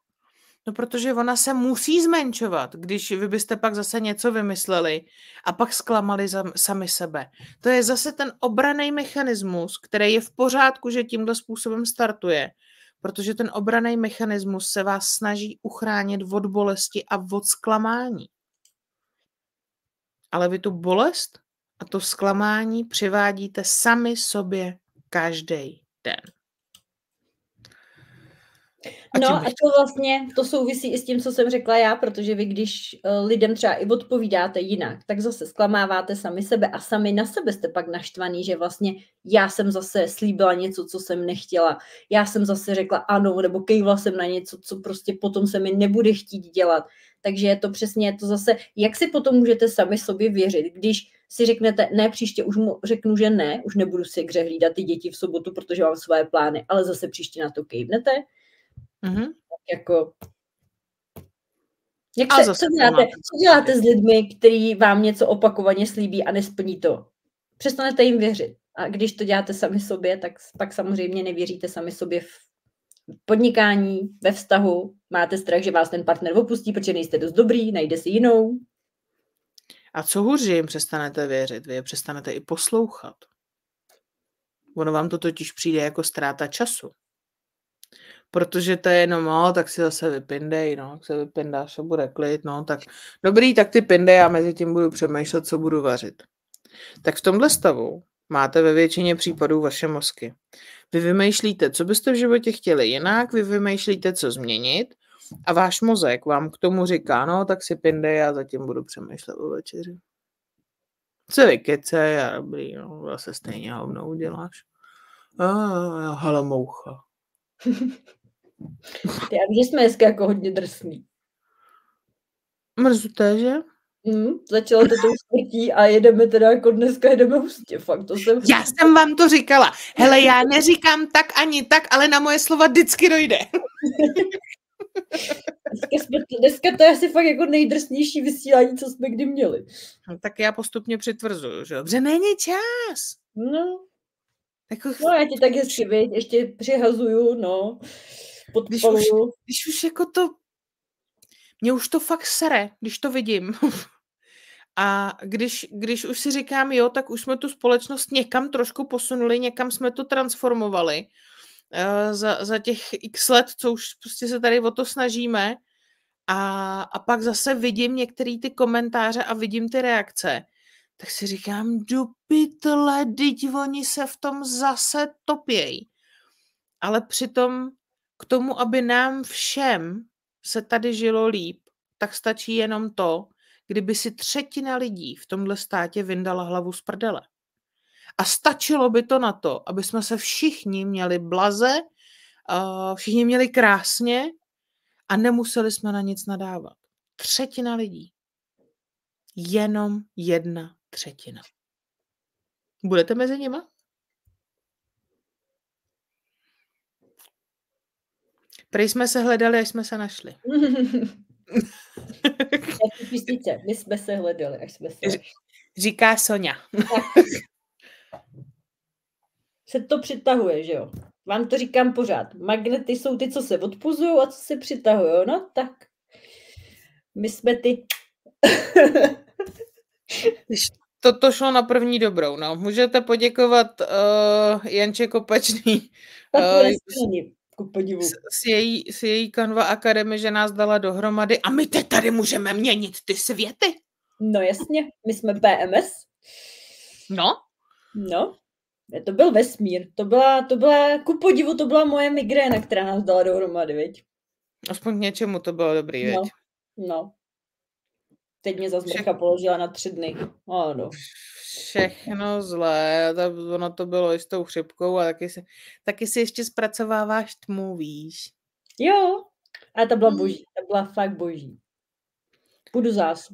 No protože ona se musí zmenšovat, když vy byste pak zase něco vymysleli a pak zklamali za, sami sebe. To je zase ten obraný mechanismus, který je v pořádku, že tímto způsobem startuje, protože ten obraný mechanismus se vás snaží uchránit od bolesti a od zklamání. Ale vy tu bolest a to zklamání přivádíte sami sobě každý den. A no a to vlastně, to souvisí i s tím, co jsem řekla já, protože vy když eh, lidem třeba i odpovídáte jinak, tak zase zklamáváte sami sebe a sami na sebe jste pak naštvaný, že vlastně já jsem zase slíbila něco, co jsem nechtěla, já jsem zase řekla ano, nebo kejvla jsem na něco, co prostě potom se mi nebude chtít dělat. Takže je to přesně je to zase, jak si potom můžete sami sobě věřit, když si řeknete, ne, příště už mu řeknu, že ne, už nebudu si kře hlídat ty děti v sobotu, protože mám své plány, ale zase příště na to kejvnete, Mm-hmm. Jako, jak se, co, děláte, co děláte s lidmi, kteří vám něco opakovaně slíbí a nesplní to? Přestanete jim věřit. A když to děláte sami sobě, tak pak samozřejmě nevěříte sami sobě v podnikání, ve vztahu. Máte strach, že vás ten partner opustí, protože nejste dost dobrý, najde si jinou. A co hůř, že jim přestanete věřit, vy je přestanete i poslouchat. Ono vám to totiž přijde jako ztráta času protože to je jenom, no, tak si zase vypindej, no, tak se vypindáš a bude klid, no, tak dobrý, tak ty pindej a mezi tím budu přemýšlet, co budu vařit. Tak v tomhle stavu máte ve většině případů vaše mozky. Vy vymýšlíte, co byste v životě chtěli jinak, vy vymýšlíte, co změnit a váš mozek vám k tomu říká, no, tak si pindej a zatím budu přemýšlet o večeři. Co vykece, Já dobrý, no, zase stejně hovnou uděláš. A, halamoucha. Já vím, že jsme dneska jako hodně drsný. Mrzuté, že? Hmm, začalo to tou smrtí a jedeme teda jako dneska jedeme hustě, fakt to jsem... Já jsem vám to říkala. Hele, já neříkám tak ani tak, ale na moje slova vždycky dojde. dneska, jsme, dneska to je asi fakt jako nejdrsnější vysílání, co jsme kdy měli. No, tak já postupně přitvrzuju, že dobře, není čas. No. Jako... no, já ti tak hezky, ještě přihazuju, no. Když už, když už jako to, mě už to fakt sere, když to vidím. A když, když už si říkám, jo, tak už jsme tu společnost někam trošku posunuli, někam jsme to transformovali uh, za, za těch x let, co už prostě se tady o to snažíme. A, a pak zase vidím některé ty komentáře a vidím ty reakce. Tak si říkám, do pytle, teď oni se v tom zase topějí. Ale přitom k tomu, aby nám všem se tady žilo líp, tak stačí jenom to, kdyby si třetina lidí v tomhle státě vyndala hlavu z prdele. A stačilo by to na to, aby jsme se všichni měli blaze, všichni měli krásně a nemuseli jsme na nic nadávat. Třetina lidí. Jenom jedna třetina. Budete mezi nimi? Prý jsme se hledali, až jsme se našli. Písnice, my jsme se hledali, až jsme se našli. Říká Sonja. se to přitahuje, že jo? Vám to říkám pořád. Magnety jsou ty, co se odpuzují a co se přitahují. No tak. My jsme ty. to, to šlo na první dobrou. No. Můžete poděkovat uh, Janče Kopačný. uh, podivu. S, s, její, s její kanva akademie, že nás dala dohromady a my teď tady můžeme měnit ty světy. No jasně, my jsme PMS. No. No, to byl vesmír. To byla, to byla, ku podivu, to byla moje migréna, která nás dala dohromady, viď? Aspoň k něčemu to bylo dobrý, no, viď? No, no. Teď mě zase Všechno... položila na tři dny. Ano. Všechno zlé, to, ono to bylo i s tou chřipkou a taky si, taky si ještě zpracováváš tmu, víš. Jo, a to byla mm. boží, to byla fakt boží. Půjdu zás.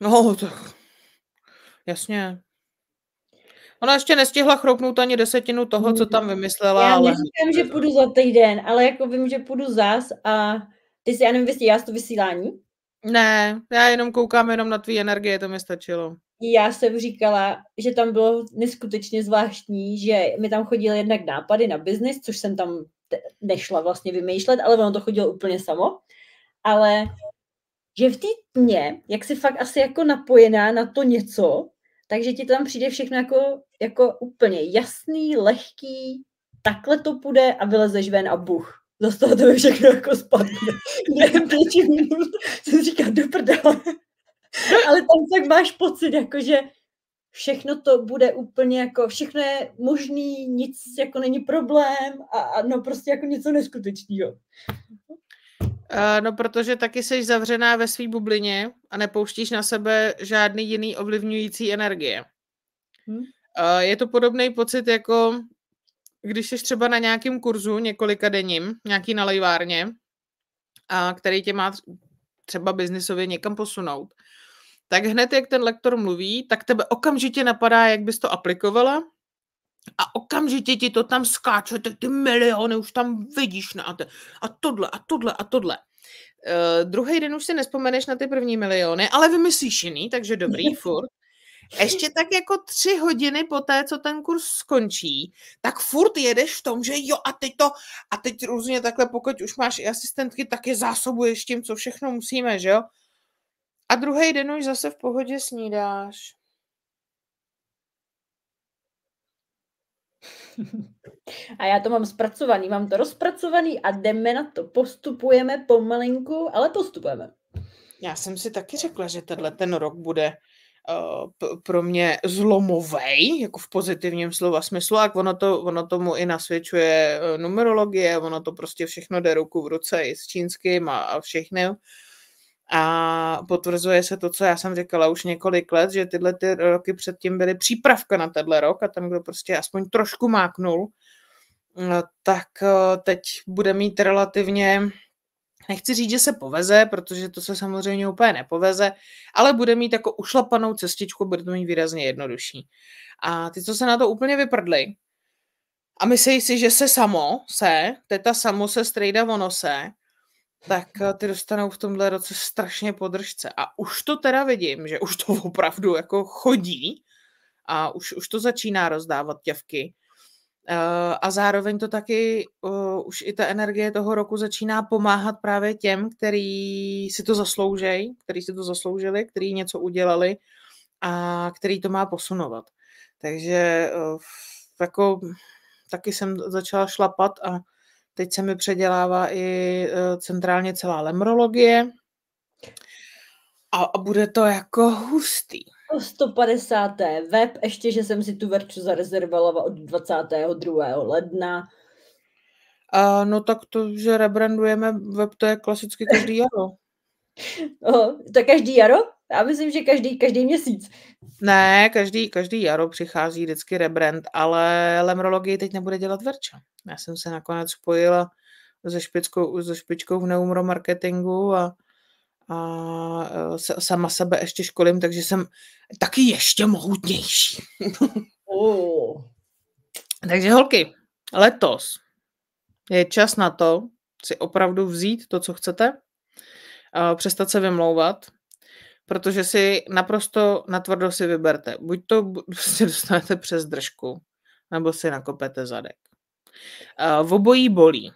No, tak jasně. Ona ještě nestihla chroupnout ani desetinu toho, co tam vymyslela. Já ale... neříkám, že půjdu za týden, ale jako vím, že půjdu zás a ty si, já nevím, já to vysílání? Ne, já jenom koukám jenom na tvý energie, to mi stačilo. Já jsem říkala, že tam bylo neskutečně zvláštní, že mi tam chodily jednak nápady na biznis, což jsem tam nešla vlastně vymýšlet, ale ono to chodilo úplně samo. Ale že v té tmě, jak jsi fakt asi jako napojená na to něco, takže ti tam přijde všechno jako, jako úplně jasný, lehký, takhle to půjde a vylezeš ven a buch. Zastala to všechno jako spadne. Během pěti minut jsem říká, do prdala. Ale tam tak máš pocit, jako že všechno to bude úplně jako, všechno je možný, nic jako není problém a, a no prostě jako něco neskutečného. no, protože taky jsi zavřená ve své bublině a nepouštíš na sebe žádný jiný ovlivňující energie. Hmm? je to podobný pocit jako když jsi třeba na nějakém kurzu několika denním, nějaký na lejvárně, a který tě má třeba biznisově někam posunout, tak hned, jak ten lektor mluví, tak tebe okamžitě napadá, jak bys to aplikovala a okamžitě ti to tam skáče, ty, ty miliony už tam vidíš na te, a tohle, a tohle, a tohle. Uh, druhý den už si nespomeneš na ty první miliony, ale vymyslíš jiný, takže dobrý, furt ještě tak jako tři hodiny po té, co ten kurz skončí, tak furt jedeš v tom, že jo a teď to, a teď různě takhle, pokud už máš i asistentky, tak je zásobuješ tím, co všechno musíme, že jo? A druhý den už zase v pohodě snídáš. A já to mám zpracovaný, mám to rozpracovaný a jdeme na to. Postupujeme pomalinku, ale postupujeme. Já jsem si taky řekla, že tenhle ten rok bude uh, pro mě zlomovej, jako v pozitivním slova smyslu, a ono, to, ono tomu i nasvědčuje eh, numerologie, ono to prostě všechno jde ruku v ruce i s čínským a, a všechny. A potvrzuje se to, co já jsem říkala už několik let, že tyhle ty roky předtím byly přípravka na tenhle rok a ten, kdo prostě aspoň trošku máknul, eh, tak teď bude mít relativně Nechci říct, že se poveze, protože to se samozřejmě úplně nepoveze, ale bude mít jako ušlapanou cestičku, bude to mít výrazně jednodušší. A ty, co se na to úplně vyprdli, a myslí si, že se samo, se, teta samo se strejda ono se, tak eh, ty dostanou v tomhle roce strašně podržce. A už to teda vidím, že už to opravdu jako chodí a už, už to začíná rozdávat těvky. Eh, a zároveň to taky uh, už i ta energie toho roku začíná pomáhat právě těm, který si to zasloužejí, který si to zasloužili, který něco udělali a který to má posunovat. Takže uh, jako taky jsem začala šlapat a teď se mi předělává i uh, centrálně celá lemrologie a, a bude to jako hustý. 150. web, ještě, že jsem si tu verču zarezervovala od 22. ledna. A no tak to, že rebrandujeme web, to je klasicky každý jaro. No, to každý jaro? Já myslím, že každý, každý měsíc. Ne, každý, každý jaro přichází vždycky rebrand, ale Lemrologii teď nebude dělat Verča. Já jsem se nakonec spojila se špičkou, se špičkou v Neumro marketingu a a e, sama sebe ještě školím, takže jsem taky ještě mohutnější. oh. takže holky, letos je čas na to si opravdu vzít to, co chcete, a přestat se vymlouvat, protože si naprosto natvrdo si vyberte. Buď to si prostě dostanete přes držku, nebo si nakopete zadek. V obojí bolí.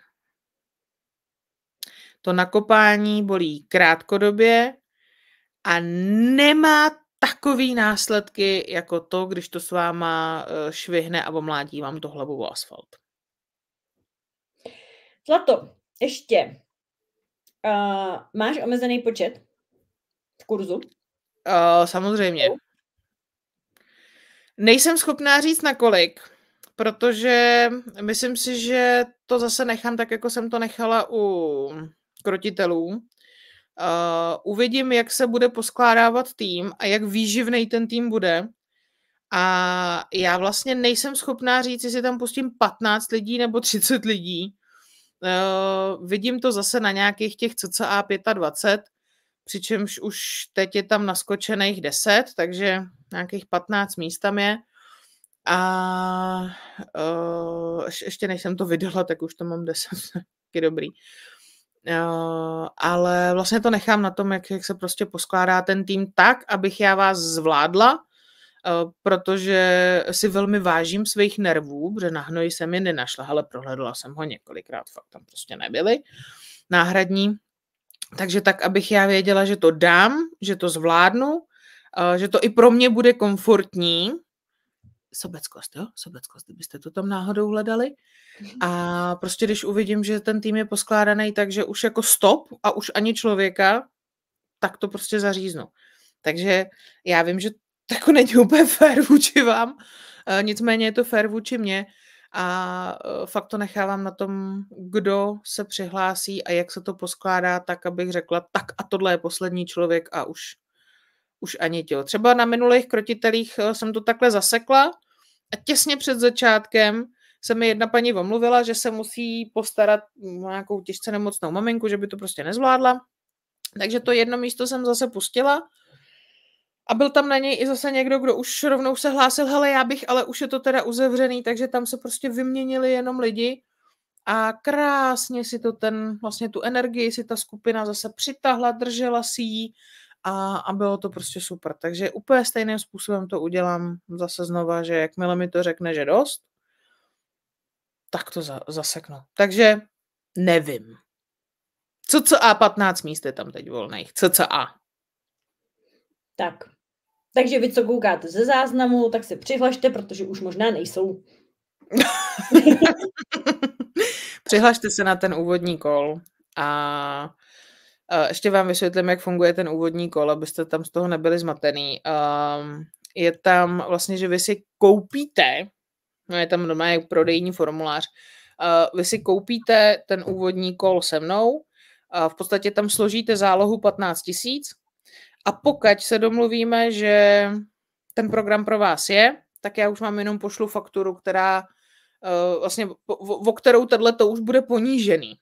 To nakopání bolí krátkodobě a nemá takový následky jako to, když to s váma eh, švihne a omládí vám to hlavu o asfalt. Zlato, ještě. Uh, máš omezený počet v kurzu? Uh, samozřejmě. Nejsem schopná říct na kolik, protože myslím si, že to zase nechám tak, jako jsem to nechala u krotitelů. Uh, uvidím, jak se bude poskládávat tým a jak výživný ten tým bude. A já vlastně nejsem schopná říct, jestli tam pustím 15 lidí nebo 30 lidí. Uh, vidím to zase na nějakých těch cca 25, přičemž už teď je tam naskočených 10, takže nějakých 15 míst tam je. A uh, ještě než jsem to vydala, tak už to mám 10, taky dobrý. Eh, ale vlastně to nechám na tom, jak, jak se prostě poskládá ten tým tak, abych já vás zvládla, eh, protože si velmi vážím svých nervů, protože na hnoji jsem je nenašla, ale prohledala jsem ho několikrát, fakt tam prostě nebyly náhradní. Takže tak, abych já věděla, že to dám, že to zvládnu, eh, že to i pro mě bude komfortní, sobeckost, jo? Sobeckost, kdybyste to tam náhodou hledali. Mhm. A prostě když uvidím, že ten tým je poskládaný tak, že už jako stop a už ani člověka, tak to prostě zaříznu. Takže já vím, že to jako není úplně fér vůči vám, eh, nicméně je to fér vůči mně a eh, fakt to nechávám na tom, kdo se přihlásí a jak se to poskládá, tak abych řekla, tak a tohle je poslední člověk a už už ani tělo. Třeba na minulých krotitelích eh, jsem to takhle zasekla a těsně před začátkem se mi jedna paní omluvila, že se musí postarat mm, o nějakou těžce nemocnou maminku, že by to prostě nezvládla. Takže to jedno místo jsem zase pustila a byl tam na něj i zase někdo, kdo už rovnou se hlásil, hele, já bych, ale už je to teda uzevřený, takže tam se prostě vyměnili jenom lidi a krásně si to ten, vlastně tu energii si ta skupina zase přitahla, držela si ji a, a bylo to prostě super. Takže úplně stejným způsobem to udělám zase znova, že jakmile mi to řekne, že dost, tak to za, zaseknu. Takže nevím. Co co a 15 míst je tam teď volných. Co co a. Tak. Takže vy, co koukáte ze záznamu, tak se přihlašte, protože už možná nejsou. Přihlašte se na ten úvodní kol a ještě vám vysvětlím, jak funguje ten úvodní kol, abyste tam z toho nebyli zmatený. Ehm, je tam vlastně, že vy si koupíte, no je tam doma je prodejní formulář, vy si koupíte ten úvodní kol se mnou, v podstatě tam složíte zálohu 15 tisíc a pokud se domluvíme, že ten program pro vás je, tak já už vám jenom pošlu fakturu, která eh, vlastně, vo o kterou tohle to už bude ponížený.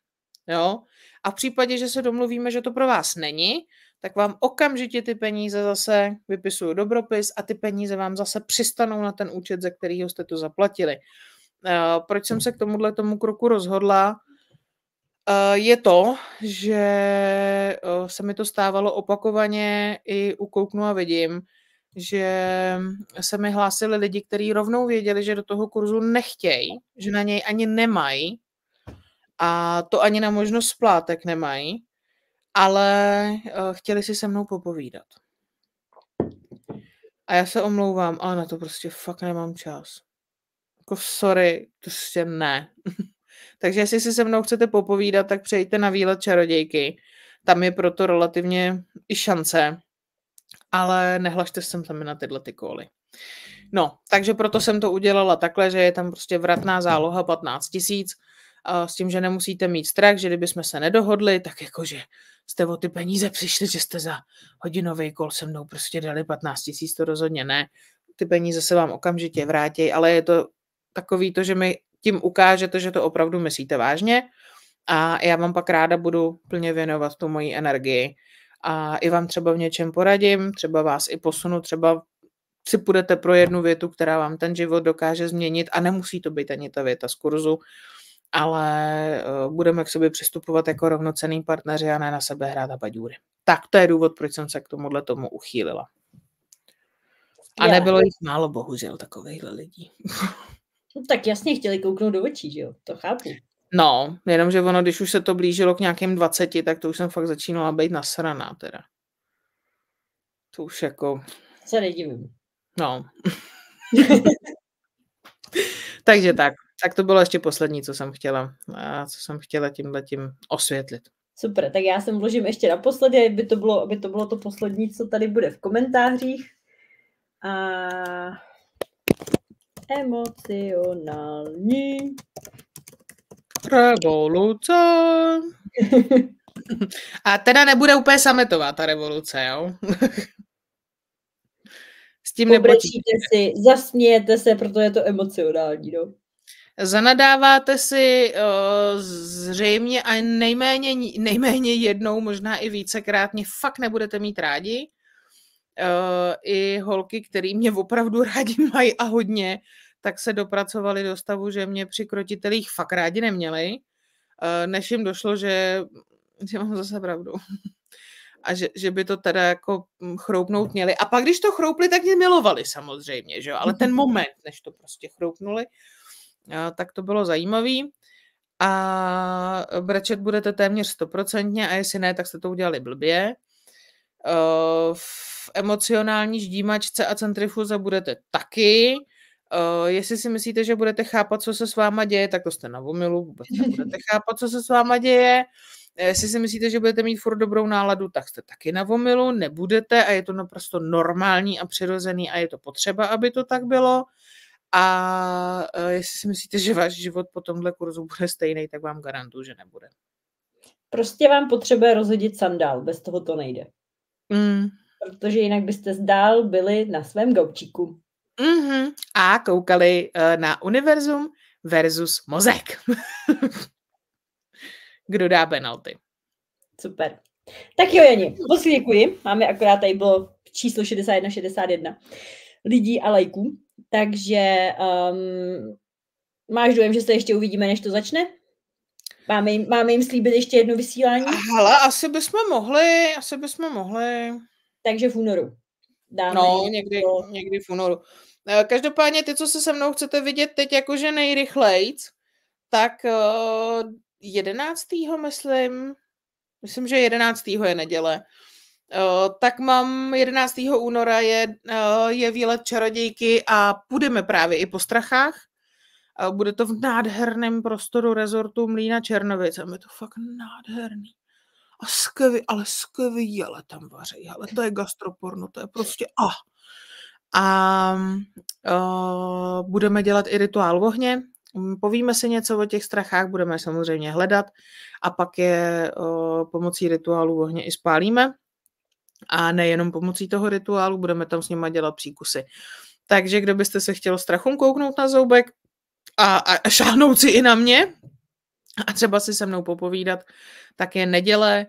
Jo? A v případě, že se domluvíme, že to pro vás není, tak vám okamžitě ty peníze zase vypisuju dobropis a ty peníze vám zase přistanou na ten účet, ze kterého jste to zaplatili. Eh, proč jsem se k tomuhle tomu kroku rozhodla? Eh, je to, že eh, se mi to stávalo opakovaně i ukouknu a vidím, že se mi hlásili lidi, kteří rovnou věděli, že do toho kurzu nechtějí, že na něj ani nemají, a to ani na možnost splátek nemají, ale eh, chtěli si se mnou popovídat. A já se omlouvám, ale na to prostě fakt nemám čas. Jako sorry, prostě ne. Takže jestli si se mnou chcete popovídat, tak přejďte na výlet čarodějky. Tam je proto relativně i šance. Ale nehlašte se sami na tyhle ty kóly. No, takže proto jsem to udělala takhle, že je tam prostě vratná záloha 15 tisíc s tím, že nemusíte mít strach, že kdybychom se nedohodli, tak jakože jste o ty peníze přišli, že jste za hodinový kol se mnou prostě dali 15 tisíc, to rozhodně ne. Ty peníze se vám okamžitě vrátí, ale je to takový to, že mi tím ukážete, že to opravdu myslíte vážně a já vám pak ráda budu plně věnovat tu moji energii a i vám třeba v něčem poradím, třeba vás i posunu, třeba si půjdete pro jednu větu, která vám ten život dokáže změnit a nemusí to být ani ta věta z kurzu ale eh, budeme k sobě přistupovat jako rovnocený partneři a ne na sebe hrát a baďůry. Tak to je důvod, proč jsem se k tomuhle tomu uchýlila. A Já. nebylo jich málo, bohužel, takových lidí. No, tak jasně, chtěli kouknout do očí, že jo? To chápu. No, jenomže ono, když už se to blížilo k nějakým 20, tak to už jsem fakt začínala být nasraná teda. To už jako... Se nedivím. No. Takže tak. Tak to bylo ještě poslední, co jsem chtěla, a co jsem chtěla tím osvětlit. Super, tak já se vložím ještě naposledy, aby to bylo, aby to bylo to poslední, co tady bude v komentářích. A emocionální revoluce. A teda nebude úplně sametová ta revoluce, jo? S tím Pobrečíte si, zasmějete se, protože je to emocionální, no. Zanadáváte si eh, zřejmě a nejméně, nejméně jednou, možná i vícekrát, mě fakt nebudete mít rádi. Eh, I holky, které mě opravdu rádi mají a hodně, tak se dopracovali do stavu, že mě při krotitelích fakt rádi neměli, eh, než jim došlo, že, že mám zase pravdu. a že, že by to teda jako hm, chroupnout měli. A pak, když to chroupli, tak mě milovali samozřejmě, že jo? ale ten moment, než to prostě chroupnuli, uh, tak to bylo zajímavý. A e, brečet budete téměř stoprocentně a jestli ne, tak jste to udělali blbě. E, v emocionální ždímačce a centrifuze budete taky. E, jestli si myslíte, že budete chápat, co se s váma děje, tak to jste na vomilu, vůbec nebudete chápat, co se s váma děje. Jestli si myslíte, že budete mít furt dobrou náladu, tak jste taky na vomilu, nebudete a je to naprosto normální a přirozený a je to potřeba, aby to tak bylo. A e, jestli si myslíte, že váš život po tomhle kurzu bude stejný, tak vám garantuju, že nebude. Prostě vám potřebuje rozhodit sandál, bez toho to nejde. Mm. Protože jinak byste zdál byli na svém gaučíku. Mm-hmm. A koukali uh, na univerzum versus mozek. Kdo dá penalty. Super. Tak jo, Jani, moc děkuji. Máme akorát tady bylo číslo 61-61 lidí a lajků. Takže um, máš dojem, že se ještě uvidíme, než to začne? Máme jim, máme jim slíbit ještě jedno vysílání? Hele, asi bychom mohli, asi bychom mohli. Takže v únoru. Dáme no, někdy, to... někdy v únoru. Eh, každopádně ty, co se se mnou chcete vidět teď jakože nejrychlejc, tak uh, eh, 11. myslím, myslím, že 11. je neděle, Eh, tak mám 11. února je, eh, je výlet čarodějky a půjdeme právě i po strachách. Eh, bude to v nádherném prostoru rezortu Mlína Černovic. A je to fakt nádherný. A skvělé, ale skvěle tam vaří. Ale to je gastroporno, to je prostě ah. A uh, budeme dělat i rituál ohně. Povíme si něco o těch strachách, budeme samozřejmě hledat a pak je uh, pomocí rituálu ohně i spálíme. A nejenom pomocí toho rituálu, budeme tam s nima dělat příkusy. Takže kdo byste se chtěl strachům kouknout na zoubek a, a, a šáhnout si i na mě a třeba si se mnou popovídat, tak je neděle,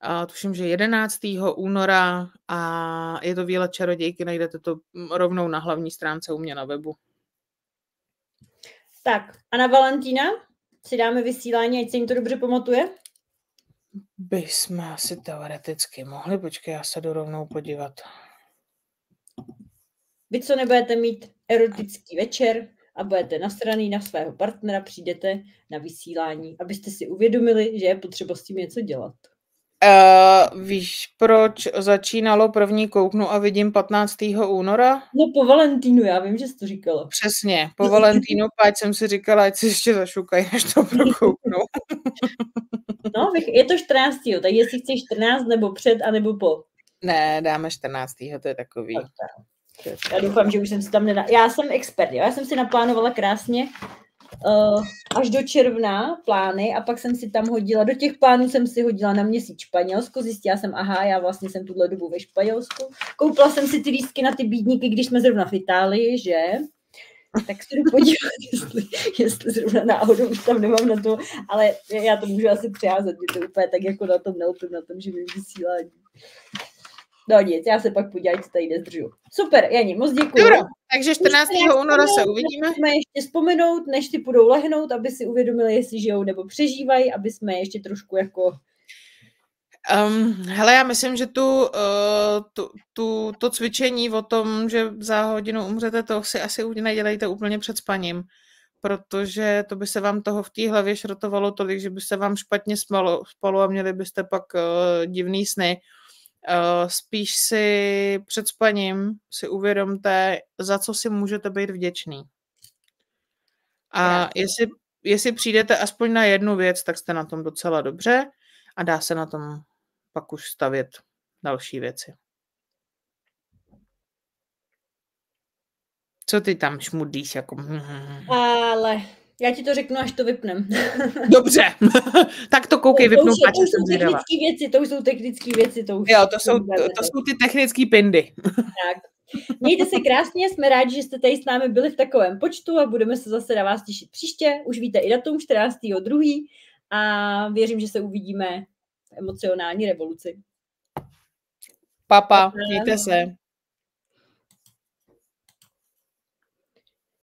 a tuším, že 11. února a je to výlet čarodějky, najdete to rovnou na hlavní stránce u mě na webu. Tak a na Valentína si dáme vysílání, ať se jim to dobře pamatuje bychom asi teoreticky mohli. Počkej, já se jdu rovnou podívat. Vy co nebudete mít erotický večer a budete nasraný na svého partnera, přijdete na vysílání, abyste si uvědomili, že je potřeba s tím něco dělat. Uh, víš, proč začínalo první kouknu a vidím 15. února? No po Valentínu, já vím, že jsi to říkala. Přesně, po Valentínu, páč jsem si říkala, ať si ještě zašukají, až to prokouknu. no, je to 14. tak jestli chceš 14 nebo před, anebo po. Ne, dáme 14. to je takový. tak. Já doufám, že už jsem si tam nedala. Já jsem expert, jo? já jsem si naplánovala krásně uh, až do června plány a pak jsem si tam hodila, do těch plánů jsem si hodila na měsíc Španělsko, zjistila jsem, aha, já vlastně jsem tuhle dobu ve Španělsku. Koupila jsem si ty lístky na ty bídníky, když jsme zrovna v Itálii, že? tak se jdu podívat, jestli, jestli zrovna náhodou už tam nemám na to, ale já to můžu asi přeházet, mě to úplně tak jako na tom neopím, na tom mi vysílání. No nic, já se pak podívám, co tady nezdržu. Super, Jani, moc děkuji. Dobro, takže 14. února se uvidíme. Musíme ještě vzpomenout, než ty půjdou lehnout, aby si uvědomili, jestli žijou nebo přežívají, aby jsme ještě trošku jako Um, hele, já myslím, že tu, uh, tu, tu, to cvičení o tom, že za hodinu umřete, to si asi nedělejte úplně před spaním, protože to by se vám toho v té hlavě šrotovalo tolik, že by se vám špatně spalo, spalo a měli byste pak uh, divný sny. Uh, spíš si před spaním si uvědomte, za co si můžete být vděčný. A jestli, jestli přijdete aspoň na jednu věc, tak jste na tom docela dobře a dá se na tom pak už stavět další věci. Co ty tam šmudíš? Jako... Ale já ti to řeknu, až to vypnem. Dobře, tak to koukej, vypnu, to, to už, to už jsou technické věci, to už jsou technické věci. To už jo, to jsou, to, to jsou ty technické pindy. Tak. Mějte se krásně, jsme rádi, že jste tady s námi byli v takovém počtu a budeme se zase na vás těšit příště. Už víte i datum 14.2. a věřím, že se uvidíme v emocionální revoluci. Papa, pa. mějte se.